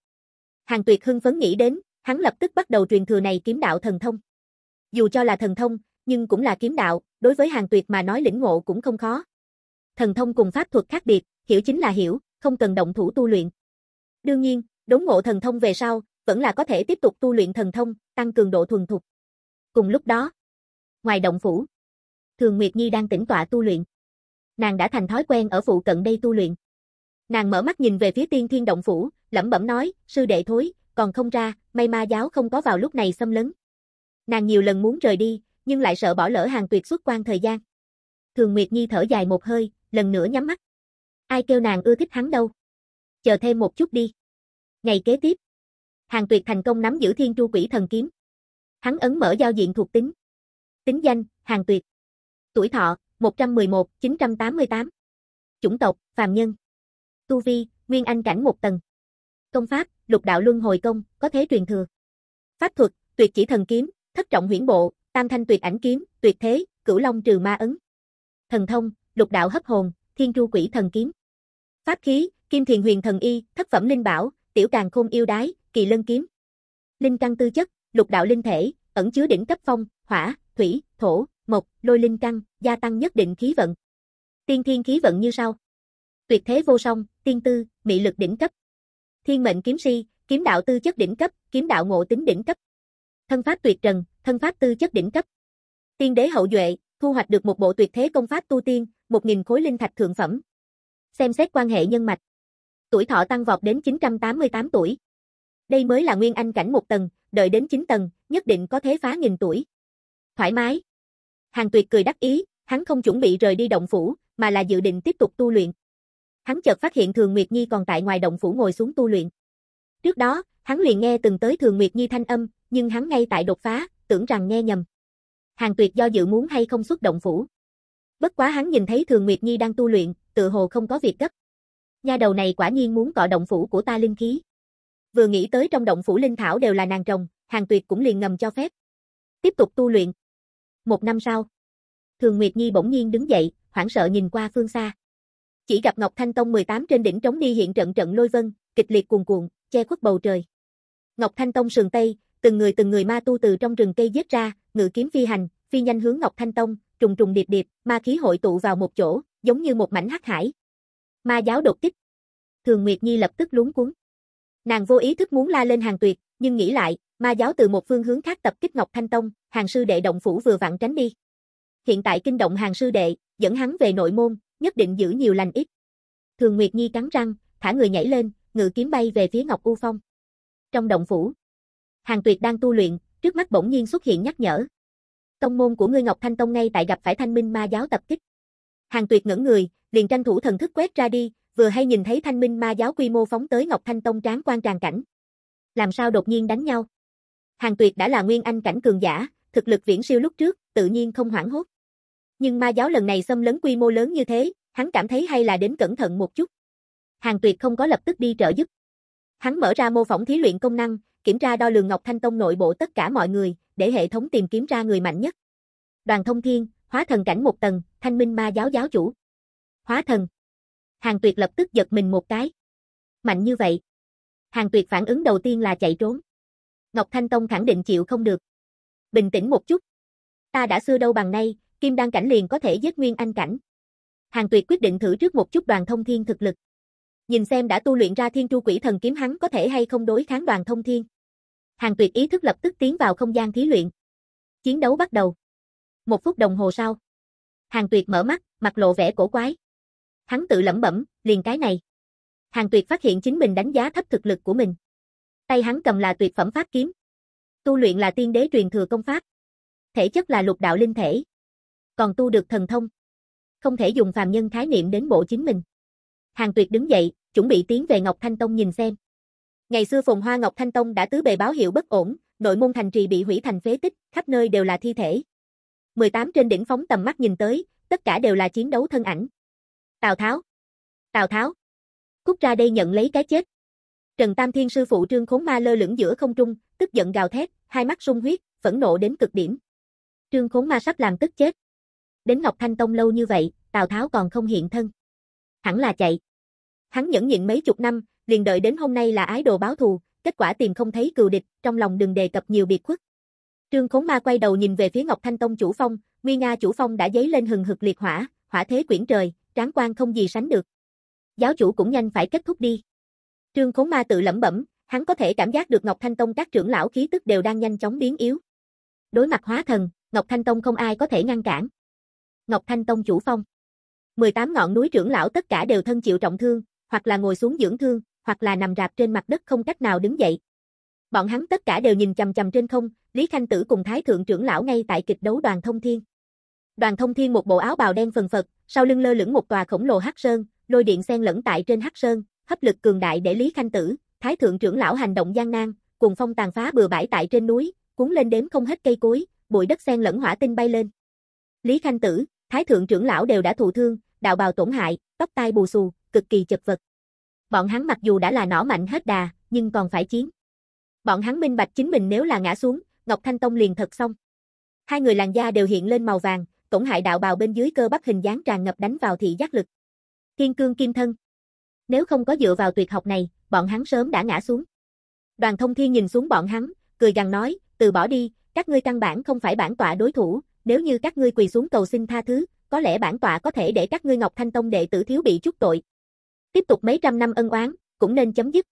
Hàng Tuyệt hưng phấn nghĩ đến, hắn lập tức bắt đầu truyền thừa này kiếm đạo thần thông. Dù cho là thần thông, nhưng cũng là kiếm đạo, đối với hàng tuyệt mà nói lĩnh ngộ cũng không khó. Thần thông cùng pháp thuật khác biệt, hiểu chính là hiểu, không cần động thủ tu luyện. Đương nhiên, đốn ngộ thần thông về sau, vẫn là có thể tiếp tục tu luyện thần thông, tăng cường độ thuần thục. Cùng lúc đó, ngoài động phủ, Thường Nguyệt Nhi đang tĩnh tọa tu luyện. Nàng đã thành thói quen ở phụ cận đây tu luyện. Nàng mở mắt nhìn về phía Tiên Thiên động phủ, lẩm bẩm nói, sư đệ thối, còn không ra, may ma giáo không có vào lúc này xâm lấn. Nàng nhiều lần muốn rời đi, nhưng lại sợ bỏ lỡ hàng tuyệt xuất quan thời gian. Thường Nguyệt Nhi thở dài một hơi, lần nữa nhắm mắt. Ai kêu nàng ưa thích hắn đâu. Chờ thêm một chút đi. Ngày kế tiếp, Hàng Tuyệt thành công nắm giữ Thiên Chu Quỷ Thần Kiếm. Hắn ấn mở giao diện thuộc tính. Tính danh, Hàng Tuyệt. Tuổi thọ, 111-988. Chủng tộc, Phàm Nhân. Tu Vi, Nguyên Anh Cảnh một tầng. Công Pháp, Lục Đạo Luân Hồi Công, có thế truyền thừa. Pháp thuật, Tuyệt Chỉ Thần Kiếm, thất trọng huyễn bộ, tam thanh tuyệt ảnh kiếm, tuyệt thế, cửu long trừ ma ấn. Thần thông, lục đạo hấp hồn, thiên tru quỷ thần kiếm. Pháp khí, kim thiền huyền thần y, thất phẩm linh bảo, tiểu càng khôn yêu đái, kỳ lân kiếm. Linh căn tư chất, lục đạo linh thể, ẩn chứa đỉnh cấp phong, hỏa, thủy, thổ, mộc, lôi linh căn, gia tăng nhất định khí vận. Tiên thiên khí vận như sau. Tuyệt thế vô song, tiên tư, mị lực đỉnh cấp. Thiên mệnh kiếm si, kiếm đạo tư chất đỉnh cấp, kiếm đạo ngộ tính đỉnh cấp thân pháp tuyệt trần, thân pháp tư chất đỉnh cấp. Tiên đế hậu duệ, thu hoạch được một bộ tuyệt thế công pháp tu tiên, 1000 khối linh thạch thượng phẩm. Xem xét quan hệ nhân mạch. Tuổi thọ tăng vọt đến 988 tuổi. Đây mới là nguyên anh cảnh một tầng, đợi đến 9 tầng, nhất định có thế phá nghìn tuổi. Thoải mái. Hàng Tuyệt cười đắc ý, hắn không chuẩn bị rời đi động phủ, mà là dự định tiếp tục tu luyện. Hắn chợt phát hiện Thường Nguyệt Nhi còn tại ngoài động phủ ngồi xuống tu luyện. Trước đó, hắn liền nghe từng tới Thường Nguyệt Nhi thanh âm, nhưng hắn ngay tại đột phá, tưởng rằng nghe nhầm. Hàng Tuyệt do dự muốn hay không xuất động phủ. Bất quá hắn nhìn thấy Thường Nguyệt Nhi đang tu luyện, tự hồ không có việc gấp. Nha đầu này quả nhiên muốn cọ động phủ của ta linh khí. Vừa nghĩ tới trong động phủ linh thảo đều là nàng trồng, Hàng Tuyệt cũng liền ngầm cho phép. Tiếp tục tu luyện. Một năm sau, Thường Nguyệt Nhi bỗng nhiên đứng dậy, hoảng sợ nhìn qua phương xa. Chỉ gặp Ngọc Thanh Tông 18 trên đỉnh trống đi hiện trận trận lôi vân, kịch liệt cuồn cuộn, che khuất bầu trời. Ngọc Thanh Tông sườn tây, từng người từng người ma tu từ trong rừng cây giết ra, ngự kiếm phi hành, phi nhanh hướng Ngọc Thanh Tông, trùng trùng điệp điệp, ma khí hội tụ vào một chỗ, giống như một mảnh hắc hải. Ma giáo đột kích. Thường Nguyệt Nhi lập tức luống cuống. Nàng vô ý thức muốn la lên hàng tuyệt, nhưng nghĩ lại, ma giáo từ một phương hướng khác tập kích Ngọc Thanh Tông, hàng sư đệ động phủ vừa vặn tránh đi. Hiện tại kinh động hàng sư đệ, dẫn hắn về nội môn, nhất định giữ nhiều lành ít. Thường Nguyệt Nhi cắn răng, thả người nhảy lên, ngự kiếm bay về phía Ngọc U Phong. Trong động phủ, Hàng Tuyệt đang tu luyện, trước mắt bỗng nhiên xuất hiện nhắc nhở. Tông môn của ngươi Ngọc Thanh Tông ngay tại gặp phải Thanh Minh Ma giáo tập kích. Hàng Tuyệt ngẩn người, liền tranh thủ thần thức quét ra đi, vừa hay nhìn thấy Thanh Minh Ma giáo quy mô phóng tới Ngọc Thanh Tông tráng quan tràn cảnh. Làm sao đột nhiên đánh nhau? Hàng Tuyệt đã là nguyên anh cảnh cường giả, thực lực viễn siêu lúc trước, tự nhiên không hoảng hốt. Nhưng ma giáo lần này xâm lấn quy mô lớn như thế, hắn cảm thấy hay là đến cẩn thận một chút. Hàng Tuyệt không có lập tức đi trợ giúp. Hắn mở ra mô phỏng thí luyện công năng, kiểm tra đo lường Ngọc Thanh Tông nội bộ tất cả mọi người, để hệ thống tìm kiếm ra người mạnh nhất. Đoàn Thông Thiên, Hóa Thần cảnh một tầng, Thanh Minh Ma giáo giáo chủ. Hóa Thần. Hàng Tuyệt lập tức giật mình một cái. Mạnh như vậy. Hàng Tuyệt phản ứng đầu tiên là chạy trốn. Ngọc Thanh Tông khẳng định chịu không được. Bình tĩnh một chút. Ta đã xưa đâu bằng nay, Kim Đan cảnh liền có thể giết Nguyên Anh cảnh. Hàng Tuyệt quyết định thử trước một chút đoàn thông thiên thực lực nhìn xem đã tu luyện ra thiên tru quỷ thần kiếm hắn có thể hay không đối kháng đoàn thông thiên. Hàng tuyệt ý thức lập tức tiến vào không gian thí luyện. Chiến đấu bắt đầu. Một phút đồng hồ sau. Hàng tuyệt mở mắt, mặt lộ vẻ cổ quái. Hắn tự lẩm bẩm, liền cái này. Hàng tuyệt phát hiện chính mình đánh giá thấp thực lực của mình. Tay hắn cầm là tuyệt phẩm pháp kiếm. Tu luyện là tiên đế truyền thừa công pháp. Thể chất là lục đạo linh thể. Còn tu được thần thông. Không thể dùng phàm nhân khái niệm đến bộ chính mình. Hàng tuyệt đứng dậy, chuẩn bị tiến về Ngọc Thanh Tông nhìn xem. Ngày xưa phồn hoa Ngọc Thanh Tông đã tứ bề báo hiệu bất ổn, nội môn thành trì bị hủy thành phế tích, khắp nơi đều là thi thể. 18 trên đỉnh phóng tầm mắt nhìn tới, tất cả đều là chiến đấu thân ảnh. Tào Tháo. Tào Tháo. Cút ra đây nhận lấy cái chết. Trần Tam Thiên sư phụ Trương Khốn Ma lơ lửng giữa không trung, tức giận gào thét, hai mắt sung huyết, phẫn nộ đến cực điểm. Trương Khốn Ma sắp làm tức chết. Đến Ngọc Thanh Tông lâu như vậy, Tào Tháo còn không hiện thân. Hẳn là chạy. Hắn nhẫn nhịn mấy chục năm, liền đợi đến hôm nay là ái đồ báo thù, kết quả tìm không thấy cừu địch, trong lòng đừng đề cập nhiều biệt khuất. Trương khốn Ma quay đầu nhìn về phía Ngọc Thanh Tông chủ phong, nguy nga chủ phong đã dấy lên hừng hực liệt hỏa, hỏa thế quyển trời, tráng quan không gì sánh được. Giáo chủ cũng nhanh phải kết thúc đi. Trương khốn Ma tự lẩm bẩm, hắn có thể cảm giác được Ngọc Thanh Tông các trưởng lão khí tức đều đang nhanh chóng biến yếu. Đối mặt hóa thần, Ngọc Thanh Tông không ai có thể ngăn cản. Ngọc Thanh Tông chủ phong. 18 ngọn núi trưởng lão tất cả đều thân chịu trọng thương, hoặc là ngồi xuống dưỡng thương, hoặc là nằm rạp trên mặt đất không cách nào đứng dậy. Bọn hắn tất cả đều nhìn chằm chằm trên không, Lý Khanh Tử cùng Thái Thượng trưởng lão ngay tại kịch đấu đoàn thông thiên. Đoàn thông thiên một bộ áo bào đen phần phật, sau lưng lơ lửng một tòa khổng lồ hắc sơn, lôi điện xen lẫn tại trên hắc sơn, hấp lực cường đại để Lý Khanh Tử, Thái Thượng trưởng lão hành động gian nan, cùng phong tàn phá bừa bãi tại trên núi, cuốn lên đếm không hết cây cối, bụi đất xen lẫn hỏa tinh bay lên. Lý Khanh Tử, Thái Thượng trưởng lão đều đã thụ thương, đạo bào tổn hại, tóc tai bù xù, cực kỳ chật vật. Bọn hắn mặc dù đã là nỏ mạnh hết đà, nhưng còn phải chiến. Bọn hắn minh bạch chính mình nếu là ngã xuống, Ngọc Thanh Tông liền thật xong. Hai người làn da đều hiện lên màu vàng, cổng hại đạo bào bên dưới cơ bắp hình dáng tràn ngập đánh vào thị giác lực. Thiên cương kim thân. Nếu không có dựa vào tuyệt học này, bọn hắn sớm đã ngã xuống. Đoàn thông thiên nhìn xuống bọn hắn, cười gằn nói, từ bỏ đi, các ngươi căn bản không phải bản tọa đối thủ, nếu như các ngươi quỳ xuống cầu xin tha thứ, có lẽ bản tọa có thể để các ngươi Ngọc Thanh Tông đệ tử thiếu bị chút tội, Tiếp tục mấy trăm năm ân oán, cũng nên chấm dứt.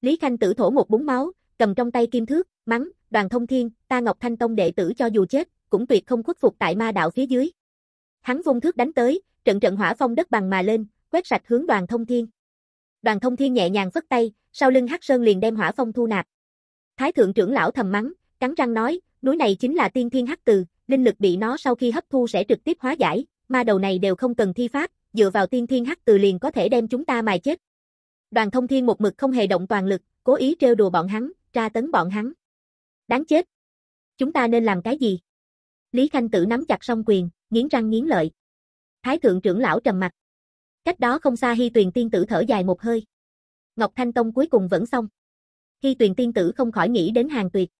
Lý Khanh tử thổ một búng máu, cầm trong tay kim thước, mắng, đoàn thông thiên, ta Ngọc Thanh Tông đệ tử cho dù chết, cũng tuyệt không khuất phục tại ma đạo phía dưới. Hắn vung thước đánh tới, trận trận hỏa phong đất bằng mà lên, quét sạch hướng đoàn thông thiên. Đoàn thông thiên nhẹ nhàng phất tay, sau lưng Hắc Sơn liền đem hỏa phong thu nạp. Thái thượng trưởng lão thầm mắng, cắn răng nói, núi này chính là tiên thiên hắc từ, linh lực bị nó sau khi hấp thu sẽ trực tiếp hóa giải, ma đầu này đều không cần thi pháp, dựa vào tiên thiên hắc từ liền có thể đem chúng ta mài chết. Đoàn thông thiên một mực không hề động toàn lực, cố ý trêu đùa bọn hắn, tra tấn bọn hắn. Đáng chết. Chúng ta nên làm cái gì? Lý Khanh Tử nắm chặt song quyền, nghiến răng nghiến lợi. Thái thượng trưởng lão trầm mặt. Cách đó không xa Hy Tuyền tiên tử thở dài một hơi. Ngọc Thanh Tông cuối cùng vẫn xong. Hy Tuyền tiên tử không khỏi nghĩ đến hàng tuyệt.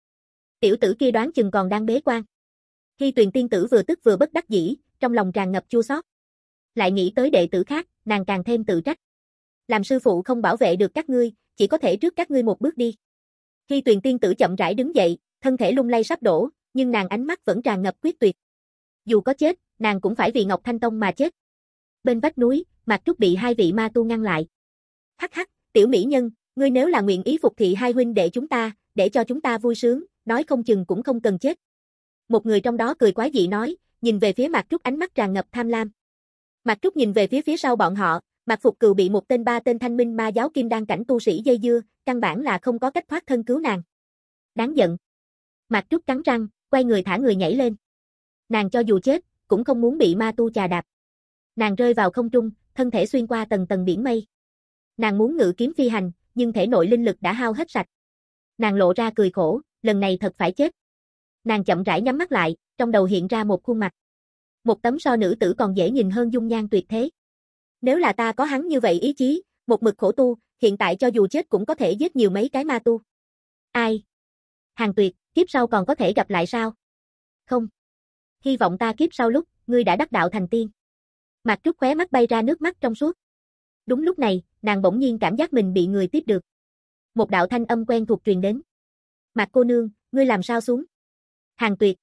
Tiểu tử kia đoán chừng còn đang bế quan. Hy Tuyền tiên tử vừa tức vừa bất đắc dĩ, trong lòng tràn ngập chua xót lại nghĩ tới đệ tử khác, nàng càng thêm tự trách. Làm sư phụ không bảo vệ được các ngươi, chỉ có thể trước các ngươi một bước đi. Khi tuyền tiên tử chậm rãi đứng dậy, thân thể lung lay sắp đổ, nhưng nàng ánh mắt vẫn tràn ngập quyết tuyệt. Dù có chết, nàng cũng phải vì Ngọc Thanh Tông mà chết. Bên vách núi, Mạc Trúc bị hai vị ma tu ngăn lại. Hắc hắc, tiểu mỹ nhân, ngươi nếu là nguyện ý phục thị hai huynh đệ chúng ta, để cho chúng ta vui sướng, nói không chừng cũng không cần chết. Một người trong đó cười quái dị nói, nhìn về phía Mạc Trúc ánh mắt tràn ngập tham lam. Mạc Trúc nhìn về phía phía sau bọn họ, Mạc Phục Cừu bị một tên ba tên thanh minh ma giáo kim đang cảnh tu sĩ dây dưa, căn bản là không có cách thoát thân cứu nàng. Đáng giận. Mạc Trúc cắn răng, quay người thả người nhảy lên. Nàng cho dù chết, cũng không muốn bị ma tu chà đạp. Nàng rơi vào không trung, thân thể xuyên qua tầng tầng biển mây. Nàng muốn ngự kiếm phi hành, nhưng thể nội linh lực đã hao hết sạch. Nàng lộ ra cười khổ, lần này thật phải chết. Nàng chậm rãi nhắm mắt lại, trong đầu hiện ra một khuôn mặt một tấm so nữ tử còn dễ nhìn hơn dung nhan tuyệt thế. Nếu là ta có hắn như vậy ý chí, một mực khổ tu, hiện tại cho dù chết cũng có thể giết nhiều mấy cái ma tu. Ai? Hàng tuyệt, kiếp sau còn có thể gặp lại sao? Không. Hy vọng ta kiếp sau lúc, ngươi đã đắc đạo thành tiên. Mặt trúc khóe mắt bay ra nước mắt trong suốt. Đúng lúc này, nàng bỗng nhiên cảm giác mình bị người tiếp được. Một đạo thanh âm quen thuộc truyền đến. Mặt cô nương, ngươi làm sao xuống? Hàng tuyệt.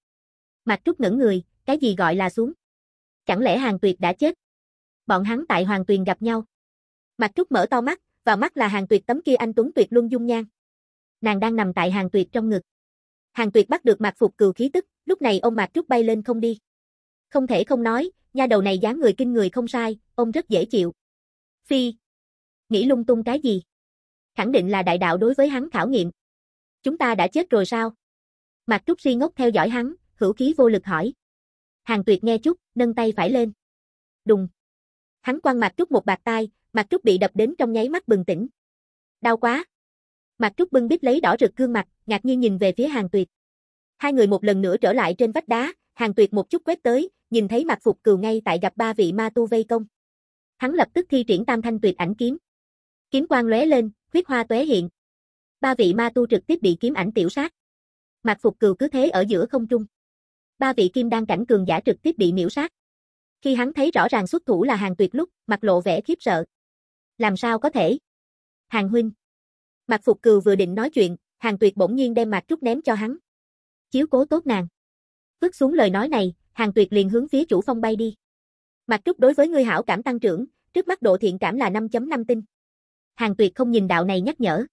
Mặt trúc ngẩn người, cái gì gọi là xuống? Chẳng lẽ Hàng Tuyệt đã chết? Bọn hắn tại Hoàng Tuyền gặp nhau. Mặt Trúc mở to mắt, vào mắt là Hàng Tuyệt tấm kia anh tuấn tuyệt luôn dung nhan. Nàng đang nằm tại Hàng Tuyệt trong ngực. Hàng Tuyệt bắt được Mạc Phục cừu khí tức, lúc này ông Mạc Trúc bay lên không đi. Không thể không nói, nha đầu này dáng người kinh người không sai, ông rất dễ chịu. Phi, nghĩ lung tung cái gì? Khẳng định là đại đạo đối với hắn khảo nghiệm. Chúng ta đã chết rồi sao? Mạc Trúc Si ngốc theo dõi hắn, hữu khí vô lực hỏi. Hàng Tuyệt nghe chút, nâng tay phải lên. Đùng. Hắn quăng Mạc Trúc một bạt tai, Mạc Trúc bị đập đến trong nháy mắt bừng tỉnh. Đau quá. Mạc Trúc bưng bít lấy đỏ rực gương mặt, ngạc nhiên nhìn về phía Hàng Tuyệt. Hai người một lần nữa trở lại trên vách đá, Hàng Tuyệt một chút quét tới, nhìn thấy Mạc Phục Cừu ngay tại gặp ba vị ma tu vây công. Hắn lập tức thi triển Tam Thanh Tuyệt Ảnh kiếm. Kiếm quang lóe lên, huyết hoa tóe hiện. Ba vị ma tu trực tiếp bị kiếm ảnh tiểu sát. Mạc Phục Cừu cứ thế ở giữa không trung ba vị kim đan cảnh cường giả trực tiếp bị miễu sát. Khi hắn thấy rõ ràng xuất thủ là hàng tuyệt lúc, mặt lộ vẻ khiếp sợ. Làm sao có thể? Hàng huynh. Mặt phục cừu vừa định nói chuyện, hàng tuyệt bỗng nhiên đem mặt trúc ném cho hắn. Chiếu cố tốt nàng. Vứt xuống lời nói này, hàng tuyệt liền hướng phía chủ phong bay đi. Mặt trúc đối với ngươi hảo cảm tăng trưởng, trước mắt độ thiện cảm là 5.5 tinh. Hàng tuyệt không nhìn đạo này nhắc nhở.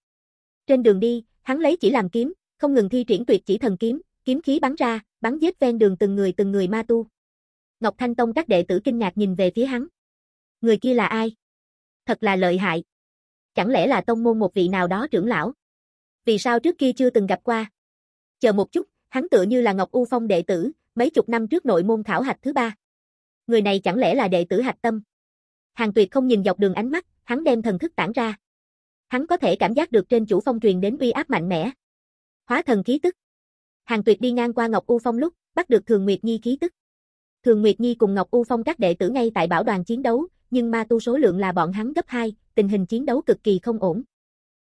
Trên đường đi, hắn lấy chỉ làm kiếm, không ngừng thi triển tuyệt chỉ thần kiếm, kiếm khí bắn ra, bắn giết ven đường từng người từng người ma tu. Ngọc Thanh Tông các đệ tử kinh ngạc nhìn về phía hắn. Người kia là ai? Thật là lợi hại. Chẳng lẽ là tông môn một vị nào đó trưởng lão? Vì sao trước kia chưa từng gặp qua? Chờ một chút, hắn tựa như là Ngọc U Phong đệ tử, mấy chục năm trước nội môn khảo hạch thứ ba. Người này chẳng lẽ là đệ tử hạch tâm? Hàng Tuyệt không nhìn dọc đường ánh mắt, hắn đem thần thức tản ra. Hắn có thể cảm giác được trên chủ phong truyền đến uy áp mạnh mẽ. Hóa thần khí tức. Hàng Tuyệt đi ngang qua Ngọc U Phong lúc, bắt được Thường Nguyệt Nhi khí tức. Thường Nguyệt Nhi cùng Ngọc U Phong các đệ tử ngay tại bảo đoàn chiến đấu, nhưng ma tu số lượng là bọn hắn gấp 2, tình hình chiến đấu cực kỳ không ổn.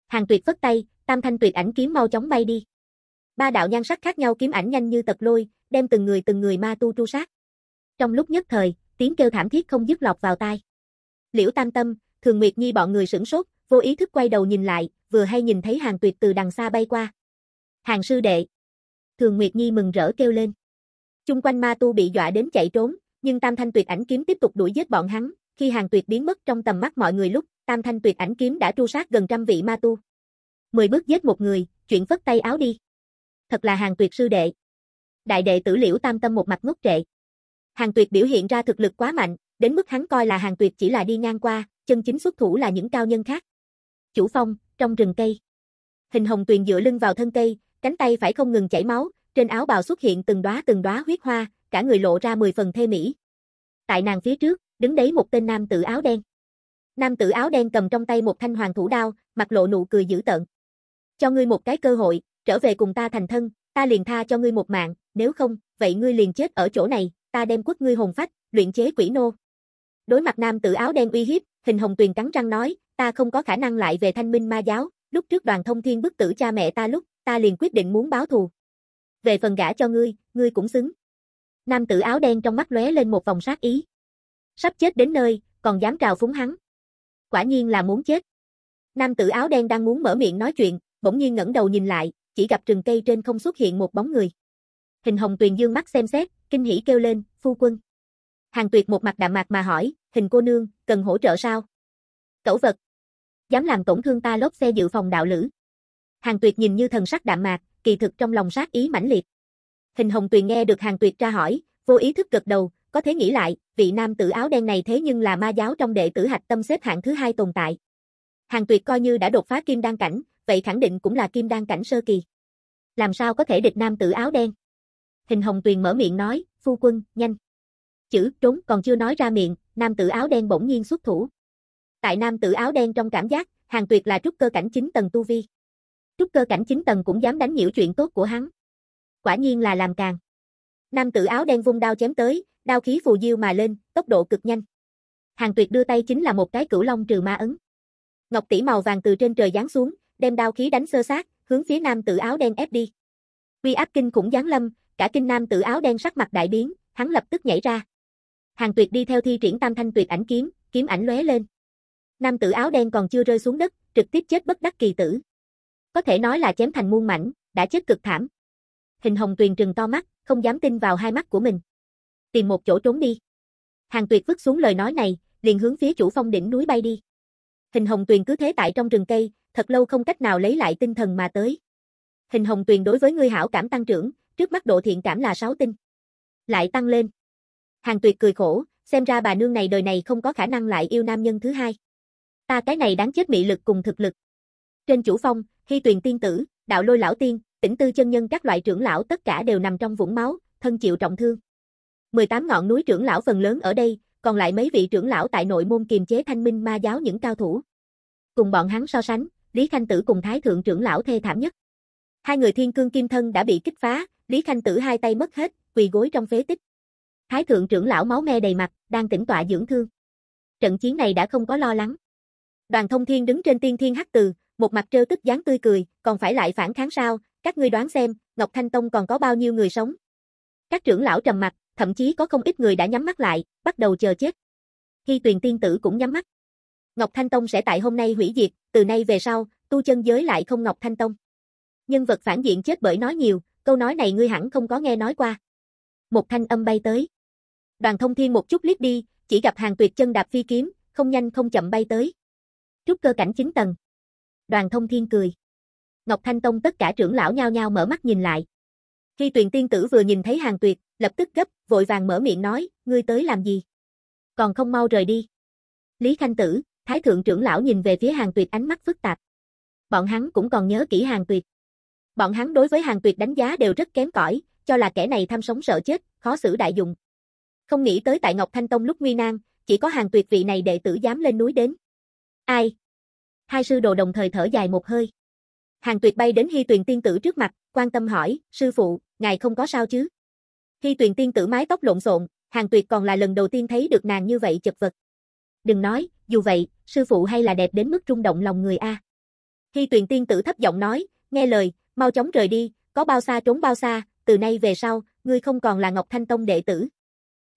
Hàng Tuyệt vất tay, tam thanh tuyệt ảnh kiếm mau chóng bay đi. Ba đạo nhan sắc khác nhau kiếm ảnh nhanh như tật lôi, đem từng người từng người ma tu tru sát. Trong lúc nhất thời, tiếng kêu thảm thiết không dứt lọt vào tai. Liễu Tam Tâm, Thường Nguyệt Nhi bọn người sửng sốt, vô ý thức quay đầu nhìn lại, vừa hay nhìn thấy Hàng Tuyệt từ đằng xa bay qua. Hàng sư đệ, Thường Nguyệt Nhi mừng rỡ kêu lên. Chung quanh ma tu bị dọa đến chạy trốn, nhưng Tam Thanh Tuyệt Ảnh kiếm tiếp tục đuổi giết bọn hắn, khi hàng tuyệt biến mất trong tầm mắt mọi người lúc, Tam Thanh Tuyệt Ảnh kiếm đã tru sát gần trăm vị ma tu. Mười bước giết một người, chuyện phất tay áo đi. Thật là hàng tuyệt sư đệ. Đại đệ tử Liễu Tam Tâm một mặt ngốc trệ. Hàng tuyệt biểu hiện ra thực lực quá mạnh, đến mức hắn coi là hàng tuyệt chỉ là đi ngang qua, chân chính xuất thủ là những cao nhân khác. Chủ phong, trong rừng cây. Hình hồng tuyền dựa lưng vào thân cây, cánh tay phải không ngừng chảy máu, trên áo bào xuất hiện từng đóa từng đóa huyết hoa, cả người lộ ra 10 phần thê mỹ. Tại nàng phía trước, đứng đấy một tên nam tử áo đen. Nam tử áo đen cầm trong tay một thanh hoàng thủ đao, mặt lộ nụ cười dữ tợn. Cho ngươi một cái cơ hội, trở về cùng ta thành thân, ta liền tha cho ngươi một mạng, nếu không, vậy ngươi liền chết ở chỗ này, ta đem quất ngươi hồn phách, luyện chế quỷ nô. Đối mặt nam tử áo đen uy hiếp, Hình Hồng Tuyền cắn răng nói, ta không có khả năng lại về Thanh Minh Ma giáo, lúc trước Đoàn Thông Thiên bức tử cha mẹ ta lúc, ta liền quyết định muốn báo thù. Về phần gả cho ngươi, ngươi cũng xứng. Nam tử áo đen trong mắt lóe lên một vòng sát ý. Sắp chết đến nơi, còn dám trào phúng hắn. Quả nhiên là muốn chết. Nam tử áo đen đang muốn mở miệng nói chuyện, bỗng nhiên ngẩng đầu nhìn lại, chỉ gặp rừng cây trên không xuất hiện một bóng người. Hình Hồng Tuyền dương mắt xem xét, kinh hỉ kêu lên, "Phu quân." Hàng Tuyệt một mặt đạm mạc mà hỏi, "Hình cô nương, cần hỗ trợ sao?" Cẩu vật, dám làm tổn thương ta lốp xe dự phòng đạo lữ. Hàng Tuyệt nhìn như thần sắc đạm mạc, kỳ thực trong lòng sát ý mãnh liệt. Hình Hồng Tuyền nghe được Hàng Tuyệt tra hỏi, vô ý thức gật đầu, có thể nghĩ lại, vị nam tử áo đen này thế nhưng là ma giáo trong đệ tử hạch tâm xếp hạng thứ hai tồn tại. Hàng Tuyệt coi như đã đột phá kim đan cảnh, vậy khẳng định cũng là kim đan cảnh sơ kỳ. Làm sao có thể địch nam tử áo đen? Hình Hồng Tuyền mở miệng nói, phu quân, nhanh. Chữ trốn còn chưa nói ra miệng, nam tử áo đen bỗng nhiên xuất thủ. Tại nam tử áo đen trong cảm giác, Hàng Tuyệt là trúc cơ cảnh chính tầng tu vi. Trúc cơ cảnh chính tầng cũng dám đánh nhiễu chuyện tốt của hắn. Quả nhiên là làm càng. Nam tử áo đen vung đao chém tới, đao khí phù diêu mà lên, tốc độ cực nhanh. Hàng Tuyệt đưa tay chính là một cái cửu long trừ ma ấn. Ngọc tỷ màu vàng từ trên trời giáng xuống, đem đao khí đánh sơ sát, hướng phía nam tử áo đen ép đi. Uy áp kinh cũng giáng lâm, cả kinh nam tử áo đen sắc mặt đại biến, hắn lập tức nhảy ra. Hàng Tuyệt đi theo thi triển Tam Thanh Tuyệt ảnh kiếm, kiếm ảnh lóe lên. Nam tử áo đen còn chưa rơi xuống đất, trực tiếp chết bất đắc kỳ tử. Có thể nói là chém thành muôn mảnh, đã chết cực thảm. Hình Hồng Tuyền trừng to mắt, không dám tin vào hai mắt của mình. Tìm một chỗ trốn đi. Hàng Tuyệt vứt xuống lời nói này, liền hướng phía chủ phong đỉnh núi bay đi. Hình Hồng Tuyền cứ thế tại trong rừng cây, thật lâu không cách nào lấy lại tinh thần mà tới. Hình Hồng Tuyền đối với ngươi hảo cảm tăng trưởng, trước mắt độ thiện cảm là sáu tinh. Lại tăng lên. Hàng Tuyệt cười khổ, xem ra bà nương này đời này không có khả năng lại yêu nam nhân thứ hai. Ta cái này đáng chết mị lực cùng thực lực. Trên chủ phong, Hy Tuyền tiên tử, đạo lôi lão tiên, tỉnh tư chân nhân các loại trưởng lão tất cả đều nằm trong vũng máu, thân chịu trọng thương. 18 ngọn núi trưởng lão phần lớn ở đây, còn lại mấy vị trưởng lão tại nội môn kiềm chế thanh minh ma giáo những cao thủ. Cùng bọn hắn so sánh, Lý Khanh Tử cùng Thái Thượng trưởng lão thê thảm nhất. Hai người thiên cương kim thân đã bị kích phá, Lý Khanh Tử hai tay mất hết, quỳ gối trong phế tích. Thái Thượng trưởng lão máu me đầy mặt, đang tĩnh tọa dưỡng thương. Trận chiến này đã không có lo lắng. Đoàn Thông Thiên đứng trên tiên thiên hắc từ, một mặt trêu tức dáng tươi cười, còn phải lại phản kháng sao, các ngươi đoán xem, Ngọc Thanh Tông còn có bao nhiêu người sống. Các trưởng lão trầm mặt, thậm chí có không ít người đã nhắm mắt lại, bắt đầu chờ chết. khi tuyền tiên tử cũng nhắm mắt. Ngọc Thanh Tông sẽ tại hôm nay hủy diệt, từ nay về sau, tu chân giới lại không Ngọc Thanh Tông. Nhân vật phản diện chết bởi nói nhiều, câu nói này ngươi hẳn không có nghe nói qua. Một thanh âm bay tới. Đoàn thông thiên một chút liếc đi, chỉ gặp hàng tuyệt chân đạp phi kiếm, không nhanh không chậm bay tới. Trúc cơ cảnh 9 tầng đoàn thông thiên cười. Ngọc Thanh Tông tất cả trưởng lão nhao nhao mở mắt nhìn lại. Khi tuyền tiên tử vừa nhìn thấy hàng tuyệt, lập tức gấp, vội vàng mở miệng nói, ngươi tới làm gì? Còn không mau rời đi. Lý Khanh Tử, Thái Thượng trưởng lão nhìn về phía hàng tuyệt ánh mắt phức tạp. Bọn hắn cũng còn nhớ kỹ hàng tuyệt. Bọn hắn đối với hàng tuyệt đánh giá đều rất kém cỏi, cho là kẻ này tham sống sợ chết, khó xử đại dụng. Không nghĩ tới tại Ngọc Thanh Tông lúc nguy nan, chỉ có hàng tuyệt vị này đệ tử dám lên núi đến. Ai, hai sư đồ đồng thời thở dài một hơi. Hàng tuyệt bay đến Hy Tuyền Tiên Tử trước mặt, quan tâm hỏi, sư phụ, ngài không có sao chứ? Hy Tuyền Tiên Tử mái tóc lộn xộn, hàng tuyệt còn là lần đầu tiên thấy được nàng như vậy chật vật. Đừng nói, dù vậy, sư phụ hay là đẹp đến mức rung động lòng người a. À? Hy Tuyền Tiên Tử thấp giọng nói, nghe lời, mau chóng rời đi, có bao xa trốn bao xa, từ nay về sau, ngươi không còn là Ngọc Thanh Tông đệ tử.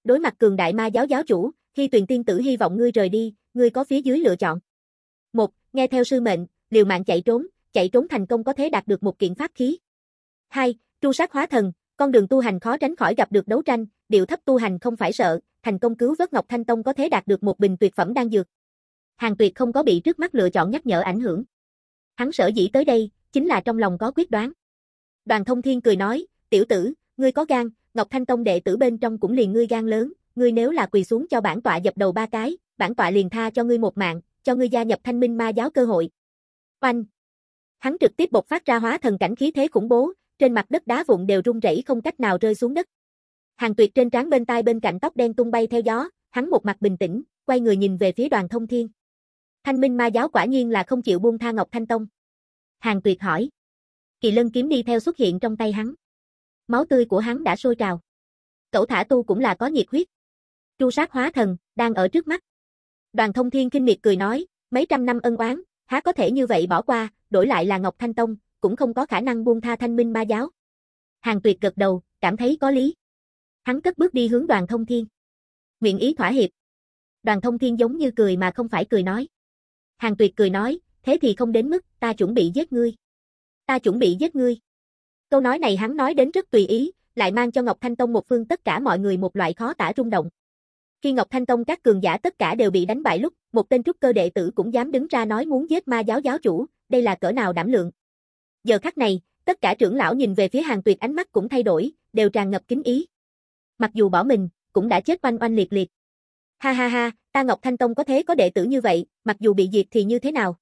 Đối mặt cường đại ma giáo giáo chủ, Hy Tuyền Tiên Tử hy vọng ngươi rời đi, ngươi có phía dưới lựa chọn nghe theo sư mệnh, liều mạng chạy trốn, chạy trốn thành công có thể đạt được một kiện pháp khí. 2. Tru sát hóa thần, con đường tu hành khó tránh khỏi gặp được đấu tranh, điệu thấp tu hành không phải sợ, thành công cứu vớt Ngọc Thanh Tông có thể đạt được một bình tuyệt phẩm đang dược. Hàng Tuyệt không có bị trước mắt lựa chọn nhắc nhở ảnh hưởng. Hắn sở dĩ tới đây, chính là trong lòng có quyết đoán. Đoàn Thông Thiên cười nói, "Tiểu tử, ngươi có gan, Ngọc Thanh Tông đệ tử bên trong cũng liền ngươi gan lớn, ngươi nếu là quỳ xuống cho bản tọa dập đầu ba cái, bản tọa liền tha cho ngươi một mạng, cho ngươi gia nhập thanh minh ma giáo cơ hội. Oanh! Hắn trực tiếp bộc phát ra hóa thần cảnh khí thế khủng bố, trên mặt đất đá vụn đều rung rẩy không cách nào rơi xuống đất. Hàng tuyệt trên trán bên tai bên cạnh tóc đen tung bay theo gió, hắn một mặt bình tĩnh, quay người nhìn về phía đoàn thông thiên. Thanh minh ma giáo quả nhiên là không chịu buông tha Ngọc Thanh Tông. Hàng tuyệt hỏi. Kỳ lân kiếm đi theo xuất hiện trong tay hắn. Máu tươi của hắn đã sôi trào. Cẩu thả tu cũng là có nhiệt huyết. Tru sát hóa thần, đang ở trước mắt. Đoàn thông thiên kinh miệt cười nói, mấy trăm năm ân oán, há có thể như vậy bỏ qua, đổi lại là Ngọc Thanh Tông, cũng không có khả năng buông tha thanh minh ma giáo. Hàng tuyệt gật đầu, cảm thấy có lý. Hắn cất bước đi hướng đoàn thông thiên. Nguyện ý thỏa hiệp. Đoàn thông thiên giống như cười mà không phải cười nói. Hàng tuyệt cười nói, thế thì không đến mức, ta chuẩn bị giết ngươi. Ta chuẩn bị giết ngươi. Câu nói này hắn nói đến rất tùy ý, lại mang cho Ngọc Thanh Tông một phương tất cả mọi người một loại khó tả rung động. Khi Ngọc Thanh Tông các cường giả tất cả đều bị đánh bại lúc, một tên trúc cơ đệ tử cũng dám đứng ra nói muốn giết ma giáo giáo chủ, đây là cỡ nào đảm lượng. Giờ khắc này, tất cả trưởng lão nhìn về phía hàng tuyệt ánh mắt cũng thay đổi, đều tràn ngập kính ý. Mặc dù bỏ mình, cũng đã chết oanh oanh liệt liệt. Ha ha ha, ta Ngọc Thanh Tông có thế có đệ tử như vậy, mặc dù bị diệt thì như thế nào?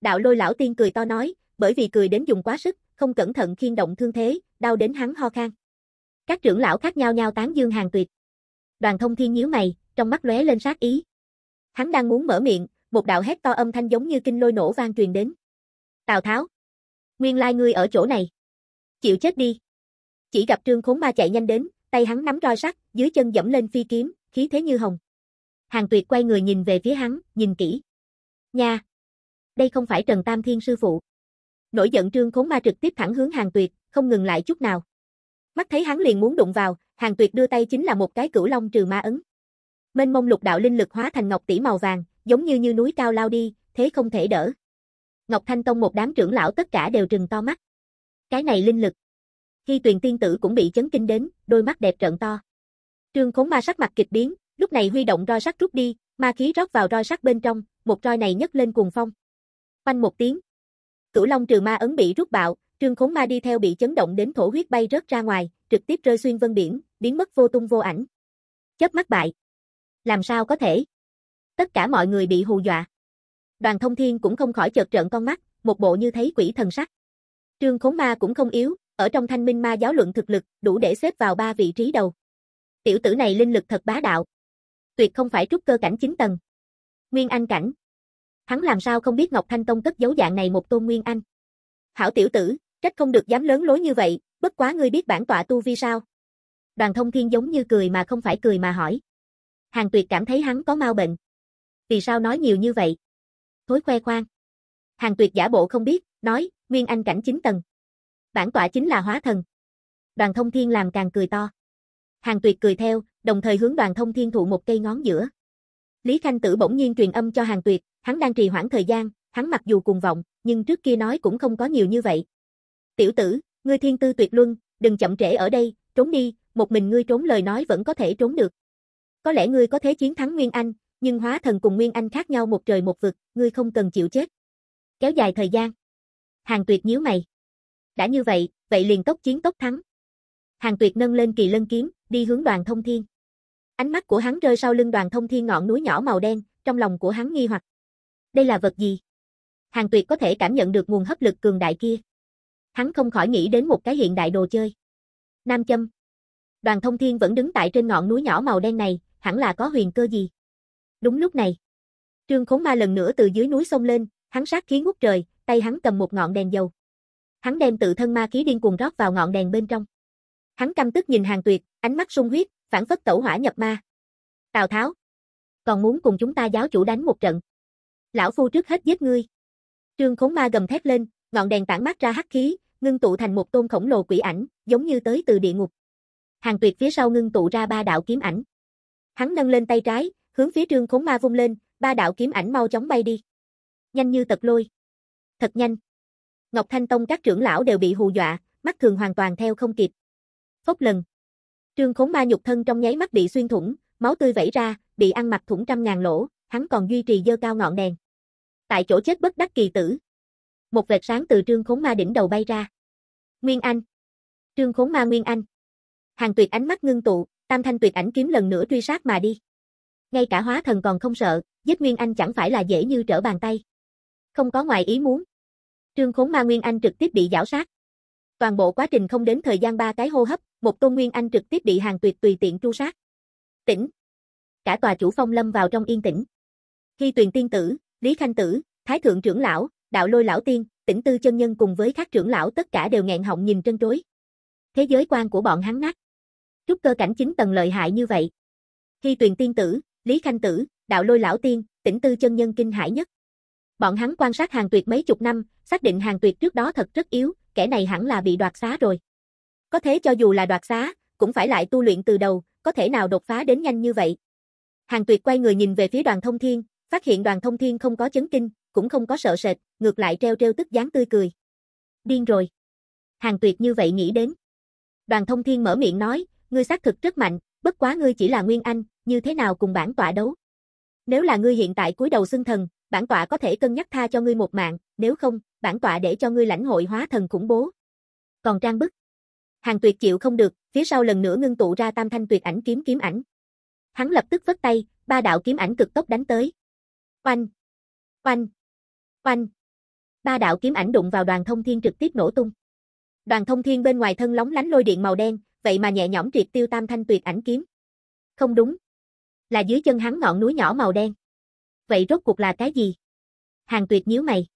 Đạo lôi lão tiên cười to nói, bởi vì cười đến dùng quá sức, không cẩn thận khiên động thương thế, đau đến hắn ho khan. Các trưởng lão khác nhau nhau tán dương hàng tuyệt. Đoàn Thông Thiên nhíu mày, trong mắt lóe lên sát ý. Hắn đang muốn mở miệng, một đạo hét to âm thanh giống như kinh lôi nổ vang truyền đến. Tào Tháo, nguyên lai ngươi ở chỗ này. Chịu chết đi. Chỉ gặp Trương Khốn Ma chạy nhanh đến, tay hắn nắm roi sắt, dưới chân dẫm lên phi kiếm, khí thế như hồng. Hàng Tuyệt quay người nhìn về phía hắn, nhìn kỹ. Nha, đây không phải Trần Tam Thiên sư phụ. Nổi giận Trương Khốn Ma trực tiếp thẳng hướng Hàng Tuyệt, không ngừng lại chút nào. Mắt thấy hắn liền muốn đụng vào, Hàng Tuyệt đưa tay chính là một cái cửu long trừ ma ấn. Mênh mông lục đạo linh lực hóa thành ngọc tỷ màu vàng, giống như như núi cao lao đi, thế không thể đỡ. Ngọc Thanh Tông một đám trưởng lão tất cả đều trừng to mắt. Cái này linh lực. Khi Tuyền tiên tử cũng bị chấn kinh đến, đôi mắt đẹp trợn to. Trương Khốn Ma sắc mặt kịch biến, lúc này huy động roi sắt rút đi, ma khí rót vào roi sắt bên trong, một roi này nhấc lên cuồng phong. Oanh một tiếng. Cửu Long trừ ma ấn bị rút bạo, Trương Khốn Ma đi theo bị chấn động đến thổ huyết bay rớt ra ngoài, trực tiếp rơi xuyên vân biển, biến mất vô tung vô ảnh. Chớp mắt bại. Làm sao có thể? Tất cả mọi người bị hù dọa. Đoàn thông thiên cũng không khỏi chợt trợn con mắt, một bộ như thấy quỷ thần sắc. Trương khốn ma cũng không yếu, ở trong thanh minh ma giáo luận thực lực, đủ để xếp vào ba vị trí đầu. Tiểu tử này linh lực thật bá đạo. Tuyệt không phải trúc cơ cảnh chính tầng. Nguyên Anh cảnh. Hắn làm sao không biết Ngọc Thanh Tông cất dấu dạng này một tôn Nguyên Anh. Hảo tiểu tử, trách không được dám lớn lối như vậy, bất quá ngươi biết bản tọa tu vi sao? Đoàn thông thiên giống như cười mà không phải cười mà hỏi. Hàng tuyệt cảm thấy hắn có mau bệnh. Vì sao nói nhiều như vậy? Thối khoe khoang. Hàng tuyệt giả bộ không biết, nói, nguyên anh cảnh chính tầng. Bản tọa chính là hóa thần. Đoàn thông thiên làm càng cười to. Hàng tuyệt cười theo, đồng thời hướng đoàn thông thiên thụ một cây ngón giữa. Lý Khanh Tử bỗng nhiên truyền âm cho hàng tuyệt, hắn đang trì hoãn thời gian, hắn mặc dù cuồng vọng, nhưng trước kia nói cũng không có nhiều như vậy. Tiểu tử, Ngươi thiên tư tuyệt luân, đừng chậm trễ ở đây, trốn đi, một mình ngươi trốn lời nói vẫn có thể trốn được. Có lẽ ngươi có thế chiến thắng Nguyên Anh, nhưng hóa thần cùng Nguyên Anh khác nhau một trời một vực, ngươi không cần chịu chết. Kéo dài thời gian. Hàng Tuyệt nhíu mày. Đã như vậy, vậy liền tốc chiến tốc thắng. Hàng Tuyệt nâng lên kỳ lân kiếm, đi hướng đoàn thông thiên. Ánh mắt của hắn rơi sau lưng đoàn thông thiên ngọn núi nhỏ màu đen, trong lòng của hắn nghi hoặc. Đây là vật gì? Hàng Tuyệt có thể cảm nhận được nguồn hấp lực cường đại kia hắn không khỏi nghĩ đến một cái hiện đại đồ chơi. Nam châm. Đoàn thông thiên vẫn đứng tại trên ngọn núi nhỏ màu đen này, hẳn là có huyền cơ gì. Đúng lúc này. Trương khốn ma lần nữa từ dưới núi sông lên, hắn sát khí ngút trời, tay hắn cầm một ngọn đèn dầu. Hắn đem tự thân ma khí điên cuồng rót vào ngọn đèn bên trong. Hắn căm tức nhìn hàng tuyệt, ánh mắt sung huyết, phản phất tẩu hỏa nhập ma. Tào Tháo. Còn muốn cùng chúng ta giáo chủ đánh một trận. Lão phu trước hết giết ngươi. Trương khốn ma gầm thét lên, ngọn đèn tản mát ra hắc khí, ngưng tụ thành một tôn khổng lồ quỷ ảnh, giống như tới từ địa ngục. Hàng Tuyệt phía sau ngưng tụ ra ba đạo kiếm ảnh. Hắn nâng lên tay trái, hướng phía Trương Khốn Ma vung lên, ba đạo kiếm ảnh mau chóng bay đi. Nhanh như tật lôi. Thật nhanh. Ngọc Thanh Tông các trưởng lão đều bị hù dọa, mắt thường hoàn toàn theo không kịp. Phốc lần. Trương Khốn Ma nhục thân trong nháy mắt bị xuyên thủng, máu tươi vẩy ra, bị ăn mặc thủng trăm ngàn lỗ, hắn còn duy trì dơ cao ngọn đèn. Tại chỗ chết bất đắc kỳ tử một vệt sáng từ trương khốn ma đỉnh đầu bay ra. Nguyên Anh. Trương khốn ma Nguyên Anh. Hàng tuyệt ánh mắt ngưng tụ, tam thanh tuyệt ảnh kiếm lần nữa truy sát mà đi. Ngay cả hóa thần còn không sợ, giết Nguyên Anh chẳng phải là dễ như trở bàn tay. Không có ngoài ý muốn. Trương khốn ma Nguyên Anh trực tiếp bị giảo sát. Toàn bộ quá trình không đến thời gian ba cái hô hấp, một tôn Nguyên Anh trực tiếp bị hàng tuyệt tùy tiện tru sát. Tỉnh. Cả tòa chủ phong lâm vào trong yên tĩnh. Khi tuyền tiên tử, Lý Khanh tử, Thái thượng trưởng lão, đạo lôi lão tiên, tỉnh tư chân nhân cùng với các trưởng lão tất cả đều nghẹn họng nhìn trân trối. Thế giới quan của bọn hắn nát. Trúc cơ cảnh chính tầng lợi hại như vậy. Khi tuyền tiên tử, Lý Khanh tử, đạo lôi lão tiên, tỉnh tư chân nhân kinh hãi nhất. Bọn hắn quan sát hàng tuyệt mấy chục năm, xác định hàng tuyệt trước đó thật rất yếu, kẻ này hẳn là bị đoạt xá rồi. Có thế cho dù là đoạt xá, cũng phải lại tu luyện từ đầu, có thể nào đột phá đến nhanh như vậy. Hàng tuyệt quay người nhìn về phía đoàn thông thiên, phát hiện đoàn thông thiên không có chấn kinh, cũng không có sợ sệt, ngược lại treo treo tức dáng tươi cười. Điên rồi. Hàng tuyệt như vậy nghĩ đến. Đoàn thông thiên mở miệng nói, ngươi xác thực rất mạnh, bất quá ngươi chỉ là nguyên anh, như thế nào cùng bản tọa đấu. Nếu là ngươi hiện tại cúi đầu xưng thần, bản tọa có thể cân nhắc tha cho ngươi một mạng, nếu không, bản tọa để cho ngươi lãnh hội hóa thần khủng bố. Còn trang bức. Hàng tuyệt chịu không được, phía sau lần nữa ngưng tụ ra tam thanh tuyệt ảnh kiếm kiếm ảnh. Hắn lập tức vất tay, ba đạo kiếm ảnh cực tốc đánh tới. Oanh! Oanh! Oanh! Ba đạo kiếm ảnh đụng vào đoàn thông thiên trực tiếp nổ tung. Đoàn thông thiên bên ngoài thân lóng lánh lôi điện màu đen, vậy mà nhẹ nhõm triệt tiêu tam thanh tuyệt ảnh kiếm. Không đúng. Là dưới chân hắn ngọn núi nhỏ màu đen. Vậy rốt cuộc là cái gì? Hàng tuyệt nhíu mày.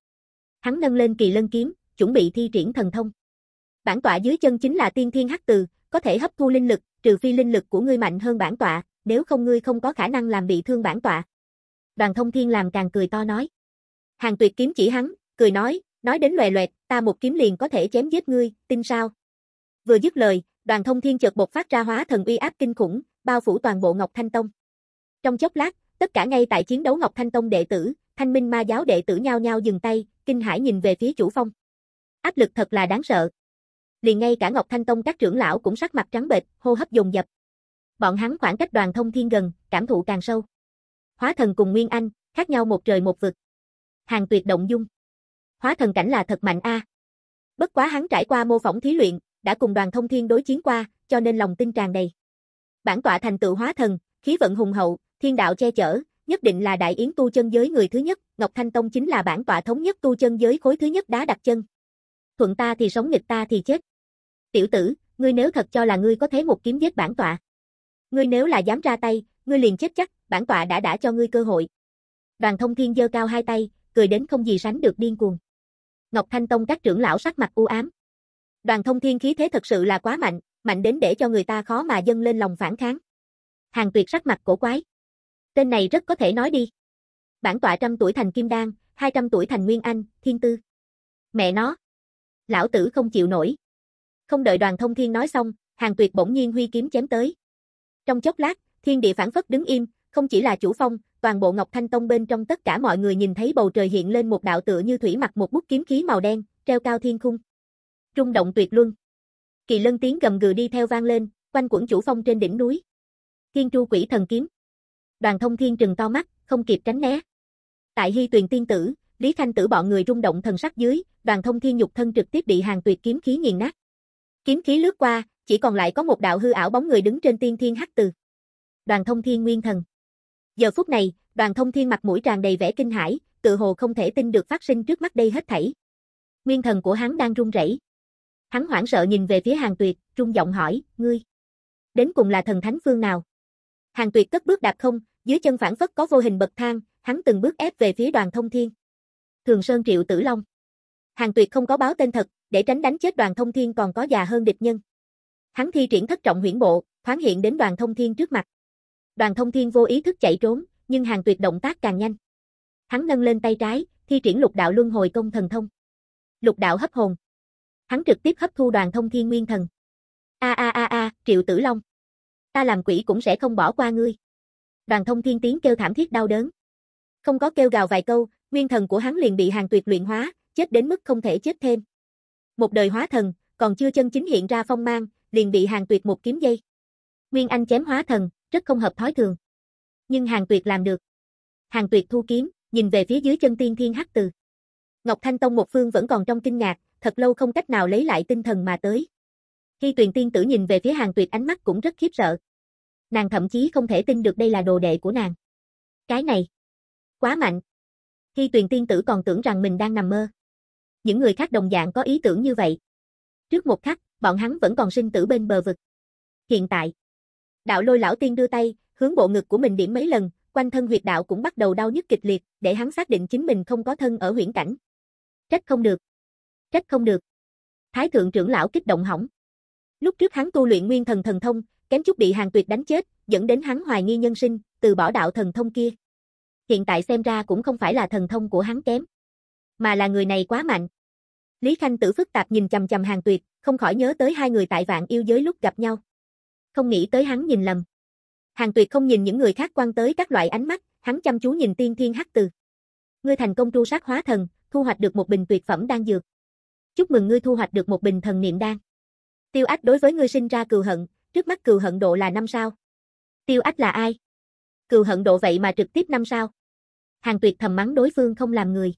Hắn nâng lên kỳ lân kiếm, chuẩn bị thi triển thần thông. Bản tọa dưới chân chính là tiên thiên hắc từ, có thể hấp thu linh lực, trừ phi linh lực của ngươi mạnh hơn bản tọa, nếu không ngươi không có khả năng làm bị thương bản tọa. Đoàn thông thiên làm càng cười to nói. Hàng tuyệt kiếm chỉ hắn, cười nói, nói đến loè loẹt, ta một kiếm liền có thể chém giết ngươi, tin sao? Vừa dứt lời, đoàn thông thiên chợt bột phát ra hóa thần uy áp kinh khủng, bao phủ toàn bộ Ngọc Thanh Tông. Trong chốc lát, tất cả ngay tại chiến đấu Ngọc Thanh Tông đệ tử, Thanh Minh Ma giáo đệ tử nhao nhao dừng tay, kinh hãi nhìn về phía chủ phong. Áp lực thật là đáng sợ. Liền ngay cả Ngọc Thanh Tông các trưởng lão cũng sắc mặt trắng bệch, hô hấp dồn dập. Bọn hắn khoảng cách đoàn thông thiên gần, cảm thụ càng sâu. Hóa thần cùng Nguyên Anh, khác nhau một trời một vực hàng tuyệt động dung. Hóa thần cảnh là thật mạnh a. Bất quá hắn trải qua mô phỏng thí luyện, đã cùng đoàn thông thiên đối chiến qua, cho nên lòng tin tràn đầy. Bản tọa thành tựu hóa thần, khí vận hùng hậu, thiên đạo che chở, nhất định là đại yến tu chân giới người thứ nhất, Ngọc Thanh Tông chính là bản tọa thống nhất tu chân giới khối thứ nhất đá đặt chân. Thuận ta thì sống nghịch ta thì chết. Tiểu tử, ngươi nếu thật cho là ngươi có thể một kiếm giết bản tọa. Ngươi nếu là dám ra tay, ngươi liền chết chắc, bản tọa đã đã cho ngươi cơ hội. Đoàn Thông Thiên giơ cao hai tay, cười đến không gì sánh được điên cuồng. Ngọc Thanh Tông các trưởng lão sắc mặt u ám. Đoàn thông thiên khí thế thật sự là quá mạnh, mạnh đến để cho người ta khó mà dâng lên lòng phản kháng. Hàng tuyệt sắc mặt cổ quái. Tên này rất có thể nói đi. Bản tọa trăm tuổi thành kim đan, hai trăm tuổi thành nguyên anh, thiên tư. Mẹ nó. Lão tử không chịu nổi. Không đợi đoàn thông thiên nói xong, hàng tuyệt bỗng nhiên huy kiếm chém tới. Trong chốc lát, thiên địa phản phất đứng im, không chỉ là chủ phong, toàn bộ Ngọc Thanh Tông bên trong tất cả mọi người nhìn thấy bầu trời hiện lên một đạo tựa như thủy mặt một bút kiếm khí màu đen, treo cao thiên khung. Trung động tuyệt luân. Kỳ lân tiếng gầm gừ đi theo vang lên, quanh quẩn chủ phong trên đỉnh núi. Thiên tru quỷ thần kiếm. Đoàn thông thiên trừng to mắt, không kịp tránh né. Tại hy tuyền tiên tử, Lý Khanh tử bọn người rung động thần sắc dưới, đoàn thông thiên nhục thân trực tiếp bị hàng tuyệt kiếm khí nghiền nát. Kiếm khí lướt qua, chỉ còn lại có một đạo hư ảo bóng người đứng trên tiên thiên hắc từ. Đoàn thông thiên nguyên thần. Giờ phút này, đoàn thông thiên mặt mũi tràn đầy vẻ kinh hãi, tự hồ không thể tin được phát sinh trước mắt đây hết thảy. Nguyên thần của hắn đang run rẩy. Hắn hoảng sợ nhìn về phía hàng tuyệt, trung giọng hỏi, ngươi, đến cùng là thần thánh phương nào? Hàng tuyệt cất bước đạp không, dưới chân phản phất có vô hình bậc thang, hắn từng bước ép về phía đoàn thông thiên. Thường Sơn Triệu Tử Long. Hàng tuyệt không có báo tên thật, để tránh đánh chết đoàn thông thiên còn có già hơn địch nhân. Hắn thi triển thất trọng huyển bộ, thoáng hiện đến đoàn thông thiên trước mặt. Đoàn thông thiên vô ý thức chạy trốn, nhưng hàng tuyệt động tác càng nhanh. Hắn nâng lên tay trái, thi triển lục đạo luân hồi công thần thông. Lục đạo hấp hồn. Hắn trực tiếp hấp thu đoàn thông thiên nguyên thần. A a a a, Triệu Tử Long. Ta làm quỷ cũng sẽ không bỏ qua ngươi. Đoàn thông thiên tiếng kêu thảm thiết đau đớn. Không có kêu gào vài câu, nguyên thần của hắn liền bị hàng tuyệt luyện hóa, chết đến mức không thể chết thêm. Một đời hóa thần, còn chưa chân chính hiện ra phong mang, liền bị hàng tuyệt một kiếm dây. Nguyên Anh chém hóa thần, rất không hợp thói thường. Nhưng Hàng Tuyệt làm được. Hàng Tuyệt thu kiếm, nhìn về phía dưới chân tiên thiên hắc từ. Ngọc Thanh Tông một phương vẫn còn trong kinh ngạc, thật lâu không cách nào lấy lại tinh thần mà tới. Khi Tuyền Tiên tử nhìn về phía Hàng Tuyệt ánh mắt cũng rất khiếp sợ. Nàng thậm chí không thể tin được đây là đồ đệ của nàng. Cái này, quá mạnh. Khi Tuyền Tiên tử còn tưởng rằng mình đang nằm mơ. Những người khác đồng dạng có ý tưởng như vậy. Trước một khắc, bọn hắn vẫn còn sinh tử bên bờ vực. Hiện tại, Đạo lôi lão tiên đưa tay, hướng bộ ngực của mình điểm mấy lần, quanh thân huyệt đạo cũng bắt đầu đau nhức kịch liệt, để hắn xác định chính mình không có thân ở huyễn cảnh. Trách không được. Trách không được. Thái thượng trưởng lão kích động hỏng. Lúc trước hắn tu luyện nguyên thần thần thông, kém chút bị hàng tuyệt đánh chết, dẫn đến hắn hoài nghi nhân sinh, từ bỏ đạo thần thông kia. Hiện tại xem ra cũng không phải là thần thông của hắn kém, mà là người này quá mạnh. Lý Khanh Tử phức tạp nhìn chằm chằm hàng tuyệt, không khỏi nhớ tới hai người tại vạn yêu giới lúc gặp nhau không nghĩ tới hắn nhìn lầm. Hàng Tuyệt không nhìn những người khác quan tới các loại ánh mắt, hắn chăm chú nhìn Tiên Thiên Hắc Từ. Ngươi thành công tru sát hóa thần, thu hoạch được một bình tuyệt phẩm đan dược. Chúc mừng ngươi thu hoạch được một bình thần niệm đan. Tiêu Ách đối với ngươi sinh ra cừu hận, trước mắt cừu hận độ là năm sao. Tiêu Ách là ai? Cừu hận độ vậy mà trực tiếp năm sao. Hàng Tuyệt thầm mắng đối phương không làm người.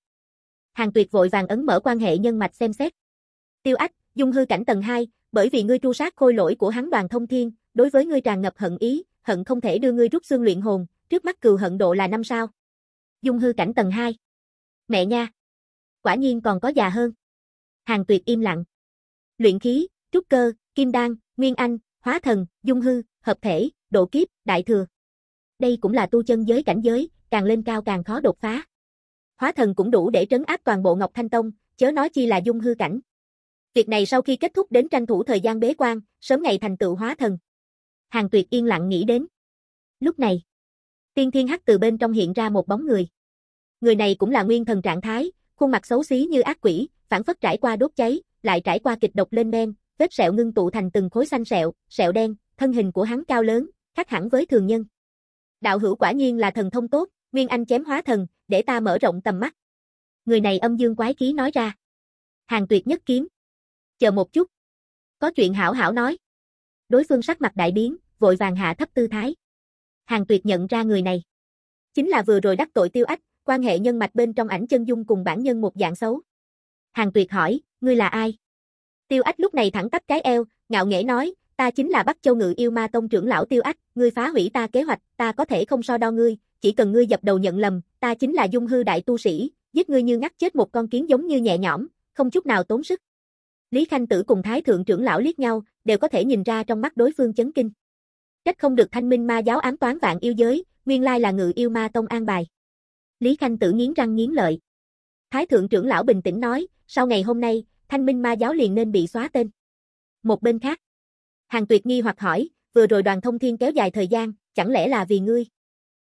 Hàng Tuyệt vội vàng ấn mở quan hệ nhân mạch xem xét. Tiêu Ách, dung hư cảnh tầng 2, bởi vì ngươi tru sát khôi lỗi của hắn đoàn thông thiên, đối với ngươi tràn ngập hận ý, hận không thể đưa ngươi rút xương luyện hồn, trước mắt cừu hận độ là năm sao. Dung hư cảnh tầng 2. Mẹ nha. Quả nhiên còn có già hơn. Hàng Tuyệt im lặng. Luyện khí, trúc cơ, kim đan, nguyên anh, hóa thần, dung hư, hợp thể, độ kiếp, đại thừa. Đây cũng là tu chân giới cảnh giới, càng lên cao càng khó đột phá. Hóa thần cũng đủ để trấn áp toàn bộ Ngọc Thanh Tông, chớ nói chi là dung hư cảnh. Việc này sau khi kết thúc đến tranh thủ thời gian bế quan, sớm ngày thành tựu hóa thần. Hàng Tuyệt yên lặng nghĩ đến. Lúc này, Tiên Thiên Hắc từ bên trong hiện ra một bóng người. Người này cũng là nguyên thần trạng thái, khuôn mặt xấu xí như ác quỷ, phản phất trải qua đốt cháy, lại trải qua kịch độc lên men, vết sẹo ngưng tụ thành từng khối xanh sẹo, sẹo đen, thân hình của hắn cao lớn, khác hẳn với thường nhân. Đạo hữu quả nhiên là thần thông tốt, Nguyên Anh chém hóa thần, để ta mở rộng tầm mắt. Người này âm dương quái khí nói ra. Hàng tuyệt nhất kiếm. Chờ một chút. Có chuyện hảo hảo nói. Đối phương sắc mặt đại biến, vội vàng hạ thấp tư thái. Hàng Tuyệt nhận ra người này. Chính là vừa rồi đắc tội tiêu ách, quan hệ nhân mạch bên trong ảnh chân dung cùng bản nhân một dạng xấu. Hàng Tuyệt hỏi, ngươi là ai? Tiêu ách lúc này thẳng tắp cái eo, ngạo nghễ nói, ta chính là Bắc Châu Ngự Yêu Ma Tông trưởng lão Tiêu Ách, ngươi phá hủy ta kế hoạch, ta có thể không so đo ngươi, chỉ cần ngươi dập đầu nhận lầm, ta chính là Dung Hư đại tu sĩ, giết ngươi như ngắt chết một con kiến giống như nhẹ nhõm, không chút nào tốn sức. Lý Khanh Tử cùng Thái thượng trưởng lão liếc nhau, đều có thể nhìn ra trong mắt đối phương chấn kinh. Trách không được thanh minh ma giáo ám toán vạn yêu giới, nguyên lai là ngự yêu ma tông an bài. Lý Khanh tự nghiến răng nghiến lợi. Thái thượng trưởng lão bình tĩnh nói, sau ngày hôm nay, thanh minh ma giáo liền nên bị xóa tên. Một bên khác, hàng tuyệt nghi hoặc hỏi, vừa rồi đoàn thông thiên kéo dài thời gian, chẳng lẽ là vì ngươi?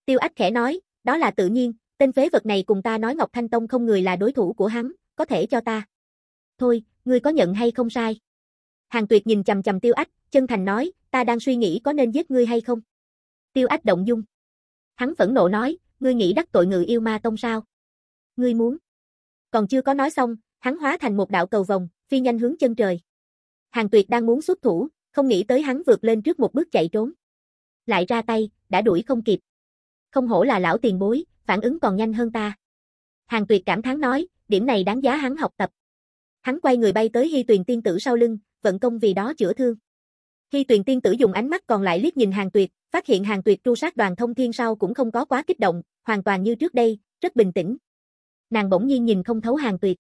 Tiêu ách khẽ nói, đó là tự nhiên, tên phế vật này cùng ta nói Ngọc Thanh Tông không người là đối thủ của hắn, có thể cho ta. Thôi, ngươi có nhận hay không sai? Hàng tuyệt nhìn chầm chầm tiêu ách, chân thành nói, ta đang suy nghĩ có nên giết ngươi hay không. Tiêu ách động dung. Hắn phẫn nộ nói, ngươi nghĩ đắc tội người yêu ma tông sao? Ngươi muốn. Còn chưa có nói xong, hắn hóa thành một đạo cầu vòng, phi nhanh hướng chân trời. Hàng tuyệt đang muốn xuất thủ, không nghĩ tới hắn vượt lên trước một bước chạy trốn. Lại ra tay, đã đuổi không kịp. Không hổ là lão tiền bối, phản ứng còn nhanh hơn ta. Hàng tuyệt cảm thán nói, điểm này đáng giá hắn học tập. Hắn quay người bay tới hy tuyền tiên tử sau lưng, vận công vì đó chữa thương. Khi Tuyền Tiên Tử dùng ánh mắt còn lại liếc nhìn Hàng Tuyệt, phát hiện Hàng Tuyệt tru sát đoàn thông thiên sau cũng không có quá kích động, hoàn toàn như trước đây, rất bình tĩnh. Nàng bỗng nhiên nhìn không thấu Hàng Tuyệt.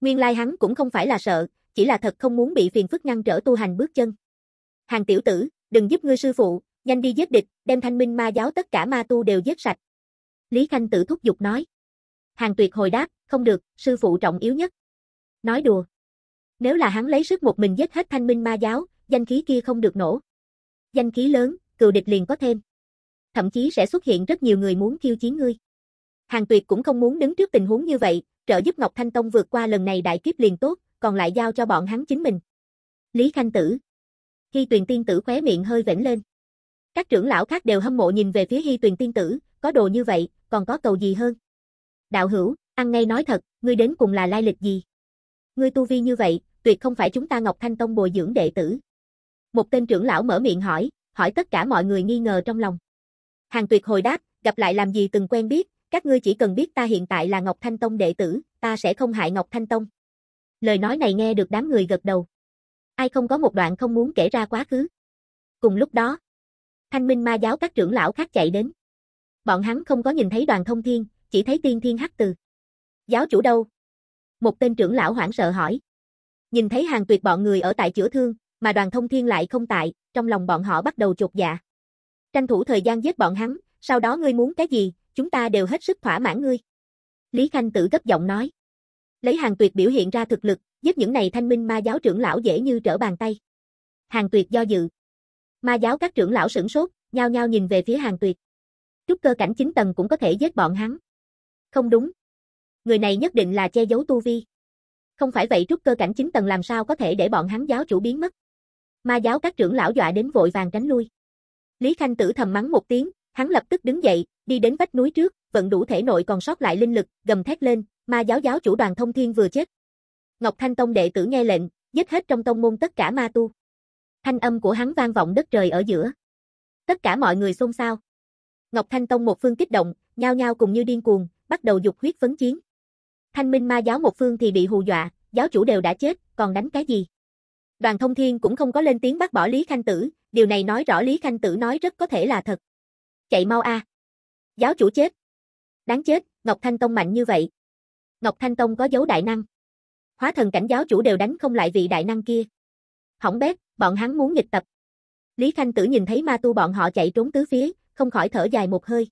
Nguyên lai hắn cũng không phải là sợ, chỉ là thật không muốn bị phiền phức ngăn trở tu hành bước chân. Hàng tiểu tử, đừng giúp ngươi sư phụ, nhanh đi giết địch, đem thanh minh ma giáo tất cả ma tu đều giết sạch. Lý Khanh Tử thúc giục nói. Hàng tuyệt hồi đáp, không được, sư phụ trọng yếu nhất. Nói đùa. Nếu là hắn lấy sức một mình giết hết thanh minh ma giáo, danh khí kia không được nổ. Danh khí lớn, cựu địch liền có thêm. Thậm chí sẽ xuất hiện rất nhiều người muốn khiêu chiến ngươi. Hàng Tuyệt cũng không muốn đứng trước tình huống như vậy, trợ giúp Ngọc Thanh Tông vượt qua lần này đại kiếp liền tốt, còn lại giao cho bọn hắn chính mình. Lý Khanh Tử Hy Tuyền Tiên Tử khóe miệng hơi vểnh lên. Các trưởng lão khác đều hâm mộ nhìn về phía Hy Tuyền Tiên Tử, có đồ như vậy, còn có cầu gì hơn? Đạo hữu, ăn ngay nói thật, ngươi đến cùng là lai lịch gì? Ngươi tu vi như vậy, tuyệt không phải chúng ta Ngọc Thanh Tông bồi dưỡng đệ tử. Một tên trưởng lão mở miệng hỏi, hỏi tất cả mọi người nghi ngờ trong lòng. Hàng tuyệt hồi đáp, gặp lại làm gì từng quen biết, các ngươi chỉ cần biết ta hiện tại là Ngọc Thanh Tông đệ tử, ta sẽ không hại Ngọc Thanh Tông. Lời nói này nghe được đám người gật đầu. Ai không có một đoạn không muốn kể ra quá khứ. Cùng lúc đó, thanh minh ma giáo các trưởng lão khác chạy đến. Bọn hắn không có nhìn thấy đoàn thông thiên, chỉ thấy tiên thiên hắc từ. Giáo chủ đâu? Một tên trưởng lão hoảng sợ hỏi. Nhìn thấy hàng tuyệt bọn người ở tại chữa thương, mà đoàn thông thiên lại không tại, trong lòng bọn họ bắt đầu chột dạ. Tranh thủ thời gian giết bọn hắn, sau đó ngươi muốn cái gì, chúng ta đều hết sức thỏa mãn ngươi. Lý Khanh Tử gấp giọng nói. Lấy hàng tuyệt biểu hiện ra thực lực, giết những này thanh minh ma giáo trưởng lão dễ như trở bàn tay. Hàng tuyệt do dự. Ma giáo các trưởng lão sửng sốt, nhao nhao nhìn về phía hàng tuyệt. Trúc cơ cảnh chính tầng cũng có thể giết bọn hắn. Không đúng. Người này nhất định là che giấu tu vi. Không phải vậy trúc cơ cảnh chính tầng làm sao có thể để bọn hắn giáo chủ biến mất. Ma giáo các trưởng lão dọa đến vội vàng tránh lui. Lý Khanh Tử thầm mắng một tiếng, hắn lập tức đứng dậy, đi đến vách núi trước, vận đủ thể nội còn sót lại linh lực, gầm thét lên, ma giáo giáo chủ đoàn thông thiên vừa chết. Ngọc Thanh Tông đệ tử nghe lệnh, giết hết trong tông môn tất cả ma tu. Thanh âm của hắn vang vọng đất trời ở giữa. Tất cả mọi người xôn xao. Ngọc Thanh Tông một phương kích động, nhao nhao cùng như điên cuồng, bắt đầu dục huyết phấn chiến. Thanh minh ma giáo một phương thì bị hù dọa, giáo chủ đều đã chết, còn đánh cái gì? Đoàn Thông Thiên cũng không có lên tiếng bác bỏ Lý Khanh Tử, điều này nói rõ Lý Khanh Tử nói rất có thể là thật. Chạy mau a. Giáo chủ chết. Đáng chết, Ngọc Thanh Tông mạnh như vậy. Ngọc Thanh Tông có dấu đại năng. Hóa thần cảnh giáo chủ đều đánh không lại vị đại năng kia. Hỏng bét, bọn hắn muốn nghịch tập. Lý Khanh Tử nhìn thấy ma tu bọn họ chạy trốn tứ phía, không khỏi thở dài một hơi.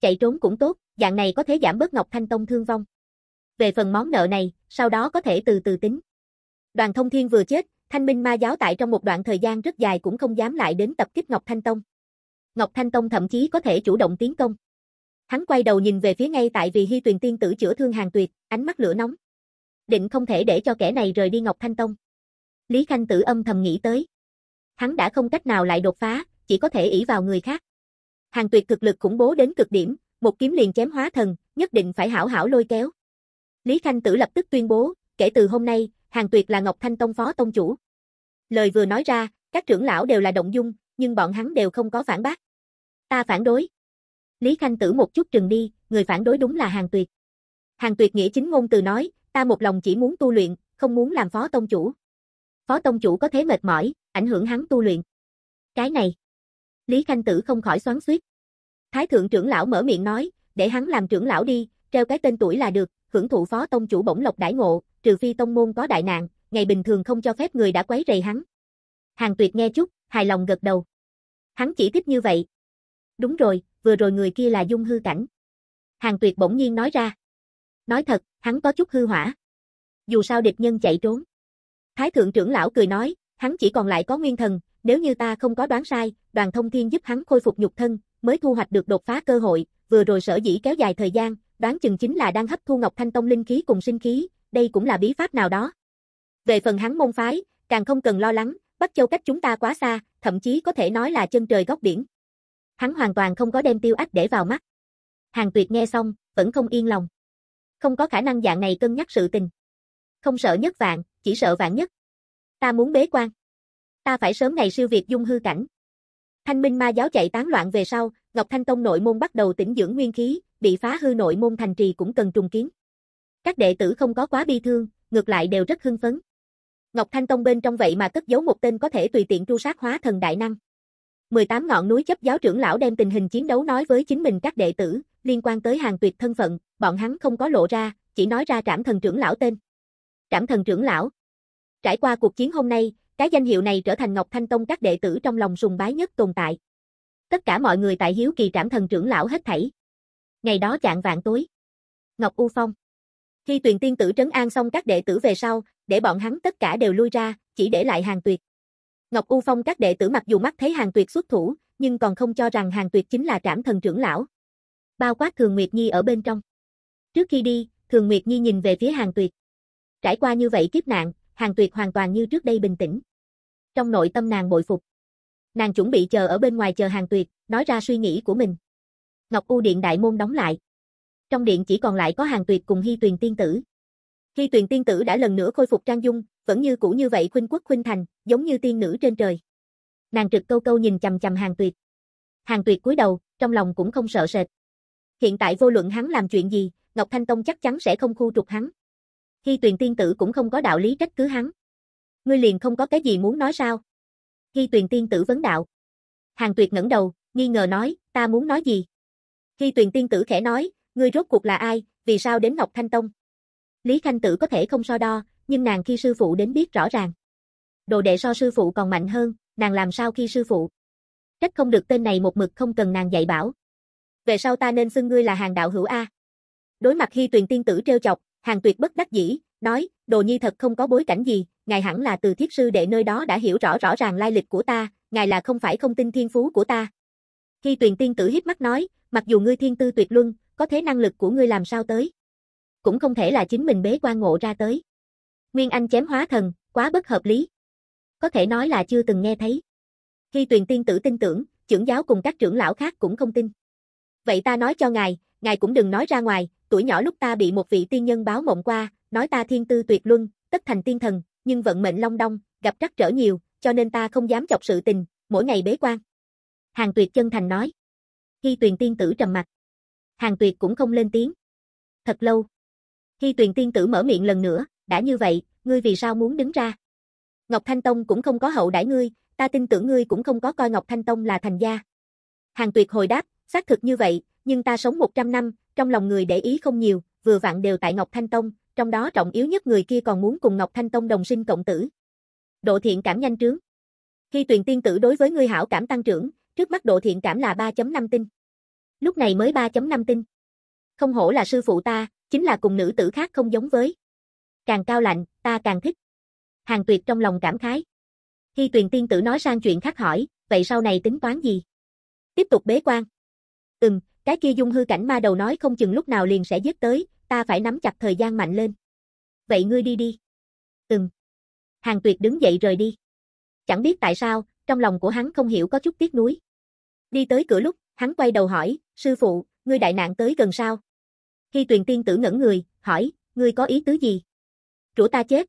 Chạy trốn cũng tốt, dạng này có thể giảm bớt Ngọc Thanh Tông thương vong. Về phần món nợ này, sau đó có thể từ từ tính. Đoàn Thông Thiên vừa chết, Thanh Minh Ma giáo tại trong một đoạn thời gian rất dài cũng không dám lại đến tập kích Ngọc Thanh Tông. Ngọc Thanh Tông thậm chí có thể chủ động tiến công. Hắn quay đầu nhìn về phía ngay tại vì Hi Tuyền tiên tử chữa thương hàng tuyệt, ánh mắt lửa nóng. Định không thể để cho kẻ này rời đi Ngọc Thanh Tông. Lý Khanh tử âm thầm nghĩ tới. Hắn đã không cách nào lại đột phá, chỉ có thể ỷ vào người khác. Hàng tuyệt thực lực khủng bố đến cực điểm, một kiếm liền chém hóa thần, nhất định phải hảo hảo lôi kéo. Lý Khanh tử lập tức tuyên bố, kể từ hôm nay, Hàng tuyệt là Ngọc Thanh Tông phó tông chủ. Lời vừa nói ra, các trưởng lão đều là động dung, nhưng bọn hắn đều không có phản bác. Ta phản đối. Lý Khanh Tử một chút trừng đi, người phản đối đúng là Hàng Tuyệt. Hàng Tuyệt nghĩa chính ngôn từ nói, ta một lòng chỉ muốn tu luyện, không muốn làm phó tông chủ. Phó tông chủ có thế mệt mỏi, ảnh hưởng hắn tu luyện. Cái này. Lý Khanh Tử không khỏi xoắn xuýt. Thái thượng trưởng lão mở miệng nói, để hắn làm trưởng lão đi, treo cái tên tuổi là được, hưởng thụ phó tông chủ bổng lộc đại ngộ, trừ phi tông môn có đại nạn, ngày bình thường không cho phép người đã quấy rầy hắn. Hàng Tuyệt nghe chút, hài lòng gật đầu. Hắn chỉ thích như vậy. Đúng rồi, vừa rồi người kia là Dung Hư Cảnh. Hàng Tuyệt bỗng nhiên nói ra. Nói thật, hắn có chút hư hỏa. Dù sao địch nhân chạy trốn. Thái thượng trưởng lão cười nói, hắn chỉ còn lại có nguyên thần, nếu như ta không có đoán sai, đoàn thông thiên giúp hắn khôi phục nhục thân, mới thu hoạch được đột phá cơ hội, vừa rồi sở dĩ kéo dài thời gian, đoán chừng chính là đang hấp thu Ngọc Thanh Tông linh khí cùng sinh khí, đây cũng là bí pháp nào đó. Về phần hắn môn phái, càng không cần lo lắng, Bắc Châu cách chúng ta quá xa, thậm chí có thể nói là chân trời góc biển. Hắn hoàn toàn không có đem tiêu ách để vào mắt. Hàng tuyệt nghe xong, vẫn không yên lòng. Không có khả năng dạng này cân nhắc sự tình. Không sợ nhất vạn, chỉ sợ vạn nhất. Ta muốn bế quan. Ta phải sớm ngày siêu việt dung hư cảnh. Thanh minh ma giáo chạy tán loạn về sau, Ngọc Thanh Tông nội môn bắt đầu tĩnh dưỡng nguyên khí, bị phá hư nội môn thành trì cũng cần trùng kiến. Các đệ tử không có quá bi thương, ngược lại đều rất hưng phấn. Ngọc Thanh Tông bên trong vậy mà cất giấu một tên có thể tùy tiện tru sát hóa thần đại năng. 18 ngọn núi chấp giáo trưởng lão đem tình hình chiến đấu nói với chính mình các đệ tử, liên quan tới hàng tuyệt thân phận, bọn hắn không có lộ ra, chỉ nói ra trảm thần trưởng lão tên. Trảm thần trưởng lão. Trải qua cuộc chiến hôm nay, cái danh hiệu này trở thành Ngọc Thanh Tông các đệ tử trong lòng sùng bái nhất tồn tại. Tất cả mọi người tại hiếu kỳ trảm thần trưởng lão hết thảy. Ngày đó chạng vạn tối. Ngọc U Phong. Khi tuyền tiên tử trấn an xong các đệ tử về sau, để bọn hắn tất cả đều lui ra, chỉ để lại hàng tuyệt. Ngọc U Phong các đệ tử mặc dù mắt thấy hàng tuyệt xuất thủ, nhưng còn không cho rằng hàng tuyệt chính là trảm thần trưởng lão. Bao quát Thường Nguyệt Nhi ở bên trong. Trước khi đi, Thường Nguyệt Nhi nhìn về phía hàng tuyệt. Trải qua như vậy kiếp nạn, hàng tuyệt hoàn toàn như trước đây bình tĩnh. Trong nội tâm nàng bội phục. Nàng chuẩn bị chờ ở bên ngoài chờ hàng tuyệt, nói ra suy nghĩ của mình. Ngọc U Điện Đại Môn đóng lại trong điện chỉ còn lại có hàng tuyệt cùng hy tuyền tiên tử. Hy tuyền tiên tử đã lần nữa khôi phục trang dung, vẫn như cũ như vậy khuynh quốc khuynh thành, giống như tiên nữ trên trời. Nàng trực câu câu nhìn chằm chằm hàng tuyệt. Hàng tuyệt cúi đầu, trong lòng cũng không sợ sệt. Hiện tại vô luận hắn làm chuyện gì, Ngọc Thanh Tông chắc chắn sẽ không khu trục hắn. Hy tuyền tiên tử cũng không có đạo lý trách cứ hắn. Ngươi liền không có cái gì muốn nói sao? Hy tuyền tiên tử vấn đạo. Hàng tuyệt ngẩng đầu, nghi ngờ nói, ta muốn nói gì? Hy tuyền tiên tử khẽ nói, ngươi rốt cuộc là ai, vì sao đến Ngọc Thanh Tông? Lý Khanh Tử có thể không so đo, nhưng nàng khi sư phụ đến biết rõ ràng. Đồ đệ so sư phụ còn mạnh hơn, nàng làm sao khi sư phụ? Trách không được tên này một mực không cần nàng dạy bảo. Về sau ta nên xưng ngươi là hàng đạo hữu A. Đối mặt khi tuyền tiên tử trêu chọc, hàng tuyệt bất đắc dĩ, nói, đồ nhi thật không có bối cảnh gì, ngài hẳn là từ thiết sư đệ nơi đó đã hiểu rõ rõ ràng lai lịch của ta, ngài là không phải không tin thiên phú của ta. Khi tuyền tiên tử hiếp mắt nói, mặc dù ngươi thiên tư tuyệt luân, có thế năng lực của ngươi làm sao tới? Cũng không thể là chính mình bế quan ngộ ra tới. Nguyên Anh chém hóa thần, quá bất hợp lý. Có thể nói là chưa từng nghe thấy. Khi tuyền tiên tử tin tưởng, trưởng giáo cùng các trưởng lão khác cũng không tin. Vậy ta nói cho ngài, ngài cũng đừng nói ra ngoài, tuổi nhỏ lúc ta bị một vị tiên nhân báo mộng qua, nói ta thiên tư tuyệt luân, tất thành tiên thần, nhưng vận mệnh long đong, gặp trắc trở nhiều, cho nên ta không dám chọc sự tình, mỗi ngày bế quan. Hàng tuyệt chân thành nói. Khi tuyền tiên tử trầm mặt. Hàng Tuyệt cũng không lên tiếng. Thật lâu. Hy Tuyền tiên tử mở miệng lần nữa, đã như vậy, ngươi vì sao muốn đứng ra? Ngọc Thanh Tông cũng không có hậu đãi ngươi, ta tin tưởng ngươi cũng không có coi Ngọc Thanh Tông là thành gia. Hàng Tuyệt hồi đáp, xác thực như vậy, nhưng ta sống 100 năm, trong lòng người để ý không nhiều, vừa vặn đều tại Ngọc Thanh Tông, trong đó trọng yếu nhất người kia còn muốn cùng Ngọc Thanh Tông đồng sinh cộng tử. Độ thiện cảm nhanh trướng. Khi Tuyền tiên tử đối với ngươi hảo cảm tăng trưởng, trước mắt độ thiện cảm là 3.5 tinh lúc này mới 3.5 tinh. Không hổ là sư phụ ta, chính là cùng nữ tử khác không giống với. Càng cao lạnh, ta càng thích. Hàng tuyệt trong lòng cảm khái. Khi tuyền tiên tử nói sang chuyện khác hỏi, vậy sau này tính toán gì? Tiếp tục bế quan. Ừm, cái kia dung hư cảnh ma đầu nói không chừng lúc nào liền sẽ giết tới, ta phải nắm chặt thời gian mạnh lên. Vậy ngươi đi đi. Ừm. Hàng tuyệt đứng dậy rời đi. Chẳng biết tại sao, trong lòng của hắn không hiểu có chút tiếc nuối. Đi tới cửa lúc, Hắn quay đầu hỏi, sư phụ, ngươi đại nạn tới gần sao? Khi tuyền tiên tử ngẩn người, hỏi, ngươi có ý tứ gì? Rủa ta chết.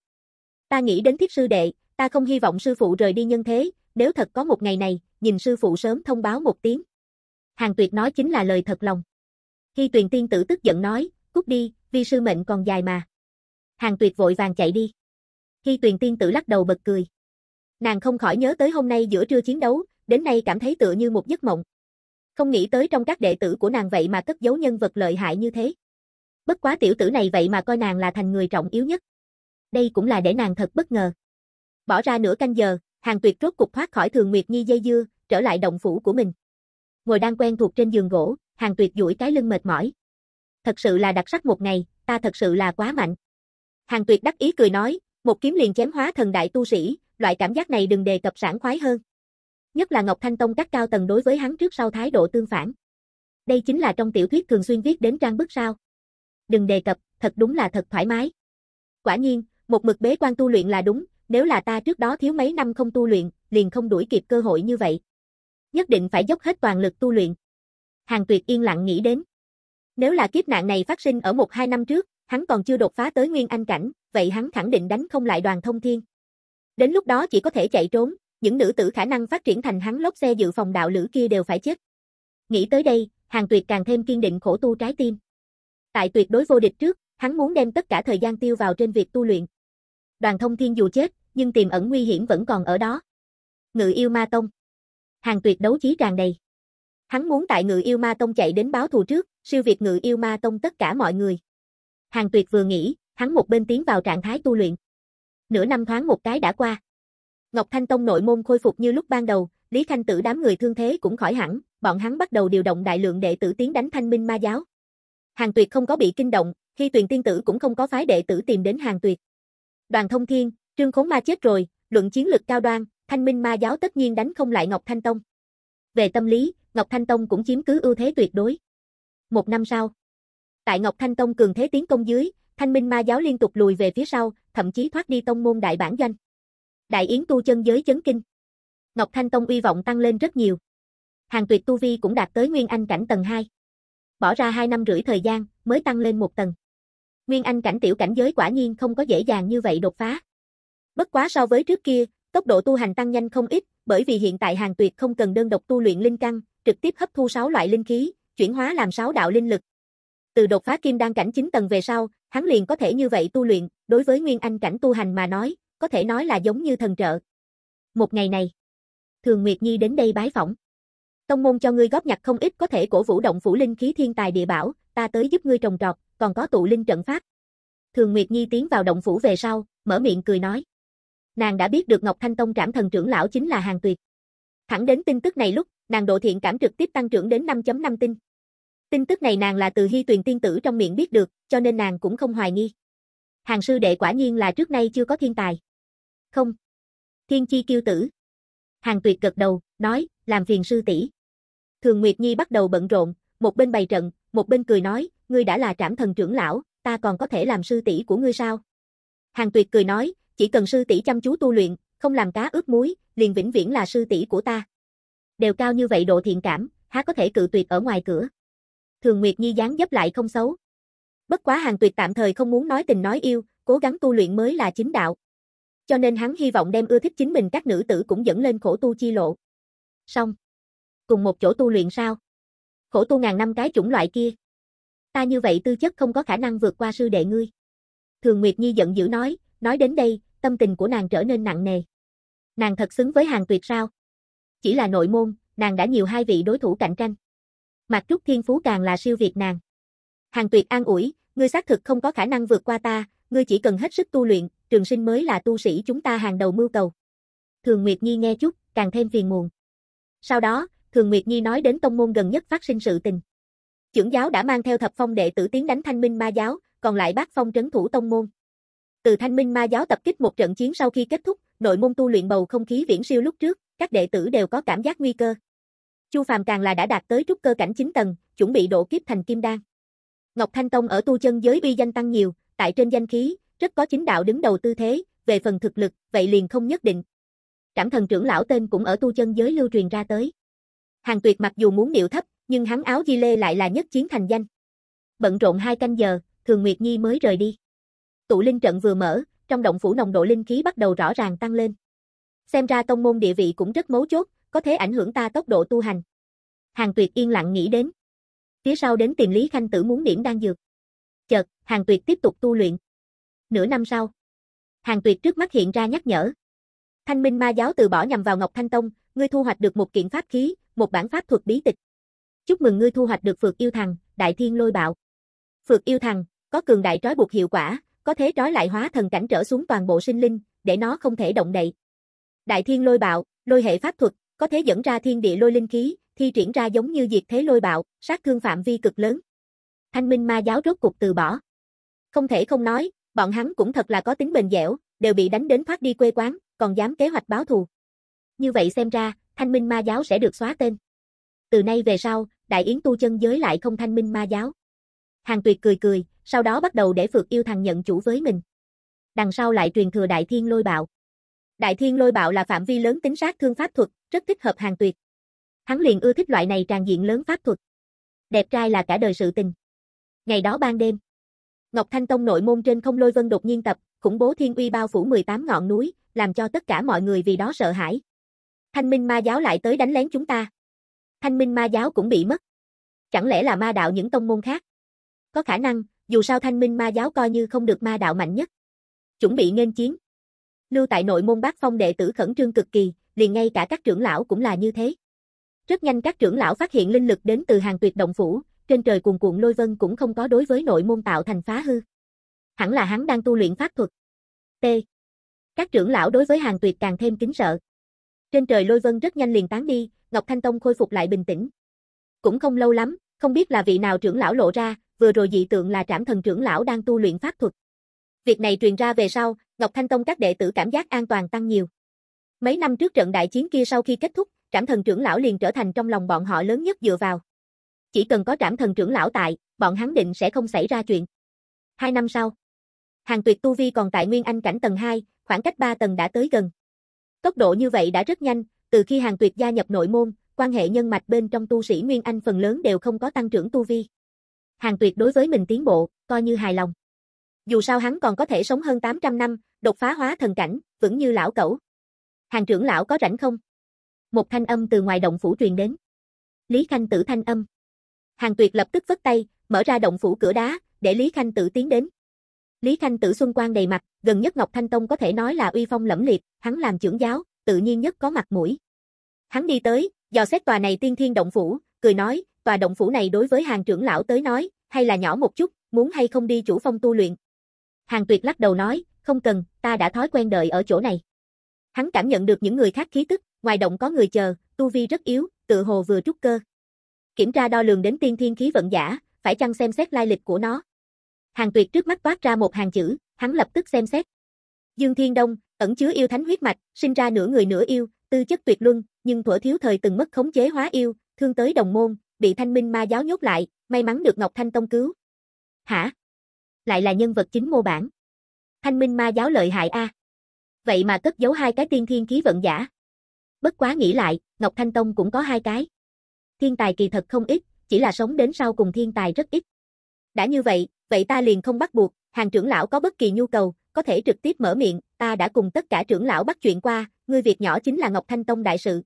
Ta nghĩ đến thiết sư đệ, ta không hy vọng sư phụ rời đi nhân thế, nếu thật có một ngày này, nhìn sư phụ sớm thông báo một tiếng. Hàng tuyệt nói chính là lời thật lòng. Khi tuyền tiên tử tức giận nói, cút đi, vi sư mệnh còn dài mà. Hàng tuyệt vội vàng chạy đi. Khi tuyền tiên tử lắc đầu bật cười. Nàng không khỏi nhớ tới hôm nay giữa trưa chiến đấu, đến nay cảm thấy tựa như một giấc mộng. Không nghĩ tới trong các đệ tử của nàng vậy mà cất giấu nhân vật lợi hại như thế. Bất quá tiểu tử này vậy mà coi nàng là thành người trọng yếu nhất. Đây cũng là để nàng thật bất ngờ. Bỏ ra nửa canh giờ, hàng tuyệt rốt cục thoát khỏi thường Nguyệt Nhi dây dưa, trở lại động phủ của mình. Ngồi đang quen thuộc trên giường gỗ, hàng tuyệt duỗi cái lưng mệt mỏi. Thật sự là đặc sắc một ngày, ta thật sự là quá mạnh. Hàng tuyệt đắc ý cười nói, một kiếm liền chém hóa thần đại tu sĩ, loại cảm giác này đừng đề cập sản khoái hơn nhất là Ngọc Thanh Tông các cao tầng đối với hắn trước sau thái độ tương phản. Đây chính là trong tiểu thuyết thường xuyên viết đến trang bức sao. Đừng đề cập, thật đúng là thật thoải mái. Quả nhiên, một mực bế quan tu luyện là đúng, nếu là ta trước đó thiếu mấy năm không tu luyện, liền không đuổi kịp cơ hội như vậy. Nhất định phải dốc hết toàn lực tu luyện. Hàng Tuyệt yên lặng nghĩ đến. Nếu là kiếp nạn này phát sinh ở một hai năm trước, hắn còn chưa đột phá tới nguyên anh cảnh, vậy hắn khẳng định đánh không lại đoàn thông thiên. Đến lúc đó chỉ có thể chạy trốn, những nữ tử khả năng phát triển thành hắn lốc xe dự phòng đạo lữ kia đều phải chết. Nghĩ tới đây, Hàng Tuyệt càng thêm kiên định khổ tu trái tim. Tại tuyệt đối vô địch trước, hắn muốn đem tất cả thời gian tiêu vào trên việc tu luyện. Đoàn Thông Thiên dù chết, nhưng tiềm ẩn nguy hiểm vẫn còn ở đó. Ngự yêu ma tông. Hàng Tuyệt đấu chí tràn đầy. Hắn muốn tại Ngự yêu ma tông chạy đến báo thù trước, siêu việt Ngự yêu ma tông tất cả mọi người. Hàng Tuyệt vừa nghĩ, hắn một bên tiến vào trạng thái tu luyện. Nửa năm thoáng một cái đã qua. Ngọc Thanh Tông nội môn khôi phục như lúc ban đầu, Lý Khanh Tử đám người thương thế cũng khỏi hẳn, bọn hắn bắt đầu điều động đại lượng đệ tử tiến đánh Thanh Minh Ma giáo. Hàng Tuyệt không có bị kinh động, khi Tuyền tiên tử cũng không có phái đệ tử tìm đến Hàng Tuyệt. Đoàn Thông Thiên, Trương Khốn Ma chết rồi, luận chiến lực cao đoan, Thanh Minh Ma giáo tất nhiên đánh không lại Ngọc Thanh Tông. Về tâm lý, Ngọc Thanh Tông cũng chiếm cứ ưu thế tuyệt đối. Một năm sau, tại Ngọc Thanh Tông cường thế tiến công dưới, Thanh Minh Ma giáo liên tục lùi về phía sau, thậm chí thoát đi tông môn đại bản doanh đại yến tu chân giới chấn kinh. Ngọc Thanh Tông uy vọng tăng lên rất nhiều. Hàng tuyệt tu vi cũng đạt tới Nguyên Anh cảnh tầng 2. Bỏ ra 2 năm rưỡi thời gian, mới tăng lên một tầng. Nguyên Anh cảnh tiểu cảnh giới quả nhiên không có dễ dàng như vậy đột phá. Bất quá so với trước kia, tốc độ tu hành tăng nhanh không ít, bởi vì hiện tại hàng tuyệt không cần đơn độc tu luyện linh căn, trực tiếp hấp thu 6 loại linh khí, chuyển hóa làm 6 đạo linh lực. Từ đột phá kim đan cảnh 9 tầng về sau, hắn liền có thể như vậy tu luyện, đối với Nguyên Anh cảnh tu hành mà nói, có thể nói là giống như thần trợ. Một ngày này, Thường Nguyệt Nhi đến đây bái phỏng. Tông môn cho ngươi góp nhặt không ít có thể cổ vũ động phủ linh khí thiên tài địa bảo, ta tới giúp ngươi trồng trọt, còn có tụ linh trận pháp. Thường Nguyệt Nhi tiến vào động phủ về sau, mở miệng cười nói. Nàng đã biết được Ngọc Thanh Tông trảm thần trưởng lão chính là hàng tuyệt. Thẳng đến tin tức này lúc, nàng độ thiện cảm trực tiếp tăng trưởng đến 5.5 tinh. Tin tức này nàng là từ hy tuyền tiên tử trong miệng biết được, cho nên nàng cũng không hoài nghi hàng sư đệ quả nhiên là trước nay chưa có thiên tài. Không. Thiên chi kiêu tử. Hàng tuyệt gật đầu, nói, làm phiền sư tỷ. Thường Nguyệt Nhi bắt đầu bận rộn, một bên bày trận, một bên cười nói, ngươi đã là trảm thần trưởng lão, ta còn có thể làm sư tỷ của ngươi sao? Hàng tuyệt cười nói, chỉ cần sư tỷ chăm chú tu luyện, không làm cá ướp muối, liền vĩnh viễn là sư tỷ của ta. Đều cao như vậy độ thiện cảm, há có thể cự tuyệt ở ngoài cửa. Thường Nguyệt Nhi dáng dấp lại không xấu, Bất quá Hàng Tuyệt tạm thời không muốn nói tình nói yêu, cố gắng tu luyện mới là chính đạo. Cho nên hắn hy vọng đem ưa thích chính mình các nữ tử cũng dẫn lên khổ tu chi lộ. Xong. Cùng một chỗ tu luyện sao? Khổ tu ngàn năm cái chủng loại kia. Ta như vậy tư chất không có khả năng vượt qua sư đệ ngươi. Thường Nguyệt Nhi giận dữ nói, nói đến đây, tâm tình của nàng trở nên nặng nề. Nàng thật xứng với hàng tuyệt sao? Chỉ là nội môn, nàng đã nhiều hai vị đối thủ cạnh tranh. Mặt Trúc Thiên Phú càng là siêu việt nàng. Hàng Tuyệt an ủi, ngươi xác thực không có khả năng vượt qua ta, ngươi chỉ cần hết sức tu luyện, trường sinh mới là tu sĩ chúng ta hàng đầu mưu cầu. Thường Nguyệt Nhi nghe chút, càng thêm phiền muộn. Sau đó, Thường Nguyệt Nhi nói đến tông môn gần nhất phát sinh sự tình. Trưởng giáo đã mang theo thập phong đệ tử tiến đánh thanh minh ma giáo, còn lại bác phong trấn thủ tông môn. Từ thanh minh ma giáo tập kích một trận chiến sau khi kết thúc, nội môn tu luyện bầu không khí viễn siêu lúc trước, các đệ tử đều có cảm giác nguy cơ. Chu Phàm càng là đã đạt tới trúc cơ cảnh 9 tầng, chuẩn bị độ kiếp thành kim đan. Ngọc Thanh Tông ở tu chân giới bi danh tăng nhiều, tại trên danh khí, rất có chính đạo đứng đầu tư thế, về phần thực lực, vậy liền không nhất định. Trảm thần trưởng lão tên cũng ở tu chân giới lưu truyền ra tới. Hàng Tuyệt mặc dù muốn điệu thấp, nhưng hắn áo di lê lại là nhất chiến thành danh. Bận rộn hai canh giờ, Thường Nguyệt Nhi mới rời đi. Tụ linh trận vừa mở, trong động phủ nồng độ linh khí bắt đầu rõ ràng tăng lên. Xem ra tông môn địa vị cũng rất mấu chốt, có thể ảnh hưởng ta tốc độ tu hành. Hàng Tuyệt yên lặng nghĩ đến. Phía sau đến tìm Lý Khanh Tử muốn điểm đan dược. Chợt, Hàng Tuyệt tiếp tục tu luyện. Nửa năm sau, Hàng Tuyệt trước mắt hiện ra nhắc nhở. Thanh Minh Ma giáo từ bỏ nhằm vào Ngọc Thanh Tông, ngươi thu hoạch được một kiện pháp khí, một bản pháp thuật bí tịch. Chúc mừng ngươi thu hoạch được phượt Yêu Thằng, Đại Thiên Lôi Bạo. phượt Yêu Thằng có cường đại trói buộc hiệu quả, có thế trói lại hóa thần cảnh trở xuống toàn bộ sinh linh, để nó không thể động đậy. Đại Thiên Lôi Bạo, lôi hệ pháp thuật, có thế dẫn ra thiên địa lôi linh khí, thi triển ra giống như diệt thế lôi bạo, sát thương phạm vi cực lớn. Thanh minh ma giáo rốt cục từ bỏ. Không thể không nói, bọn hắn cũng thật là có tính bền dẻo, đều bị đánh đến thoát đi quê quán, còn dám kế hoạch báo thù. Như vậy xem ra, thanh minh ma giáo sẽ được xóa tên. Từ nay về sau, đại yến tu chân giới lại không thanh minh ma giáo. Hàng tuyệt cười cười, sau đó bắt đầu để phượt yêu thằng nhận chủ với mình. Đằng sau lại truyền thừa đại thiên lôi bạo. Đại thiên lôi bạo là phạm vi lớn tính sát thương pháp thuật, rất thích hợp hàng tuyệt. Hắn liền ưa thích loại này tràn diện lớn pháp thuật. Đẹp trai là cả đời sự tình. Ngày đó ban đêm, Ngọc Thanh Tông nội môn trên không lôi vân đột nhiên tập, khủng bố thiên uy bao phủ 18 ngọn núi, làm cho tất cả mọi người vì đó sợ hãi. Thanh minh ma giáo lại tới đánh lén chúng ta. Thanh minh ma giáo cũng bị mất. Chẳng lẽ là ma đạo những tông môn khác? Có khả năng, dù sao thanh minh ma giáo coi như không được ma đạo mạnh nhất. Chuẩn bị nghênh chiến. Lưu tại nội môn bác phong đệ tử khẩn trương cực kỳ, liền ngay cả các trưởng lão cũng là như thế. Rất nhanh các trưởng lão phát hiện linh lực đến từ hàng tuyệt động phủ, trên trời cuồn cuộn lôi vân cũng không có đối với nội môn tạo thành phá hư. Hẳn là hắn đang tu luyện pháp thuật. T. Các trưởng lão đối với hàng tuyệt càng thêm kính sợ. Trên trời lôi vân rất nhanh liền tán đi, Ngọc Thanh Tông khôi phục lại bình tĩnh. Cũng không lâu lắm, không biết là vị nào trưởng lão lộ ra, vừa rồi dị tượng là trảm thần trưởng lão đang tu luyện pháp thuật. Việc này truyền ra về sau, Ngọc Thanh Tông các đệ tử cảm giác an toàn tăng nhiều. Mấy năm trước trận đại chiến kia sau khi kết thúc, trảm thần trưởng lão liền trở thành trong lòng bọn họ lớn nhất dựa vào. Chỉ cần có trảm thần trưởng lão tại, bọn hắn định sẽ không xảy ra chuyện. Hai năm sau, hàng tuyệt tu vi còn tại Nguyên Anh cảnh tầng 2, khoảng cách 3 tầng đã tới gần. Tốc độ như vậy đã rất nhanh, từ khi hàng tuyệt gia nhập nội môn, quan hệ nhân mạch bên trong tu sĩ Nguyên Anh phần lớn đều không có tăng trưởng tu vi. Hàng tuyệt đối với mình tiến bộ, coi như hài lòng. Dù sao hắn còn có thể sống hơn 800 năm, đột phá hóa thần cảnh, vững như lão cẩu. Hàng trưởng lão có rảnh không? một thanh âm từ ngoài động phủ truyền đến. Lý Khanh Tử thanh âm. Hàng Tuyệt lập tức vất tay, mở ra động phủ cửa đá, để Lý Khanh Tử tiến đến. Lý Khanh Tử xuân quang đầy mặt, gần nhất Ngọc Thanh Tông có thể nói là uy phong lẫm liệt, hắn làm trưởng giáo, tự nhiên nhất có mặt mũi. Hắn đi tới, dò xét tòa này tiên thiên động phủ, cười nói, tòa động phủ này đối với hàng trưởng lão tới nói, hay là nhỏ một chút, muốn hay không đi chủ phong tu luyện. Hàng Tuyệt lắc đầu nói, không cần, ta đã thói quen đợi ở chỗ này. Hắn cảm nhận được những người khác khí tức, ngoài động có người chờ, tu vi rất yếu, tự hồ vừa trúc cơ. Kiểm tra đo lường đến tiên thiên khí vận giả, phải chăng xem xét lai lịch của nó. Hàng Tuyệt trước mắt toát ra một hàng chữ, hắn lập tức xem xét. Dương Thiên Đông, ẩn chứa yêu thánh huyết mạch, sinh ra nửa người nửa yêu, tư chất tuyệt luân, nhưng thuở thiếu thời từng mất khống chế hóa yêu, thương tới đồng môn, bị Thanh Minh Ma giáo nhốt lại, may mắn được Ngọc Thanh tông cứu. Hả? Lại là nhân vật chính mô bản. Thanh Minh Ma giáo lợi hại a. Vậy mà cất giấu hai cái tiên thiên khí vận giả. Bất quá nghĩ lại, Ngọc Thanh Tông cũng có hai cái. Thiên tài kỳ thật không ít, chỉ là sống đến sau cùng thiên tài rất ít. Đã như vậy, vậy ta liền không bắt buộc, hàng trưởng lão có bất kỳ nhu cầu, có thể trực tiếp mở miệng, ta đã cùng tất cả trưởng lão bắt chuyện qua, ngươi việc nhỏ chính là Ngọc Thanh Tông đại sự.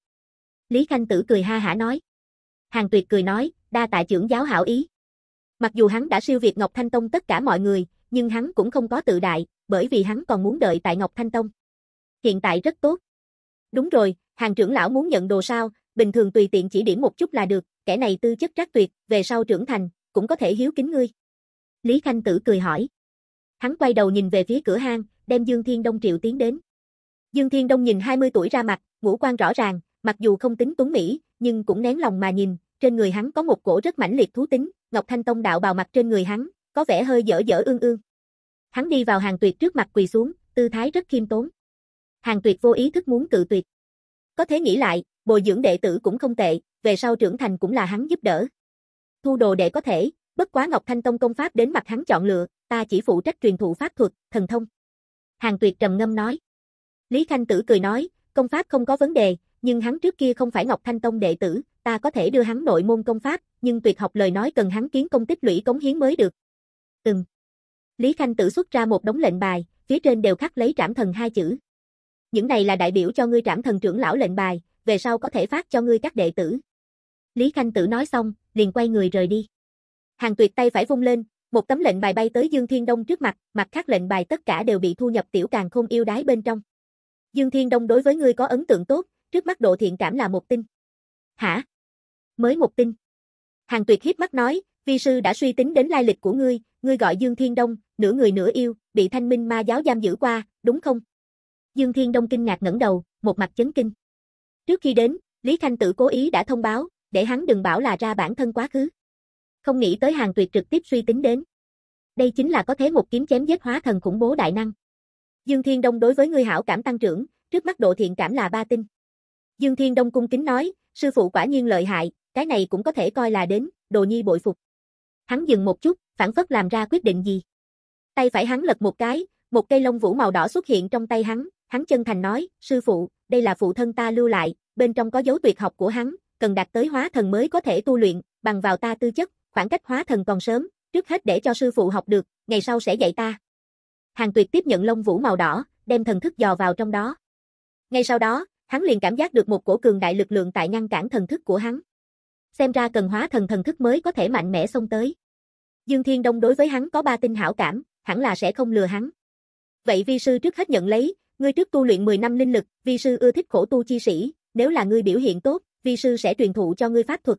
Lý Khanh Tử cười ha hả nói. Hàng Tuyệt cười nói, đa tại trưởng giáo hảo ý. Mặc dù hắn đã siêu việt Ngọc Thanh Tông tất cả mọi người, nhưng hắn cũng không có tự đại, bởi vì hắn còn muốn đợi tại Ngọc Thanh Tông. Hiện tại rất tốt. Đúng rồi, Hàng trưởng lão muốn nhận đồ sao, bình thường tùy tiện chỉ điểm một chút là được, kẻ này tư chất rất tuyệt, về sau trưởng thành, cũng có thể hiếu kính ngươi. Lý Khanh Tử cười hỏi. Hắn quay đầu nhìn về phía cửa hang, đem Dương Thiên Đông triệu tiến đến. Dương Thiên Đông nhìn 20 tuổi ra mặt, ngũ quan rõ ràng, mặc dù không tính tuấn mỹ, nhưng cũng nén lòng mà nhìn, trên người hắn có một cổ rất mãnh liệt thú tính, Ngọc Thanh Tông đạo bào mặt trên người hắn, có vẻ hơi dở dở ương ương. Hắn đi vào hàng tuyệt trước mặt quỳ xuống, tư thái rất khiêm tốn. Hàng tuyệt vô ý thức muốn cự tuyệt. Có thế nghĩ lại, bồi dưỡng đệ tử cũng không tệ, về sau trưởng thành cũng là hắn giúp đỡ. Thu đồ đệ có thể, bất quá Ngọc Thanh Tông công pháp đến mặt hắn chọn lựa, ta chỉ phụ trách truyền thụ pháp thuật, thần thông. Hàng Tuyệt trầm ngâm nói. Lý Khanh Tử cười nói, công pháp không có vấn đề, nhưng hắn trước kia không phải Ngọc Thanh Tông đệ tử, ta có thể đưa hắn nội môn công pháp, nhưng tuyệt học lời nói cần hắn kiến công tích lũy cống hiến mới được. Ừm. Lý Khanh Tử xuất ra một đống lệnh bài, phía trên đều khắc lấy trảm thần hai chữ. Những này là đại biểu cho ngươi trảm thần trưởng lão lệnh bài, về sau có thể phát cho ngươi các đệ tử. Lý Khanh Tử nói xong, liền quay người rời đi. Hàng tuyệt tay phải vung lên, một tấm lệnh bài bay tới Dương Thiên Đông trước mặt, mặt khác lệnh bài tất cả đều bị thu nhập tiểu càng không yêu đái bên trong. Dương Thiên Đông đối với ngươi có ấn tượng tốt, trước mắt độ thiện cảm là một tinh. Hả? Mới một tinh. Hàng tuyệt hiếp mắt nói, vi sư đã suy tính đến lai lịch của ngươi, ngươi gọi Dương Thiên Đông, nửa người nửa yêu, bị thanh minh ma giáo giam giữ qua, đúng không? Dương Thiên Đông kinh ngạc ngẩng đầu, một mặt chấn kinh. Trước khi đến, Lý Khanh Tử cố ý đã thông báo, để hắn đừng bảo là ra bản thân quá khứ. Không nghĩ tới hàng tuyệt trực tiếp suy tính đến. Đây chính là có thế một kiếm chém giết hóa thần khủng bố đại năng. Dương Thiên Đông đối với người hảo cảm tăng trưởng, trước mắt độ thiện cảm là ba tinh. Dương Thiên Đông cung kính nói, sư phụ quả nhiên lợi hại, cái này cũng có thể coi là đến, đồ nhi bội phục. Hắn dừng một chút, phản phất làm ra quyết định gì. Tay phải hắn lật một cái, một cây lông vũ màu đỏ xuất hiện trong tay hắn, Hắn chân thành nói, sư phụ, đây là phụ thân ta lưu lại, bên trong có dấu tuyệt học của hắn, cần đạt tới hóa thần mới có thể tu luyện, bằng vào ta tư chất, khoảng cách hóa thần còn sớm, trước hết để cho sư phụ học được, ngày sau sẽ dạy ta. Hàng tuyệt tiếp nhận lông vũ màu đỏ, đem thần thức dò vào trong đó. Ngay sau đó, hắn liền cảm giác được một cổ cường đại lực lượng tại ngăn cản thần thức của hắn. Xem ra cần hóa thần thần thức mới có thể mạnh mẽ xông tới. Dương Thiên Đông đối với hắn có ba tinh hảo cảm, hẳn là sẽ không lừa hắn. Vậy vi sư trước hết nhận lấy, Ngươi trước tu luyện 10 năm linh lực, vi sư ưa thích khổ tu chi sĩ, nếu là ngươi biểu hiện tốt, vi sư sẽ truyền thụ cho ngươi pháp thuật.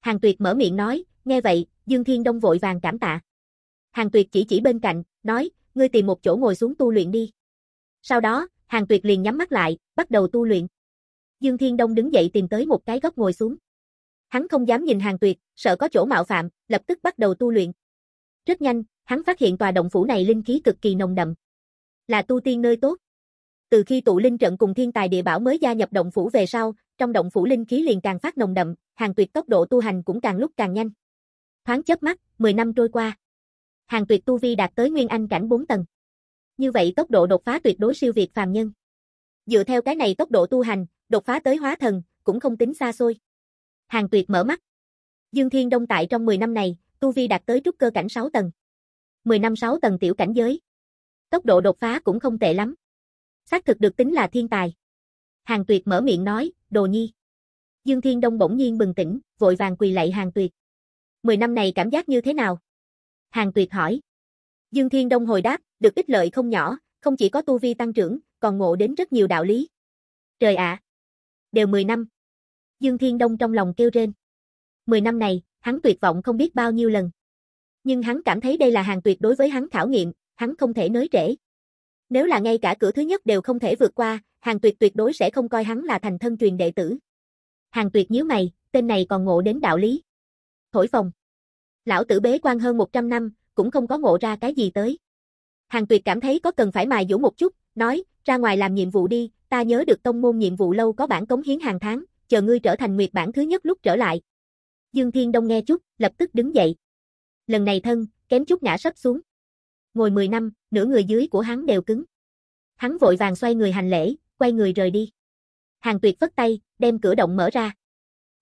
Hàng Tuyệt mở miệng nói, nghe vậy, Dương Thiên Đông vội vàng cảm tạ. Hàng Tuyệt chỉ chỉ bên cạnh, nói, ngươi tìm một chỗ ngồi xuống tu luyện đi. Sau đó, Hàng Tuyệt liền nhắm mắt lại, bắt đầu tu luyện. Dương Thiên Đông đứng dậy tìm tới một cái góc ngồi xuống. Hắn không dám nhìn Hàng Tuyệt, sợ có chỗ mạo phạm, lập tức bắt đầu tu luyện. Rất nhanh, hắn phát hiện tòa động phủ này linh khí cực kỳ nồng đậm. Là tu tiên nơi tốt. Từ khi tụ linh trận cùng thiên tài địa bảo mới gia nhập động phủ về sau, trong động phủ linh khí liền càng phát nồng đậm, hàng tuyệt tốc độ tu hành cũng càng lúc càng nhanh. Thoáng chớp mắt, 10 năm trôi qua. Hàng tuyệt tu vi đạt tới nguyên anh cảnh 4 tầng. Như vậy tốc độ đột phá tuyệt đối siêu việt phàm nhân. Dựa theo cái này tốc độ tu hành, đột phá tới hóa thần, cũng không tính xa xôi. Hàng tuyệt mở mắt. Dương Thiên Đông tại trong 10 năm này, tu vi đạt tới trúc cơ cảnh 6 tầng. 10 năm 6 tầng tiểu cảnh giới. Tốc độ đột phá cũng không tệ lắm xác thực được tính là thiên tài. Hàng Tuyệt mở miệng nói, đồ nhi. Dương Thiên Đông bỗng nhiên bừng tỉnh, vội vàng quỳ lạy Hàng Tuyệt. Mười năm này cảm giác như thế nào? Hàng Tuyệt hỏi. Dương Thiên Đông hồi đáp, được ích lợi không nhỏ, không chỉ có tu vi tăng trưởng, còn ngộ đến rất nhiều đạo lý. Trời ạ! đều mười năm. Dương Thiên Đông trong lòng kêu rên. mười năm này, hắn tuyệt vọng không biết bao nhiêu lần. Nhưng hắn cảm thấy đây là hàng tuyệt đối với hắn khảo nghiệm, hắn không thể nới trễ. Nếu là ngay cả cửa thứ nhất đều không thể vượt qua, Hàng Tuyệt tuyệt đối sẽ không coi hắn là thành thân truyền đệ tử. Hàng Tuyệt nhíu mày, tên này còn ngộ đến đạo lý. Thổi phòng. Lão tử bế quan hơn 100 năm, cũng không có ngộ ra cái gì tới. Hàng Tuyệt cảm thấy có cần phải mài dũ một chút, nói, ra ngoài làm nhiệm vụ đi, ta nhớ được tông môn nhiệm vụ lâu có bản cống hiến hàng tháng, chờ ngươi trở thành nguyệt bản thứ nhất lúc trở lại. Dương Thiên Đông nghe chút, lập tức đứng dậy. Lần này thân, kém chút ngã sấp xuống ngồi 10 năm, nửa người dưới của hắn đều cứng. Hắn vội vàng xoay người hành lễ, quay người rời đi. Hàng Tuyệt vất tay, đem cửa động mở ra.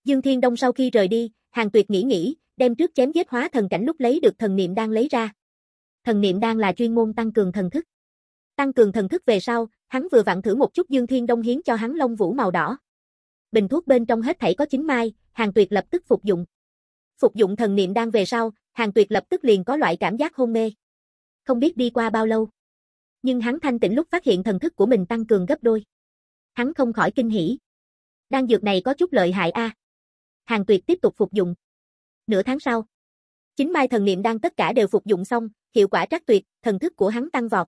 Dương Thiên Đông sau khi rời đi, Hàng Tuyệt nghĩ nghĩ, đem trước chém giết hóa thần cảnh lúc lấy được thần niệm đang lấy ra. Thần niệm đang là chuyên môn tăng cường thần thức. Tăng cường thần thức về sau, hắn vừa vặn thử một chút Dương Thiên Đông hiến cho hắn lông vũ màu đỏ. Bình thuốc bên trong hết thảy có chín mai, Hàng Tuyệt lập tức phục dụng. Phục dụng thần niệm đang về sau, Hàng Tuyệt lập tức liền có loại cảm giác hôn mê không biết đi qua bao lâu. Nhưng hắn thanh tỉnh lúc phát hiện thần thức của mình tăng cường gấp đôi. Hắn không khỏi kinh hỉ. Đan dược này có chút lợi hại a. À. Hàng Tuyệt tiếp tục phục dụng. Nửa tháng sau, chính mai thần niệm đang tất cả đều phục dụng xong, hiệu quả trắc tuyệt, thần thức của hắn tăng vọt.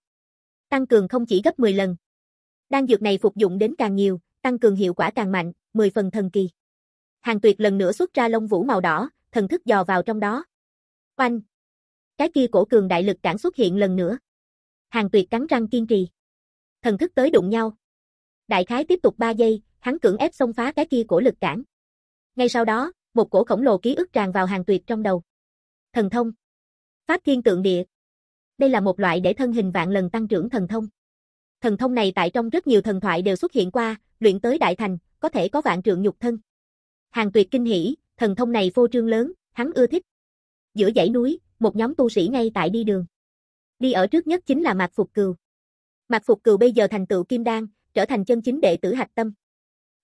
Tăng cường không chỉ gấp 10 lần. Đan dược này phục dụng đến càng nhiều, tăng cường hiệu quả càng mạnh, 10 phần thần kỳ. Hàng Tuyệt lần nữa xuất ra lông vũ màu đỏ, thần thức dò vào trong đó. Oanh, cái kia cổ cường đại lực cản xuất hiện lần nữa. Hàng tuyệt cắn răng kiên trì. Thần thức tới đụng nhau. Đại khái tiếp tục 3 giây, hắn cưỡng ép xông phá cái kia cổ lực cản. Ngay sau đó, một cổ khổng lồ ký ức tràn vào hàng tuyệt trong đầu. Thần thông. Pháp thiên tượng địa. Đây là một loại để thân hình vạn lần tăng trưởng thần thông. Thần thông này tại trong rất nhiều thần thoại đều xuất hiện qua, luyện tới đại thành, có thể có vạn trượng nhục thân. Hàng tuyệt kinh hỉ, thần thông này phô trương lớn, hắn ưa thích. Giữa dãy núi, một nhóm tu sĩ ngay tại đi đường. Đi ở trước nhất chính là Mạc Phục Cừu. Mạc Phục Cừu bây giờ thành tựu kim đan, trở thành chân chính đệ tử hạch tâm.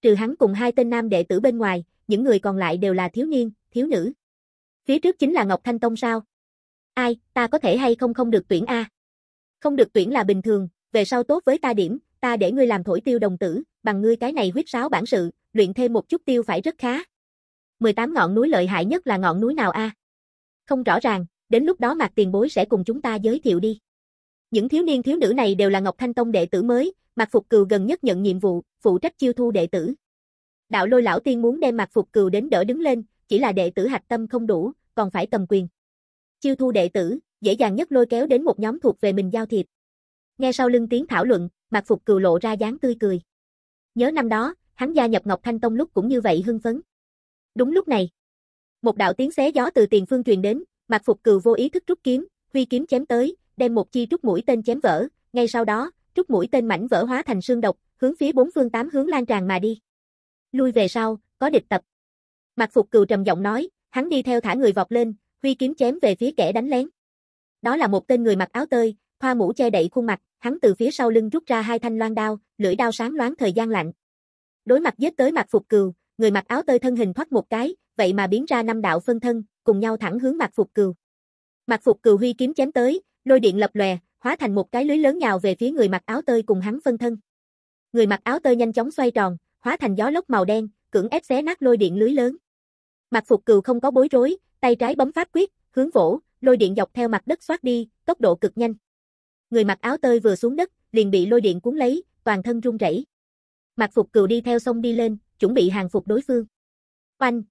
Trừ hắn cùng hai tên nam đệ tử bên ngoài, những người còn lại đều là thiếu niên, thiếu nữ. Phía trước chính là Ngọc Thanh Tông sao? Ai, ta có thể hay không không được tuyển A? Không được tuyển là bình thường, về sau tốt với ta điểm, ta để ngươi làm thổi tiêu đồng tử, bằng ngươi cái này huyết sáo bản sự, luyện thêm một chút tiêu phải rất khá. 18 ngọn núi lợi hại nhất là ngọn núi nào a? Không rõ ràng, đến lúc đó Mạc Tiền Bối sẽ cùng chúng ta giới thiệu đi. Những thiếu niên thiếu nữ này đều là Ngọc Thanh Tông đệ tử mới, Mạc Phục Cừu gần nhất nhận nhiệm vụ, phụ trách chiêu thu đệ tử. Đạo Lôi lão tiên muốn đem Mạc Phục Cừu đến đỡ đứng lên, chỉ là đệ tử hạch tâm không đủ, còn phải cầm quyền. Chiêu thu đệ tử, dễ dàng nhất lôi kéo đến một nhóm thuộc về mình giao thiệp. Nghe sau lưng tiếng thảo luận, Mạc Phục Cừu lộ ra dáng tươi cười. Nhớ năm đó, hắn gia nhập Ngọc Thanh Tông lúc cũng như vậy hưng phấn. Đúng lúc này, một đạo tiếng xé gió từ tiền phương truyền đến, Mạc Phục Cừu vô ý thức rút kiếm, huy kiếm chém tới, đem một chi trúc mũi tên chém vỡ, ngay sau đó, trúc mũi tên mảnh vỡ hóa thành xương độc, hướng phía bốn phương tám hướng lan tràn mà đi. Lui về sau, có địch tập. Mạc Phục Cừu trầm giọng nói, hắn đi theo thả người vọt lên, huy kiếm chém về phía kẻ đánh lén. Đó là một tên người mặc áo tơi, hoa mũ che đậy khuôn mặt, hắn từ phía sau lưng rút ra hai thanh loan đao, lưỡi đao sáng loáng thời gian lạnh. Đối mặt giết tới Mạc Phục Cừu, người mặc áo tơi thân hình thoát một cái, vậy mà biến ra năm đạo phân thân, cùng nhau thẳng hướng mặt Phục Cừu. mặt Phục Cừu huy kiếm chém tới, lôi điện lập lòe, hóa thành một cái lưới lớn nhào về phía người mặc áo tơi cùng hắn phân thân. Người mặc áo tơi nhanh chóng xoay tròn, hóa thành gió lốc màu đen, cưỡng ép xé nát lôi điện lưới lớn. mặt Phục Cừu không có bối rối, tay trái bấm pháp quyết, hướng vỗ, lôi điện dọc theo mặt đất xoát đi, tốc độ cực nhanh. Người mặc áo tơi vừa xuống đất, liền bị lôi điện cuốn lấy, toàn thân run rẩy. mặt Phục Cừu đi theo sông đi lên, chuẩn bị hàng phục đối phương. Oanh,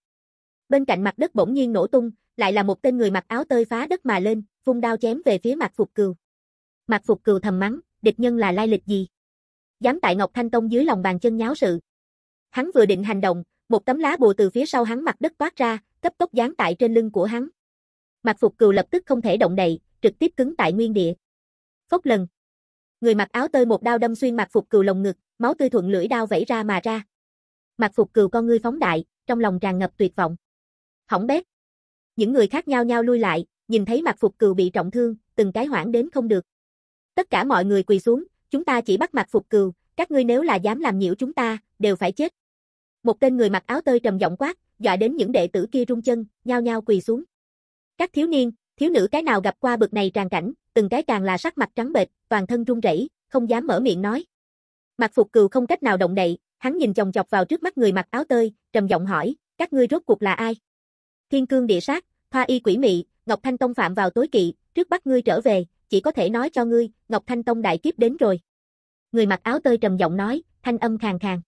bên cạnh mặt đất bỗng nhiên nổ tung, lại là một tên người mặc áo tơi phá đất mà lên, vung đao chém về phía mặt phục cừu. Mặt phục cừu thầm mắng, địch nhân là lai lịch gì? Dám tại Ngọc Thanh Tông dưới lòng bàn chân nháo sự. Hắn vừa định hành động, một tấm lá bùa từ phía sau hắn mặt đất toát ra, cấp tốc dán tại trên lưng của hắn. Mặt phục cừu lập tức không thể động đậy, trực tiếp cứng tại nguyên địa. Phốc lần. Người mặc áo tơi một đao đâm xuyên mặt phục cừu lồng ngực, máu tươi thuận lưỡi đao vẩy ra mà ra. Mặt phục cừu con ngươi phóng đại, trong lòng tràn ngập tuyệt vọng. Hỏng bét. Những người khác nhau nhau lui lại, nhìn thấy mặt phục cừu bị trọng thương, từng cái hoảng đến không được. Tất cả mọi người quỳ xuống, chúng ta chỉ bắt mặt phục cừu, các ngươi nếu là dám làm nhiễu chúng ta, đều phải chết. Một tên người mặc áo tơi trầm giọng quát, dọa đến những đệ tử kia rung chân, nhau nhau quỳ xuống. Các thiếu niên, thiếu nữ cái nào gặp qua bực này tràn cảnh, từng cái càng là sắc mặt trắng bệch, toàn thân run rẩy, không dám mở miệng nói. Mặt phục cừu không cách nào động đậy, hắn nhìn chòng chọc vào trước mắt người mặc áo tơi, trầm giọng hỏi, các ngươi rốt cuộc là ai? Thiên cương địa sát, thoa y quỷ mị, Ngọc Thanh Tông phạm vào tối kỵ, trước bắt ngươi trở về, chỉ có thể nói cho ngươi, Ngọc Thanh Tông đại kiếp đến rồi. Người mặc áo tơi trầm giọng nói, thanh âm khàn khàn.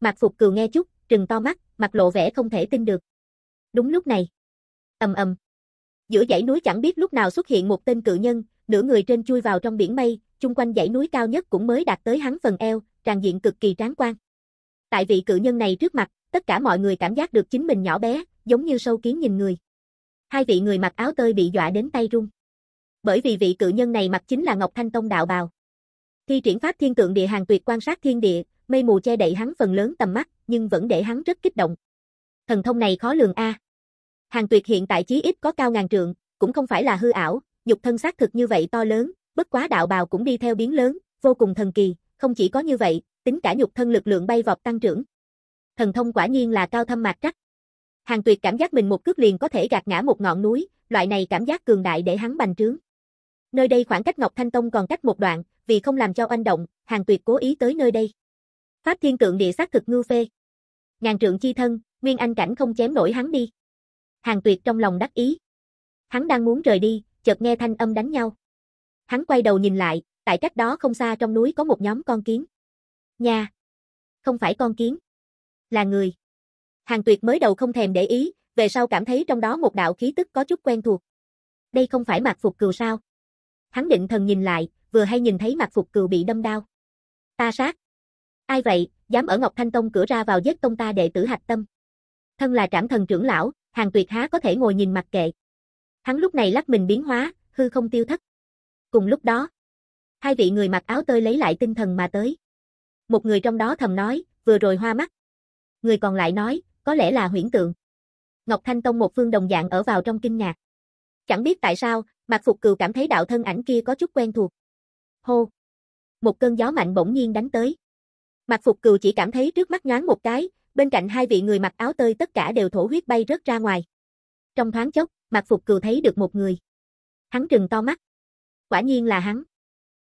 mặc Phục Cừu nghe chút, trừng to mắt, mặt lộ vẻ không thể tin được. Đúng lúc này, ầm ầm. Giữa dãy núi chẳng biết lúc nào xuất hiện một tên cự nhân, nửa người trên chui vào trong biển mây, chung quanh dãy núi cao nhất cũng mới đạt tới hắn phần eo, tràn diện cực kỳ tráng quan. Tại vị cự nhân này trước mặt, tất cả mọi người cảm giác được chính mình nhỏ bé, giống như sâu kiến nhìn người. Hai vị người mặc áo tơi bị dọa đến tay run. Bởi vì vị cự nhân này mặc chính là Ngọc Thanh Tông đạo bào. khi triển pháp thiên tượng địa hàng tuyệt quan sát thiên địa, mây mù che đậy hắn phần lớn tầm mắt, nhưng vẫn để hắn rất kích động. Thần thông này khó lường a. Hàng tuyệt hiện tại chí ít có cao ngàn trượng, cũng không phải là hư ảo, nhục thân xác thực như vậy to lớn, bất quá đạo bào cũng đi theo biến lớn, vô cùng thần kỳ, không chỉ có như vậy, tính cả nhục thân lực lượng bay vọt tăng trưởng. Thần thông quả nhiên là cao thâm mạc trắc. Hàng tuyệt cảm giác mình một cước liền có thể gạt ngã một ngọn núi, loại này cảm giác cường đại để hắn bành trướng. Nơi đây khoảng cách Ngọc Thanh Tông còn cách một đoạn, vì không làm cho oanh động, hàng tuyệt cố ý tới nơi đây. Pháp thiên tượng địa sát thực ngư phê. Ngàn trượng chi thân, Nguyên Anh cảnh không chém nổi hắn đi. Hàng tuyệt trong lòng đắc ý. Hắn đang muốn rời đi, chợt nghe thanh âm đánh nhau. Hắn quay đầu nhìn lại, tại cách đó không xa trong núi có một nhóm con kiến. Nha! Không phải con kiến, là người. Hàng Tuyệt mới đầu không thèm để ý, về sau cảm thấy trong đó một đạo khí tức có chút quen thuộc. Đây không phải Mạc Phục Cừu sao? Hắn định thần nhìn lại, vừa hay nhìn thấy Mạc Phục Cừu bị đâm đau. Ta sát. Ai vậy, dám ở Ngọc Thanh Tông cửa ra vào giết tông ta đệ tử Hạch Tâm. Thân là Trảm Thần trưởng lão, Hàng Tuyệt há có thể ngồi nhìn mặc kệ. Hắn lúc này lắc mình biến hóa, hư không tiêu thất. Cùng lúc đó, hai vị người mặc áo tơi lấy lại tinh thần mà tới. Một người trong đó thầm nói, vừa rồi hoa mắt. Người còn lại nói, có lẽ là huyễn tượng. Ngọc Thanh Tông một phương đồng dạng ở vào trong kinh ngạc. Chẳng biết tại sao, Mạc Phục Cừu cảm thấy đạo thân ảnh kia có chút quen thuộc. Hô! Một cơn gió mạnh bỗng nhiên đánh tới. Mạc Phục Cừu chỉ cảm thấy trước mắt nhoáng một cái, bên cạnh hai vị người mặc áo tơi tất cả đều thổ huyết bay rớt ra ngoài. Trong thoáng chốc, Mạc Phục Cừu thấy được một người. Hắn trừng to mắt. Quả nhiên là hắn.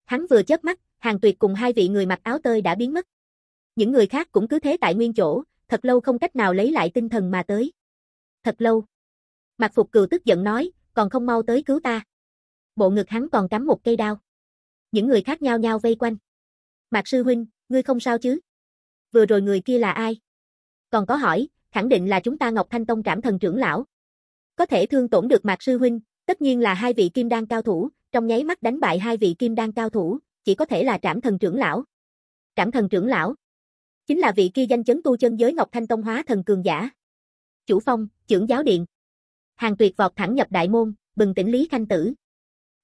Hắn vừa chớp mắt, Hàng Tuyệt cùng hai vị người mặc áo tơi đã biến mất. Những người khác cũng cứ thế tại nguyên chỗ, thật lâu không cách nào lấy lại tinh thần mà tới. Thật lâu. Mạc Phục Cừu tức giận nói, còn không mau tới cứu ta. Bộ ngực hắn còn cắm một cây đao. Những người khác nhau nhau vây quanh. Mạc sư huynh, ngươi không sao chứ? Vừa rồi người kia là ai? Còn có hỏi, khẳng định là chúng ta Ngọc Thanh Tông trảm thần trưởng lão. Có thể thương tổn được Mạc sư huynh, tất nhiên là hai vị kim đan cao thủ, trong nháy mắt đánh bại hai vị kim đan cao thủ, chỉ có thể là trảm thần trưởng lão. Trảm thần trưởng lão. Chính là vị kia danh chấn tu chân giới Ngọc Thanh Tông hóa thần cường giả. Chủ phong, trưởng giáo điện. Hàng tuyệt vọt thẳng nhập đại môn, bừng tỉnh Lý Khanh Tử.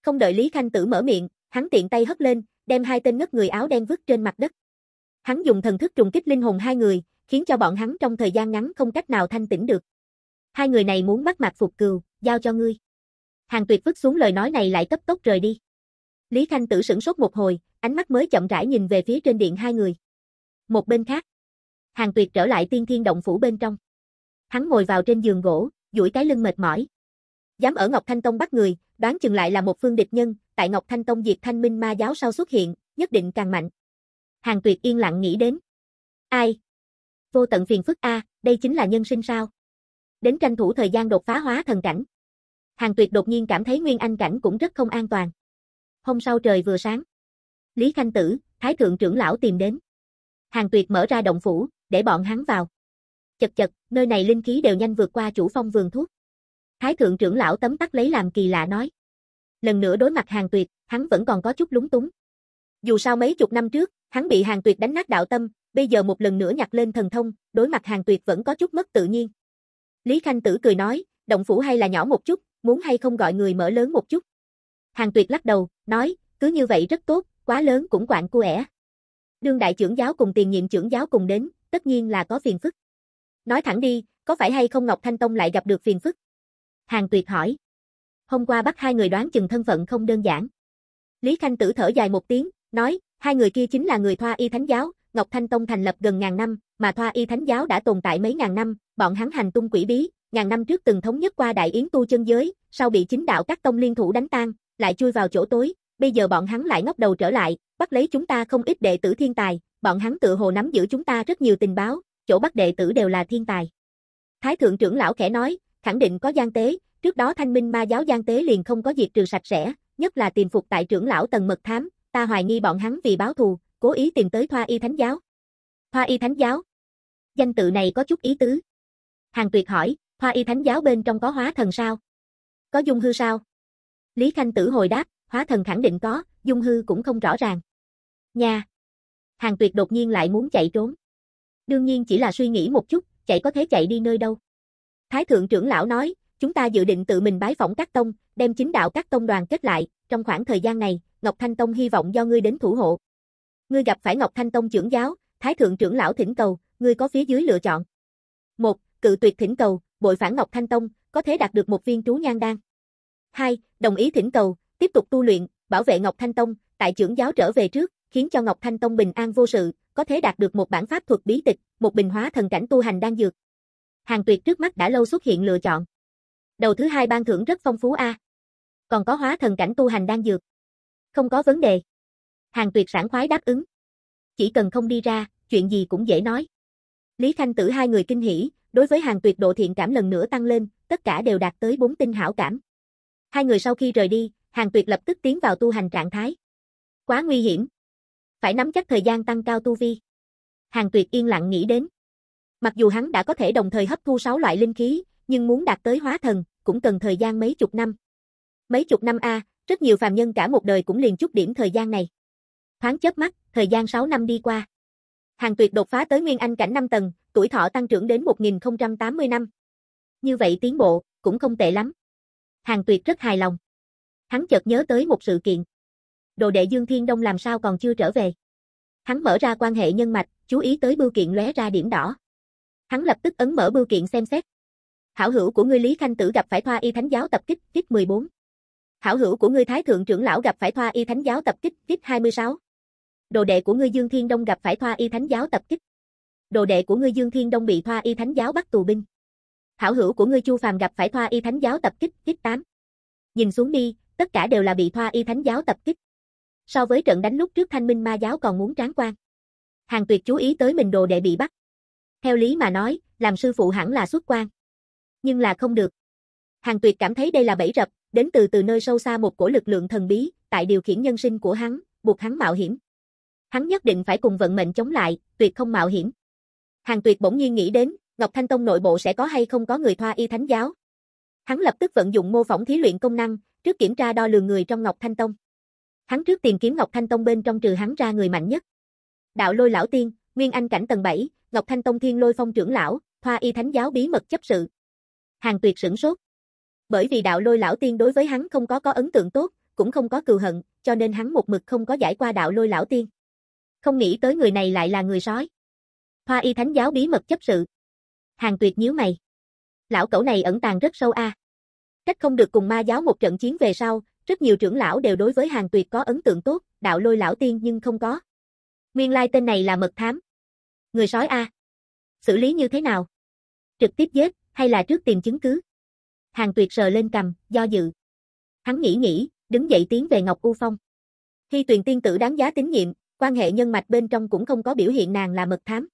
Không đợi Lý Khanh Tử mở miệng, hắn tiện tay hất lên, đem hai tên ngất người áo đen vứt trên mặt đất. Hắn dùng thần thức trùng kích linh hồn hai người, khiến cho bọn hắn trong thời gian ngắn không cách nào thanh tỉnh được. Hai người này muốn bắt mặt phục cừu, giao cho ngươi. Hàng Tuyệt vứt xuống lời nói này lại cấp tốc rời đi. Lý Khanh Tử sửng sốt một hồi, ánh mắt mới chậm rãi nhìn về phía trên điện hai người. Một bên khác, Hàng Tuyệt trở lại tiên thiên động phủ bên trong. Hắn ngồi vào trên giường gỗ, duỗi cái lưng mệt mỏi. Dám ở Ngọc Thanh Tông bắt người, đoán chừng lại là một phương địch nhân, tại Ngọc Thanh Tông diệt Thanh Minh Ma giáo sau xuất hiện, nhất định càng mạnh. Hàng Tuyệt yên lặng nghĩ đến. Ai? Vô tận phiền phức a, đây chính là nhân sinh sao? Đến tranh thủ thời gian đột phá hóa thần cảnh. Hàng Tuyệt đột nhiên cảm thấy Nguyên Anh cảnh cũng rất không an toàn. Hôm sau trời vừa sáng, Lý Khanh Tử, Thái thượng trưởng lão tìm đến. Hàng Tuyệt mở ra động phủ, để bọn hắn vào. Chật chật, nơi này linh khí đều nhanh vượt qua chủ phong vườn thuốc. Thái thượng trưởng lão tấm tắc lấy làm kỳ lạ nói. Lần nữa đối mặt Hàng Tuyệt, hắn vẫn còn có chút lúng túng. Dù sao mấy chục năm trước, hắn bị Hàng Tuyệt đánh nát đạo tâm, bây giờ một lần nữa nhặt lên thần thông, đối mặt Hàng Tuyệt vẫn có chút mất tự nhiên. Lý Khanh Tử cười nói, động phủ hay là nhỏ một chút, muốn hay không gọi người mở lớn một chút. Hàng Tuyệt lắc đầu, nói, cứ như vậy rất tốt, quá lớn cũng quạng cu ẻ đương đại trưởng giáo cùng tiền nhiệm trưởng giáo cùng đến, tất nhiên là có phiền phức. Nói thẳng đi, có phải hay không Ngọc Thanh Tông lại gặp được phiền phức? Hàng Tuyệt hỏi. Hôm qua bắt hai người đoán chừng thân phận không đơn giản. Lý Khanh Tử thở dài một tiếng, nói, hai người kia chính là người Thoa Y Thánh Giáo, Ngọc Thanh Tông thành lập gần ngàn năm, mà Thoa Y Thánh Giáo đã tồn tại mấy ngàn năm, bọn hắn hành tung quỷ bí, ngàn năm trước từng thống nhất qua đại yến tu chân giới, sau bị chính đạo các tông liên thủ đánh tan, lại chui vào chỗ tối, bây giờ bọn hắn lại ngóc đầu trở lại, bắt lấy chúng ta không ít đệ tử thiên tài, bọn hắn tự hồ nắm giữ chúng ta rất nhiều tình báo, chỗ bắt đệ tử đều là thiên tài. Thái thượng trưởng lão khẽ nói, khẳng định có gian tế, trước đó thanh minh ma giáo gian tế liền không có diệt trừ sạch sẽ, nhất là tìm phục tại trưởng lão tầng mật thám, ta hoài nghi bọn hắn vì báo thù, cố ý tìm tới Thoa Y Thánh giáo. Thoa Y Thánh giáo? Danh tự này có chút ý tứ. Hàng Tuyệt hỏi, Thoa Y Thánh giáo bên trong có hóa thần sao? Có dung hư sao? Lý Khanh Tử hồi đáp, hóa thần khẳng định có, dung hư cũng không rõ ràng. Nha! Hàng tuyệt đột nhiên lại muốn chạy trốn. Đương nhiên chỉ là suy nghĩ một chút, chạy có thế chạy đi nơi đâu. Thái thượng trưởng lão nói, chúng ta dự định tự mình bái phỏng các tông, đem chính đạo các tông đoàn kết lại, trong khoảng thời gian này, Ngọc Thanh Tông hy vọng do ngươi đến thủ hộ. Ngươi gặp phải Ngọc Thanh Tông trưởng giáo, Thái thượng trưởng lão thỉnh cầu, ngươi có phía dưới lựa chọn. Một, Cự tuyệt thỉnh cầu, bội phản Ngọc Thanh Tông, có thể đạt được một viên trú nhang đan. Hai, Đồng ý thỉnh cầu, tiếp tục tu luyện, bảo vệ Ngọc Thanh Tông, tại trưởng giáo trở về trước, khiến cho Ngọc Thanh Tông bình an vô sự, có thể đạt được một bản pháp thuật bí tịch, một bình hóa thần cảnh tu hành đang dược. Hàng Tuyệt trước mắt đã lâu xuất hiện lựa chọn. Đầu thứ hai ban thưởng rất phong phú a. Còn có hóa thần cảnh tu hành đang dược. Không có vấn đề. Hàng Tuyệt sảng khoái đáp ứng. Chỉ cần không đi ra, chuyện gì cũng dễ nói. Lý Khanh Tử hai người kinh hỉ, đối với Hàng Tuyệt độ thiện cảm lần nữa tăng lên, tất cả đều đạt tới bốn tinh hảo cảm. Hai người sau khi rời đi, Hàng Tuyệt lập tức tiến vào tu hành trạng thái. Quá nguy hiểm. Phải nắm chắc thời gian tăng cao tu vi. Hàng Tuyệt yên lặng nghĩ đến. Mặc dù hắn đã có thể đồng thời hấp thu 6 loại linh khí, nhưng muốn đạt tới hóa thần, cũng cần thời gian mấy chục năm. Mấy chục năm a, rất nhiều phàm nhân cả một đời cũng liền chút điểm thời gian này. Thoáng chớp mắt, thời gian 6 năm đi qua. Hàng Tuyệt đột phá tới nguyên anh cảnh 5 tầng, tuổi thọ tăng trưởng đến 1080 năm. Như vậy tiến bộ cũng không tệ lắm. Hàng Tuyệt rất hài lòng hắn chợt nhớ tới một sự kiện. Đồ đệ Dương Thiên Đông làm sao còn chưa trở về? Hắn mở ra quan hệ nhân mạch, chú ý tới bưu kiện lóe ra điểm đỏ. Hắn lập tức ấn mở bưu kiện xem xét. Hảo hữu của ngươi Lý Khanh Tử gặp phải Thoa Y Thánh giáo tập kích, kích 14. Hảo hữu của ngươi Thái thượng trưởng lão gặp phải Thoa Y Thánh giáo tập kích, kích 26. Đồ đệ của ngươi Dương Thiên Đông gặp phải Thoa Y Thánh giáo tập kích. Đồ đệ của ngươi Dương Thiên Đông bị Thoa Y Thánh giáo bắt tù binh. Hảo hữu của ngươi Chu Phàm gặp phải Thoa Y Thánh giáo tập kích, kích 8. Nhìn xuống đi, tất cả đều là bị Thoa Y Thánh giáo tập kích. So với trận đánh lúc trước Thanh Minh Ma giáo còn muốn tráng quan. Hàng Tuyệt chú ý tới mình đồ đệ bị bắt. Theo lý mà nói, làm sư phụ hẳn là xuất quan. Nhưng là không được. Hàng Tuyệt cảm thấy đây là bẫy rập, đến từ từ nơi sâu xa một cổ lực lượng thần bí, tại điều khiển nhân sinh của hắn, buộc hắn mạo hiểm. Hắn nhất định phải cùng vận mệnh chống lại, tuyệt không mạo hiểm. Hàng Tuyệt bỗng nhiên nghĩ đến, Ngọc Thanh Tông nội bộ sẽ có hay không có người thoa y thánh giáo. Hắn lập tức vận dụng mô phỏng thí luyện công năng, trước kiểm tra đo lường người trong Ngọc Thanh Tông. Hắn trước tìm kiếm Ngọc Thanh Tông bên trong trừ hắn ra người mạnh nhất. Đạo Lôi lão tiên, Nguyên Anh cảnh tầng 7, Ngọc Thanh Tông Thiên Lôi Phong trưởng lão, Thoa Y Thánh giáo bí mật chấp sự. Hàng Tuyệt sửng sốt. Bởi vì Đạo Lôi lão tiên đối với hắn không có có ấn tượng tốt, cũng không có cừu hận, cho nên hắn một mực không có giải qua Đạo Lôi lão tiên. Không nghĩ tới người này lại là người sói. Thoa Y Thánh giáo bí mật chấp sự. Hàng Tuyệt nhíu mày. Lão cẩu này ẩn tàng rất sâu a. À. Trách không được cùng ma giáo một trận chiến về sau, rất nhiều trưởng lão đều đối với hàng tuyệt có ấn tượng tốt, đạo lôi lão tiên nhưng không có. Nguyên lai tên này là mật thám. Người sói A. Xử lý như thế nào? Trực tiếp giết, hay là trước tìm chứng cứ? Hàng tuyệt sờ lên cầm, do dự. Hắn nghĩ nghĩ, đứng dậy tiến về Ngọc U Phong. Khi tuyền tiên tử đáng giá tín nhiệm, quan hệ nhân mạch bên trong cũng không có biểu hiện nàng là mật thám.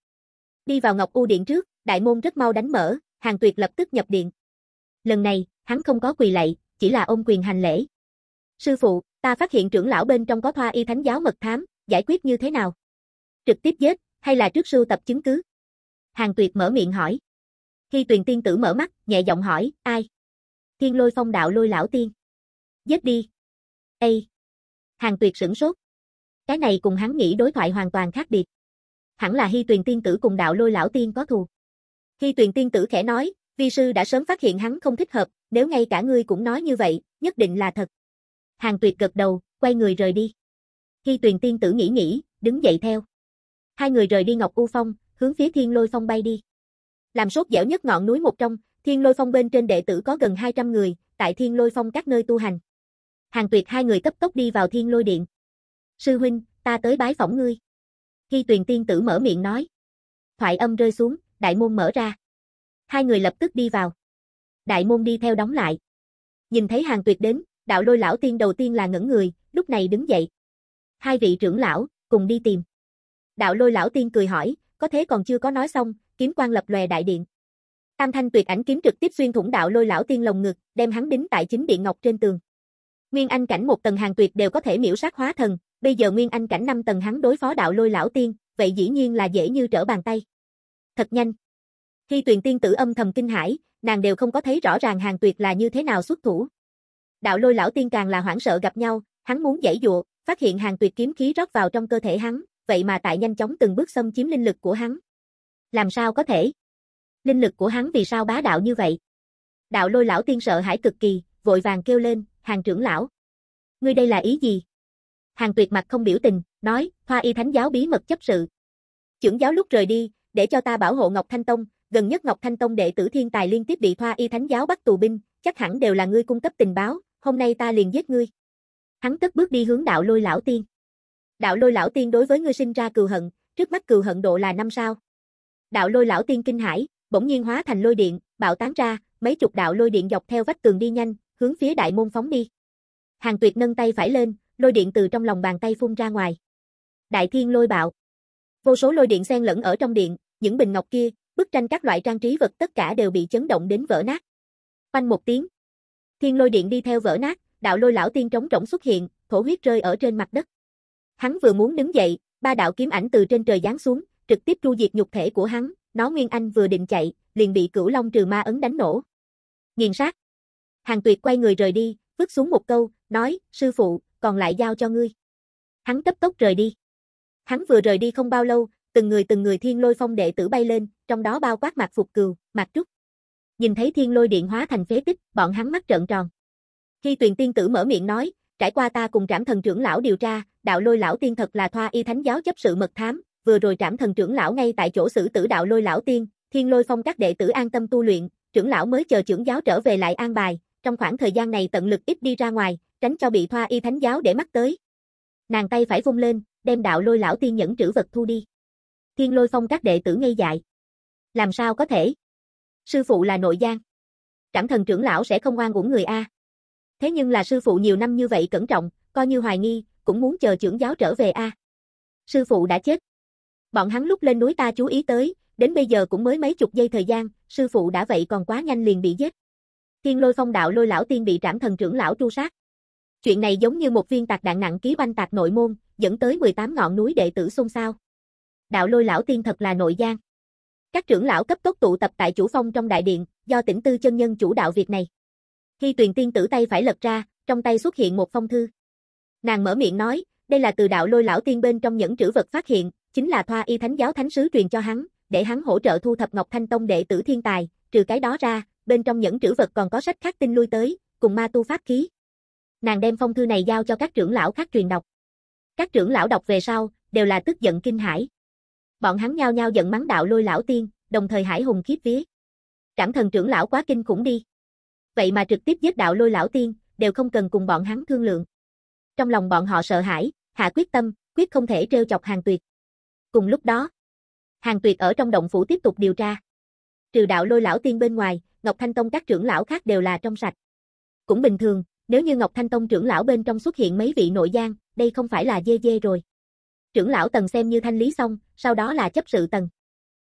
Đi vào Ngọc U Điện trước, đại môn rất mau đánh mở, hàng tuyệt lập tức nhập điện. Lần này, hắn không có quỳ lạy, chỉ là ôm quyền hành lễ. Sư phụ, ta phát hiện trưởng lão bên trong có thoa y thánh giáo mật thám, giải quyết như thế nào? Trực tiếp giết, hay là trước sưu tập chứng cứ? Hàng tuyệt mở miệng hỏi. Khi tuyền tiên tử mở mắt, nhẹ giọng hỏi, ai? Thiên lôi phong đạo lôi lão tiên. Giết đi. Ê! Hàng tuyệt sửng sốt. Cái này cùng hắn nghĩ đối thoại hoàn toàn khác biệt. Hẳn là hy tuyền tiên tử cùng đạo lôi lão tiên có thù. khi tuyền tiên tử khẽ nói, vi sư đã sớm phát hiện hắn không thích hợp, nếu ngay cả ngươi cũng nói như vậy, nhất định là thật. Hàng tuyệt gật đầu, quay người rời đi. Khi tuyền tiên tử nghĩ nghĩ, đứng dậy theo. Hai người rời đi Ngọc U Phong, hướng phía Thiên Lôi Phong bay đi. Làm sốt dẻo nhất ngọn núi một trong, Thiên Lôi Phong bên trên đệ tử có gần 200 người, tại Thiên Lôi Phong các nơi tu hành. Hàng tuyệt hai người cấp tốc đi vào Thiên Lôi Điện. Sư huynh, ta tới bái phỏng ngươi. Khi tuyền tiên tử mở miệng nói. Thoại âm rơi xuống, đại môn mở ra. Hai người lập tức đi vào đại môn đi theo đóng lại. Nhìn thấy hàng tuyệt đến, đạo lôi lão tiên đầu tiên là ngẩn người, lúc này đứng dậy. Hai vị trưởng lão, cùng đi tìm. Đạo lôi lão tiên cười hỏi, có thế còn chưa có nói xong, kiếm quan lập lòe đại điện. Tam thanh tuyệt ảnh kiếm trực tiếp xuyên thủng đạo lôi lão tiên lồng ngực, đem hắn đính tại chính điện ngọc trên tường. Nguyên anh cảnh một tầng hàng tuyệt đều có thể miễu sát hóa thần, bây giờ nguyên anh cảnh năm tầng hắn đối phó đạo lôi lão tiên, vậy dĩ nhiên là dễ như trở bàn tay. Thật nhanh. Khi tuyền tiên tử âm thầm kinh hãi, nàng đều không có thấy rõ ràng hàng tuyệt là như thế nào xuất thủ. Đạo lôi lão tiên càng là hoảng sợ gặp nhau, hắn muốn giải dụa, phát hiện hàng tuyệt kiếm khí rót vào trong cơ thể hắn, vậy mà tại nhanh chóng từng bước xâm chiếm linh lực của hắn. Làm sao có thể? Linh lực của hắn vì sao bá đạo như vậy? Đạo lôi lão tiên sợ hãi cực kỳ, vội vàng kêu lên, hàng trưởng lão. Ngươi đây là ý gì? Hàng tuyệt mặt không biểu tình, nói, hoa y thánh giáo bí mật chấp sự. Trưởng giáo lúc rời đi, để cho ta bảo hộ Ngọc Thanh Tông, gần nhất Ngọc Thanh Tông đệ tử thiên tài liên tiếp bị Thoa Y Thánh giáo bắt tù binh, chắc hẳn đều là ngươi cung cấp tình báo, hôm nay ta liền giết ngươi. Hắn cất bước đi hướng đạo lôi lão tiên. Đạo lôi lão tiên đối với ngươi sinh ra cừu hận, trước mắt cừu hận độ là năm sao. Đạo lôi lão tiên kinh hãi, bỗng nhiên hóa thành lôi điện, bạo tán ra, mấy chục đạo lôi điện dọc theo vách tường đi nhanh, hướng phía đại môn phóng đi. Hàng Tuyệt nâng tay phải lên, lôi điện từ trong lòng bàn tay phun ra ngoài. Đại thiên lôi bạo. Vô số lôi điện xen lẫn ở trong điện, những bình ngọc kia, bức tranh các loại trang trí vật tất cả đều bị chấn động đến vỡ nát. Phanh một tiếng, thiên lôi điện đi theo vỡ nát, đạo lôi lão tiên trống rỗng xuất hiện, thổ huyết rơi ở trên mặt đất. Hắn vừa muốn đứng dậy, ba đạo kiếm ảnh từ trên trời giáng xuống, trực tiếp tru diệt nhục thể của hắn, nó Nguyên Anh vừa định chạy, liền bị Cửu Long trừ ma ấn đánh nổ. Nghiền sát. Hàng Tuyệt quay người rời đi, vứt xuống một câu, nói: "Sư phụ, còn lại giao cho ngươi." Hắn cấp tốc rời đi. Hắn vừa rời đi không bao lâu, từng người từng người thiên lôi phong đệ tử bay lên, trong đó bao quát mặt phục cừu, mặt trúc. Nhìn thấy thiên lôi điện hóa thành phế tích, bọn hắn mắt trợn tròn. Khi tuyền tiên tử mở miệng nói, trải qua ta cùng trảm thần trưởng lão điều tra, đạo lôi lão tiên thật là thoa y thánh giáo chấp sự mật thám, vừa rồi trảm thần trưởng lão ngay tại chỗ xử tử đạo lôi lão tiên, thiên lôi phong các đệ tử an tâm tu luyện, trưởng lão mới chờ trưởng giáo trở về lại an bài, trong khoảng thời gian này tận lực ít đi ra ngoài, tránh cho bị thoa y thánh giáo để mắt tới. Nàng tay phải vung lên, đem đạo lôi lão tiên nhẫn trữ vật thu đi. Thiên lôi phong các đệ tử ngây dại. Làm sao có thể? Sư phụ là nội giang. Trảm thần trưởng lão sẽ không oan uổng người A. Thế nhưng là sư phụ nhiều năm như vậy cẩn trọng, coi như hoài nghi, cũng muốn chờ trưởng giáo trở về A. Sư phụ đã chết. Bọn hắn lúc lên núi ta chú ý tới, đến bây giờ cũng mới mấy chục giây thời gian, sư phụ đã vậy còn quá nhanh liền bị giết. Thiên lôi phong đạo lôi lão tiên bị trảm thần trưởng lão tru sát. Chuyện này giống như một viên tạc đạn nặng ký banh tạc nội môn, dẫn tới 18 ngọn núi đệ tử xôn xao đạo lôi lão tiên thật là nội gian. Các trưởng lão cấp tốc tụ tập tại chủ phong trong đại điện, do tỉnh tư chân nhân chủ đạo việc này. Khi tuyền tiên tử tay phải lật ra, trong tay xuất hiện một phong thư. Nàng mở miệng nói, đây là từ đạo lôi lão tiên bên trong những trữ vật phát hiện, chính là thoa y thánh giáo thánh sứ truyền cho hắn, để hắn hỗ trợ thu thập Ngọc Thanh Tông đệ tử thiên tài, trừ cái đó ra, bên trong những trữ vật còn có sách khác tin lui tới, cùng ma tu pháp khí. Nàng đem phong thư này giao cho các trưởng lão khác truyền đọc. Các trưởng lão đọc về sau, đều là tức giận kinh hãi. Bọn hắn nhao nhao giận mắng đạo lôi lão tiên, đồng thời hải hùng khiếp vía. Trảm thần trưởng lão quá kinh khủng đi. Vậy mà trực tiếp giết đạo lôi lão tiên, đều không cần cùng bọn hắn thương lượng. Trong lòng bọn họ sợ hãi, hạ quyết tâm, quyết không thể trêu chọc hàng tuyệt. Cùng lúc đó, hàng tuyệt ở trong động phủ tiếp tục điều tra. Trừ đạo lôi lão tiên bên ngoài, Ngọc Thanh Tông các trưởng lão khác đều là trong sạch. Cũng bình thường, nếu như Ngọc Thanh Tông trưởng lão bên trong xuất hiện mấy vị nội gian, đây không phải là dê dê rồi. Trưởng lão Tần xem như thanh lý xong, sau đó là chấp sự Tần.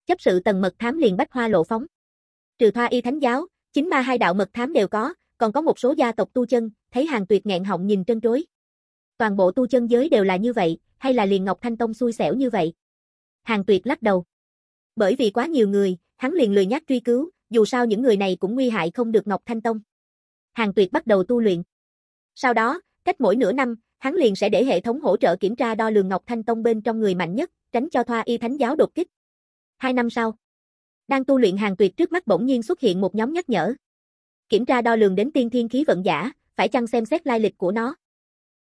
Chấp sự Tần mật thám liền bách hoa lộ phóng. Trừ thoa y thánh giáo, chính ma hai đạo mật thám đều có, còn có một số gia tộc tu chân, thấy hàng tuyệt ngạn họng nhìn trân trối. Toàn bộ tu chân giới đều là như vậy, hay là liền Ngọc Thanh Tông xui xẻo như vậy? Hàng tuyệt lắc đầu. Bởi vì quá nhiều người, hắn liền lười nhắc truy cứu, dù sao những người này cũng nguy hại không được Ngọc Thanh Tông. Hàng tuyệt bắt đầu tu luyện. Sau đó, cách mỗi nửa năm, hắn liền sẽ để hệ thống hỗ trợ kiểm tra đo lường Ngọc Thanh Tông bên trong người mạnh nhất, tránh cho thoa y thánh giáo đột kích. Hai năm sau, đang tu luyện hàng tuyệt trước mắt bỗng nhiên xuất hiện một nhóm nhắc nhở. Kiểm tra đo lường đến tiên thiên khí vận giả, phải chăng xem xét lai lịch của nó.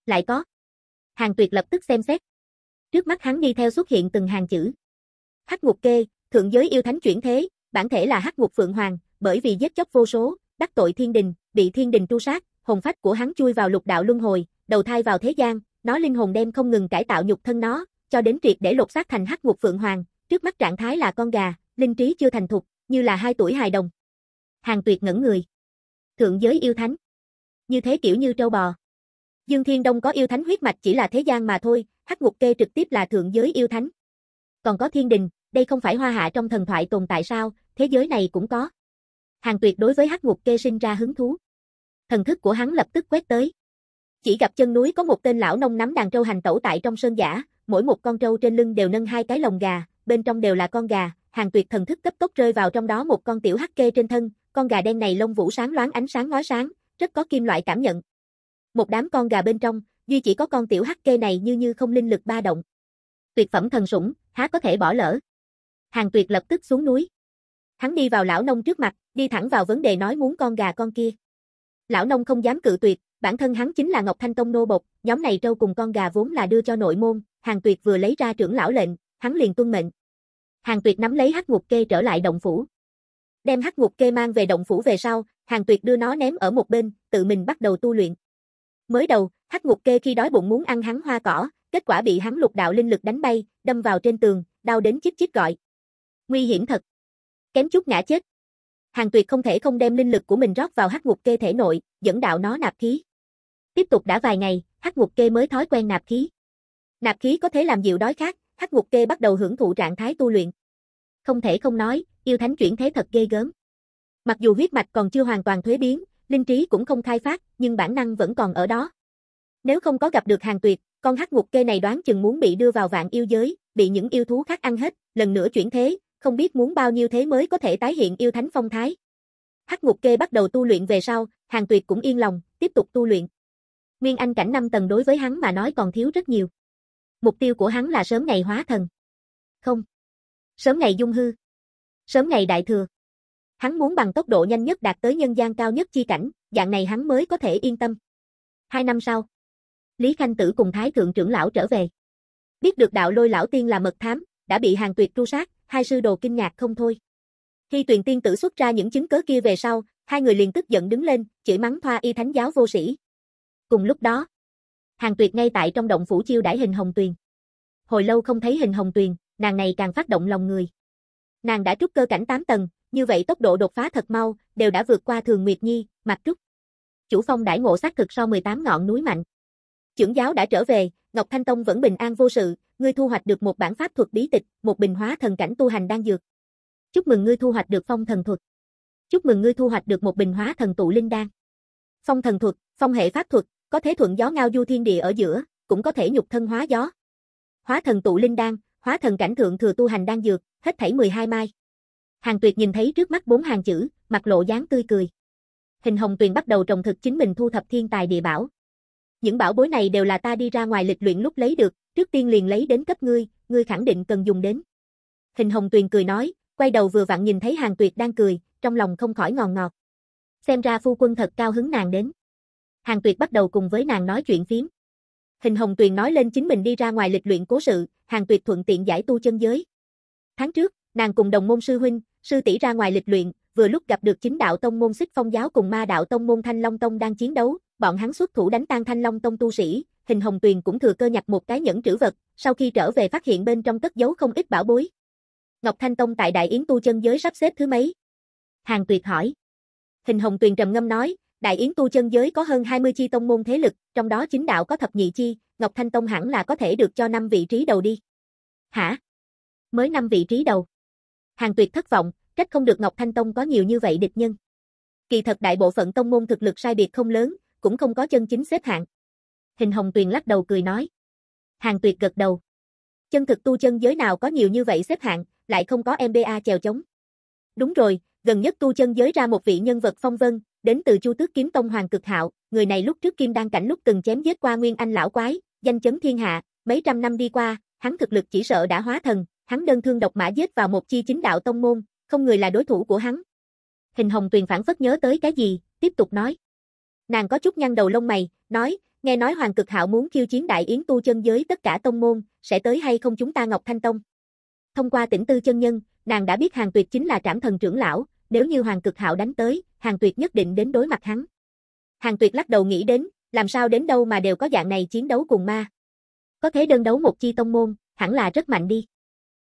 Lại có. Hàng tuyệt lập tức xem xét. Trước mắt hắn đi theo xuất hiện từng hàng chữ. Hắc ngục kê, thượng giới yêu thánh chuyển thế, bản thể là hắc ngục phượng hoàng, bởi vì giết chóc vô số, đắc tội thiên đình, bị thiên đình tru sát, hồn phách của hắn chui vào lục đạo luân hồi, đầu thai vào thế gian, nó linh hồn đem không ngừng cải tạo nhục thân nó, cho đến triệt để lột xác thành hắc ngục phượng hoàng, trước mắt trạng thái là con gà, linh trí chưa thành thục, như là hai tuổi hài đồng. Hàng Tuyệt ngẩn người. Thượng giới yêu thánh. Như thế kiểu như trâu bò. Dương Thiên Đông có yêu thánh huyết mạch chỉ là thế gian mà thôi, hắc ngục kê trực tiếp là thượng giới yêu thánh. Còn có thiên đình, đây không phải hoa hạ trong thần thoại tồn tại sao, thế giới này cũng có. Hàng Tuyệt đối với hắc ngục kê sinh ra hứng thú. Thần thức của hắn lập tức quét tới. Chỉ gặp chân núi có một tên lão nông nắm đàn trâu hành tẩu tại trong sơn giả, mỗi một con trâu trên lưng đều nâng hai cái lồng gà, bên trong đều là con gà, hàng tuyệt thần thức cấp tốc rơi vào trong đó một con tiểu hắc kê trên thân, con gà đen này lông vũ sáng loáng ánh sáng ngói sáng, rất có kim loại cảm nhận. Một đám con gà bên trong, duy chỉ có con tiểu hắc kê này như như không linh lực ba động. Tuyệt phẩm thần sủng, há có thể bỏ lỡ. Hàng tuyệt lập tức xuống núi. Hắn đi vào lão nông trước mặt, đi thẳng vào vấn đề nói muốn con gà con kia. Lão nông không dám cự tuyệt, Bản thân hắn chính là Ngọc Thanh Tông nô bộc, nhóm này trâu cùng con gà vốn là đưa cho nội môn, Hàng Tuyệt vừa lấy ra trưởng lão lệnh, hắn liền tuân mệnh. Hàng Tuyệt nắm lấy Hắc Ngục Kê trở lại động phủ. Đem Hắc Ngục Kê mang về động phủ về sau, Hàng Tuyệt đưa nó ném ở một bên, tự mình bắt đầu tu luyện. Mới đầu, Hắc Ngục Kê khi đói bụng muốn ăn hắn hoa cỏ, kết quả bị hắn lục đạo linh lực đánh bay, đâm vào trên tường, đau đến chít chít gọi. Nguy hiểm thật. Kém chút ngã chết. Hàng Tuyệt không thể không đem linh lực của mình rót vào Hắc Ngục Kê thể nội, dẫn đạo nó nạp khí. Tiếp tục đã vài ngày, Hắc Ngục Kê mới thói quen nạp khí. Nạp khí có thể làm dịu đói khát, Hắc Ngục Kê bắt đầu hưởng thụ trạng thái tu luyện. Không thể không nói, yêu thánh chuyển thế thật ghê gớm. Mặc dù huyết mạch còn chưa hoàn toàn thuế biến, linh trí cũng không khai phát, nhưng bản năng vẫn còn ở đó. Nếu không có gặp được hàng tuyệt, con hắc ngục kê này đoán chừng muốn bị đưa vào vạn yêu giới, bị những yêu thú khác ăn hết, lần nữa chuyển thế, không biết muốn bao nhiêu thế mới có thể tái hiện yêu thánh phong thái. Hắc ngục kê bắt đầu tu luyện về sau, hàng tuyệt cũng yên lòng, tiếp tục tu luyện. Nguyên Anh cảnh 5 tầng đối với hắn mà nói còn thiếu rất nhiều. Mục tiêu của hắn là sớm ngày hóa thần. Không. Sớm ngày dung hư. Sớm ngày đại thừa. Hắn muốn bằng tốc độ nhanh nhất đạt tới nhân gian cao nhất chi cảnh, dạng này hắn mới có thể yên tâm. Hai năm sau, Lý Khanh Tử cùng Thái Thượng trưởng lão trở về. Biết được đạo lôi lão tiên là mật thám, đã bị hàng tuyệt tru sát, hai sư đồ kinh ngạc không thôi. Khi Tuyền tiên tử xuất ra những chứng cớ kia về sau, hai người liền tức giận đứng lên, chửi mắng thoa y thánh giáo vô sĩ, Cùng lúc đó, Hàng Tuyệt ngay tại trong động phủ chiêu đãi hình hồng tuyền. Hồi lâu không thấy hình hồng tuyền, nàng này càng phát động lòng người. Nàng đã trúc cơ cảnh 8 tầng, như vậy tốc độ đột phá thật mau, đều đã vượt qua Thường Nguyệt Nhi, mặt trúc. Chủ phong đãi ngộ sát thực so 18 ngọn núi mạnh. Trưởng giáo đã trở về, Ngọc Thanh Tông vẫn bình an vô sự, ngươi thu hoạch được một bản pháp thuật bí tịch, một bình hóa thần cảnh tu hành đang dược. Chúc mừng ngươi thu hoạch được phong thần thuật. Chúc mừng ngươi thu hoạch được một bình hóa thần tụ linh đan. Phong thần thuật, phong hệ pháp thuật, có thể thuận gió ngao du thiên địa ở giữa, cũng có thể nhục thân hóa gió. Hóa thần tụ linh đan, hóa thần cảnh thượng thừa tu hành đan dược, hết thảy 12 mai. Hàng Tuyệt nhìn thấy trước mắt bốn hàng chữ, mặt lộ dáng tươi cười. Hình Hồng Tuyền bắt đầu trồng thực chính mình thu thập thiên tài địa bảo. Những bảo bối này đều là ta đi ra ngoài lịch luyện lúc lấy được, trước tiên liền lấy đến cấp ngươi, ngươi khẳng định cần dùng đến. Hình Hồng Tuyền cười nói, quay đầu vừa vặn nhìn thấy Hàng Tuyệt đang cười, trong lòng không khỏi ngòn ngọt, ngọt. Xem ra phu quân thật cao hứng nàng đến. Hàng Tuyệt bắt đầu cùng với nàng nói chuyện phiếm. Hình Hồng Tuyền nói lên chính mình đi ra ngoài lịch luyện cố sự, Hàng Tuyệt thuận tiện giải tu chân giới. Tháng trước, nàng cùng đồng môn sư huynh, sư tỷ ra ngoài lịch luyện, vừa lúc gặp được chính đạo tông môn Xích Phong giáo cùng ma đạo tông môn Thanh Long tông đang chiến đấu, bọn hắn xuất thủ đánh tan Thanh Long tông tu sĩ, Hình Hồng Tuyền cũng thừa cơ nhặt một cái nhẫn trữ vật, sau khi trở về phát hiện bên trong cất giấu không ít bảo bối. Ngọc Thanh Tông tại Đại Yến tu chân giới sắp xếp thứ mấy? Hàng Tuyệt hỏi. Hình Hồng Tuyền trầm ngâm nói, Đại Yến tu chân giới có hơn 20 chi tông môn thế lực, trong đó chính đạo có thập nhị chi, Ngọc Thanh Tông hẳn là có thể được cho năm vị trí đầu đi. Hả? Mới năm vị trí đầu. Hàng Tuyệt thất vọng, trách không được Ngọc Thanh Tông có nhiều như vậy địch nhân. Kỳ thật đại bộ phận tông môn thực lực sai biệt không lớn, cũng không có chân chính xếp hạng. Hình Hồng Tuyền lắc đầu cười nói. Hàng Tuyệt gật đầu. Chân thực tu chân giới nào có nhiều như vậy xếp hạng, lại không có MBA chèo chống. Đúng rồi, gần nhất tu chân giới ra một vị nhân vật phong vân, đến từ Chu Tước Kiếm Tông Hoàng Cực Hạo, người này lúc trước Kim Đan cảnh lúc từng chém giết qua Nguyên Anh lão quái, danh chấn thiên hạ, mấy trăm năm đi qua, hắn thực lực chỉ sợ đã hóa thần, hắn đơn thương độc mã giết vào một chi chính đạo tông môn, không người là đối thủ của hắn. Hình Hồng Tuyền phản phất nhớ tới cái gì, tiếp tục nói. Nàng có chút nhăn đầu lông mày, nói, nghe nói Hoàng Cực Hạo muốn khiêu chiến đại yến tu chân giới tất cả tông môn, sẽ tới hay không chúng ta Ngọc Thanh Tông. Thông qua tỉnh tư chân nhân, nàng đã biết Hàng Tuyệt chính là Trảm Thần trưởng lão, nếu như Hoàng Cực Hạo đánh tới, Hàng Tuyệt nhất định đến đối mặt hắn. Hàng Tuyệt lắc đầu nghĩ đến, làm sao đến đâu mà đều có dạng này chiến đấu cùng ma. Có thế đơn đấu một chi tông môn, hẳn là rất mạnh đi.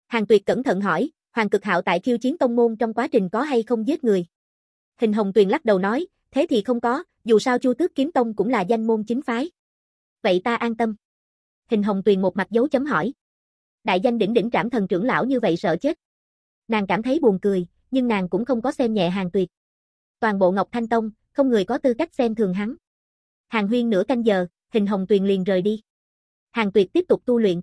Hàng Tuyệt cẩn thận hỏi, Hoàng Cực Hạo tại khiêu chiến tông môn trong quá trình có hay không giết người? Hình Hồng Tuyền lắc đầu nói, thế thì không có, dù sao Chu Tước Kiếm Tông cũng là danh môn chính phái. Vậy ta an tâm. Hình Hồng Tuyền một mặt dấu chấm hỏi. Đại danh đỉnh đỉnh trảm thần trưởng lão như vậy sợ chết. Nàng cảm thấy buồn cười, nhưng nàng cũng không có xem nhẹ Hàng Tuyệt toàn bộ Ngọc Thanh Tông, không người có tư cách xem thường hắn. Hàng huyên nửa canh giờ, hình hồng tuyền liền rời đi. Hàng tuyệt tiếp tục tu luyện.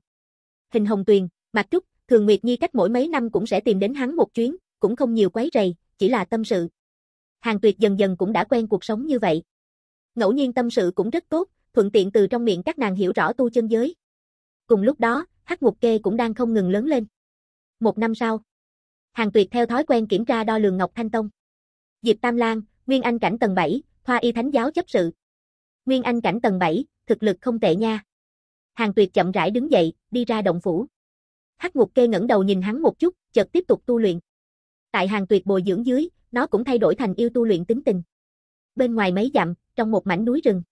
Hình hồng tuyền, Mạc Trúc, Thường Nguyệt Nhi cách mỗi mấy năm cũng sẽ tìm đến hắn một chuyến, cũng không nhiều quấy rầy, chỉ là tâm sự. Hàng tuyệt dần dần cũng đã quen cuộc sống như vậy. Ngẫu nhiên tâm sự cũng rất tốt, thuận tiện từ trong miệng các nàng hiểu rõ tu chân giới. Cùng lúc đó, hắc ngục kê cũng đang không ngừng lớn lên. Một năm sau, hàng tuyệt theo thói quen kiểm tra đo lường Ngọc Thanh Tông. Diệp Tam Lan, Nguyên Anh cảnh tầng 7, Thoa Y Thánh giáo chấp sự. Nguyên Anh cảnh tầng 7, thực lực không tệ nha. Hàng Tuyệt chậm rãi đứng dậy, đi ra động phủ. Hắc Ngục Kê ngẩng đầu nhìn hắn một chút, chợt tiếp tục tu luyện. Tại Hàng Tuyệt bồi dưỡng dưới, nó cũng thay đổi thành yêu tu luyện tính tình. Bên ngoài mấy dặm, trong một mảnh núi rừng.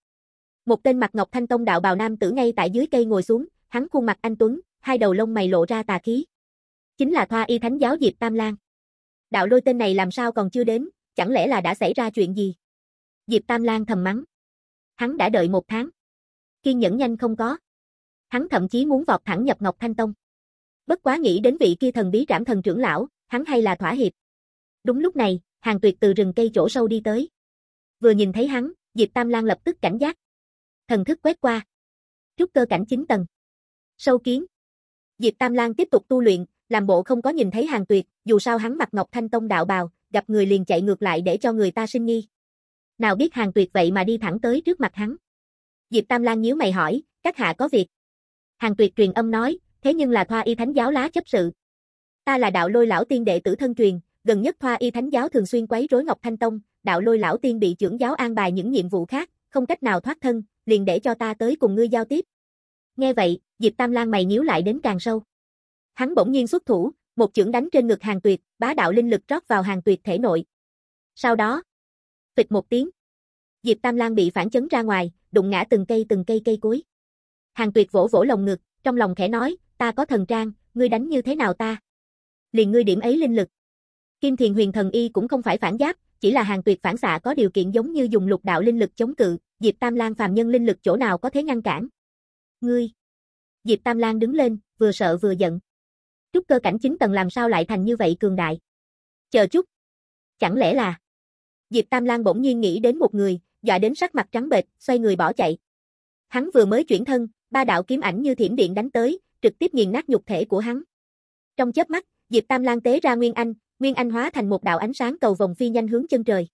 Một tên mặt ngọc thanh tông đạo bào nam tử ngay tại dưới cây ngồi xuống, hắn khuôn mặt anh tuấn, hai đầu lông mày lộ ra tà khí. Chính là Thoa Y Thánh giáo Diệp Tam Lan. Đạo lôi tên này làm sao còn chưa đến, chẳng lẽ là đã xảy ra chuyện gì? Diệp Tam Lan thầm mắng. Hắn đã đợi một tháng. Kiên nhẫn nhanh không có. Hắn thậm chí muốn vọt thẳng nhập Ngọc Thanh Tông. Bất quá nghĩ đến vị kia thần bí trảm thần trưởng lão, hắn hay là thỏa hiệp. Đúng lúc này, hàng tuyệt từ rừng cây chỗ sâu đi tới. Vừa nhìn thấy hắn, Diệp Tam Lan lập tức cảnh giác. Thần thức quét qua. Trúc cơ cảnh 9 tầng. Sâu kiến. Diệp Tam Lan tiếp tục tu luyện, làm bộ không có nhìn thấy hàng tuyệt, dù sao hắn mặc Ngọc Thanh Tông đạo bào, gặp người liền chạy ngược lại để cho người ta sinh nghi. Nào biết hàng tuyệt vậy mà đi thẳng tới trước mặt hắn. Diệp Tam Lan nhíu mày hỏi, các hạ có việc. Hàng tuyệt truyền âm nói, thế nhưng là thoa y thánh giáo lá chấp sự. Ta là đạo lôi lão tiên đệ tử thân truyền, gần nhất thoa y thánh giáo thường xuyên quấy rối Ngọc Thanh Tông, đạo lôi lão tiên bị trưởng giáo an bài những nhiệm vụ khác, không cách nào thoát thân, liền để cho ta tới cùng ngươi giao tiếp. Nghe vậy, Diệp Tam Lan mày nhíu lại đến càng sâu. Hắn bỗng nhiên xuất thủ, một chưởng đánh trên ngực hàng tuyệt, bá đạo linh lực rót vào hàng tuyệt thể nội. Sau đó, phịch một tiếng. Diệp Tam Lan bị phản chấn ra ngoài, đụng ngã từng cây từng cây cây cối. Hàng tuyệt vỗ vỗ lồng ngực, trong lòng khẽ nói, ta có thần trang, ngươi đánh như thế nào ta? Liền ngươi điểm ấy linh lực. Kim Thiền Huyền Thần Y cũng không phải phản giáp, chỉ là hàng tuyệt phản xạ có điều kiện giống như dùng lục đạo linh lực chống cự, Diệp Tam Lan phàm nhân linh lực chỗ nào có thế ngăn cản. Ngươi! Diệp Tam Lan đứng lên, vừa sợ vừa giận trúc cơ cảnh 9 tầng làm sao lại thành như vậy cường đại. Chờ chút. Chẳng lẽ là... Diệp Tam Lan bỗng nhiên nghĩ đến một người, dọa đến sắc mặt trắng bệch, xoay người bỏ chạy. Hắn vừa mới chuyển thân, ba đạo kiếm ảnh như thiểm điện đánh tới, trực tiếp nghiền nát nhục thể của hắn. Trong chớp mắt, Diệp Tam Lan tế ra Nguyên Anh, Nguyên Anh hóa thành một đạo ánh sáng cầu vòng phi nhanh hướng chân trời.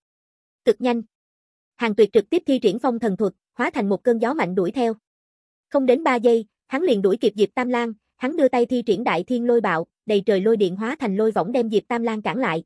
Cực nhanh. Hàng Tuyệt trực tiếp thi triển phong thần thuật, hóa thành một cơn gió mạnh đuổi theo. Không đến 3 giây, hắn liền đuổi kịp Diệp Tam Lan, hắn đưa tay thi triển đại thiên lôi bạo, đầy trời lôi điện hóa thành lôi võng đem Diệp Tam lang cản lại,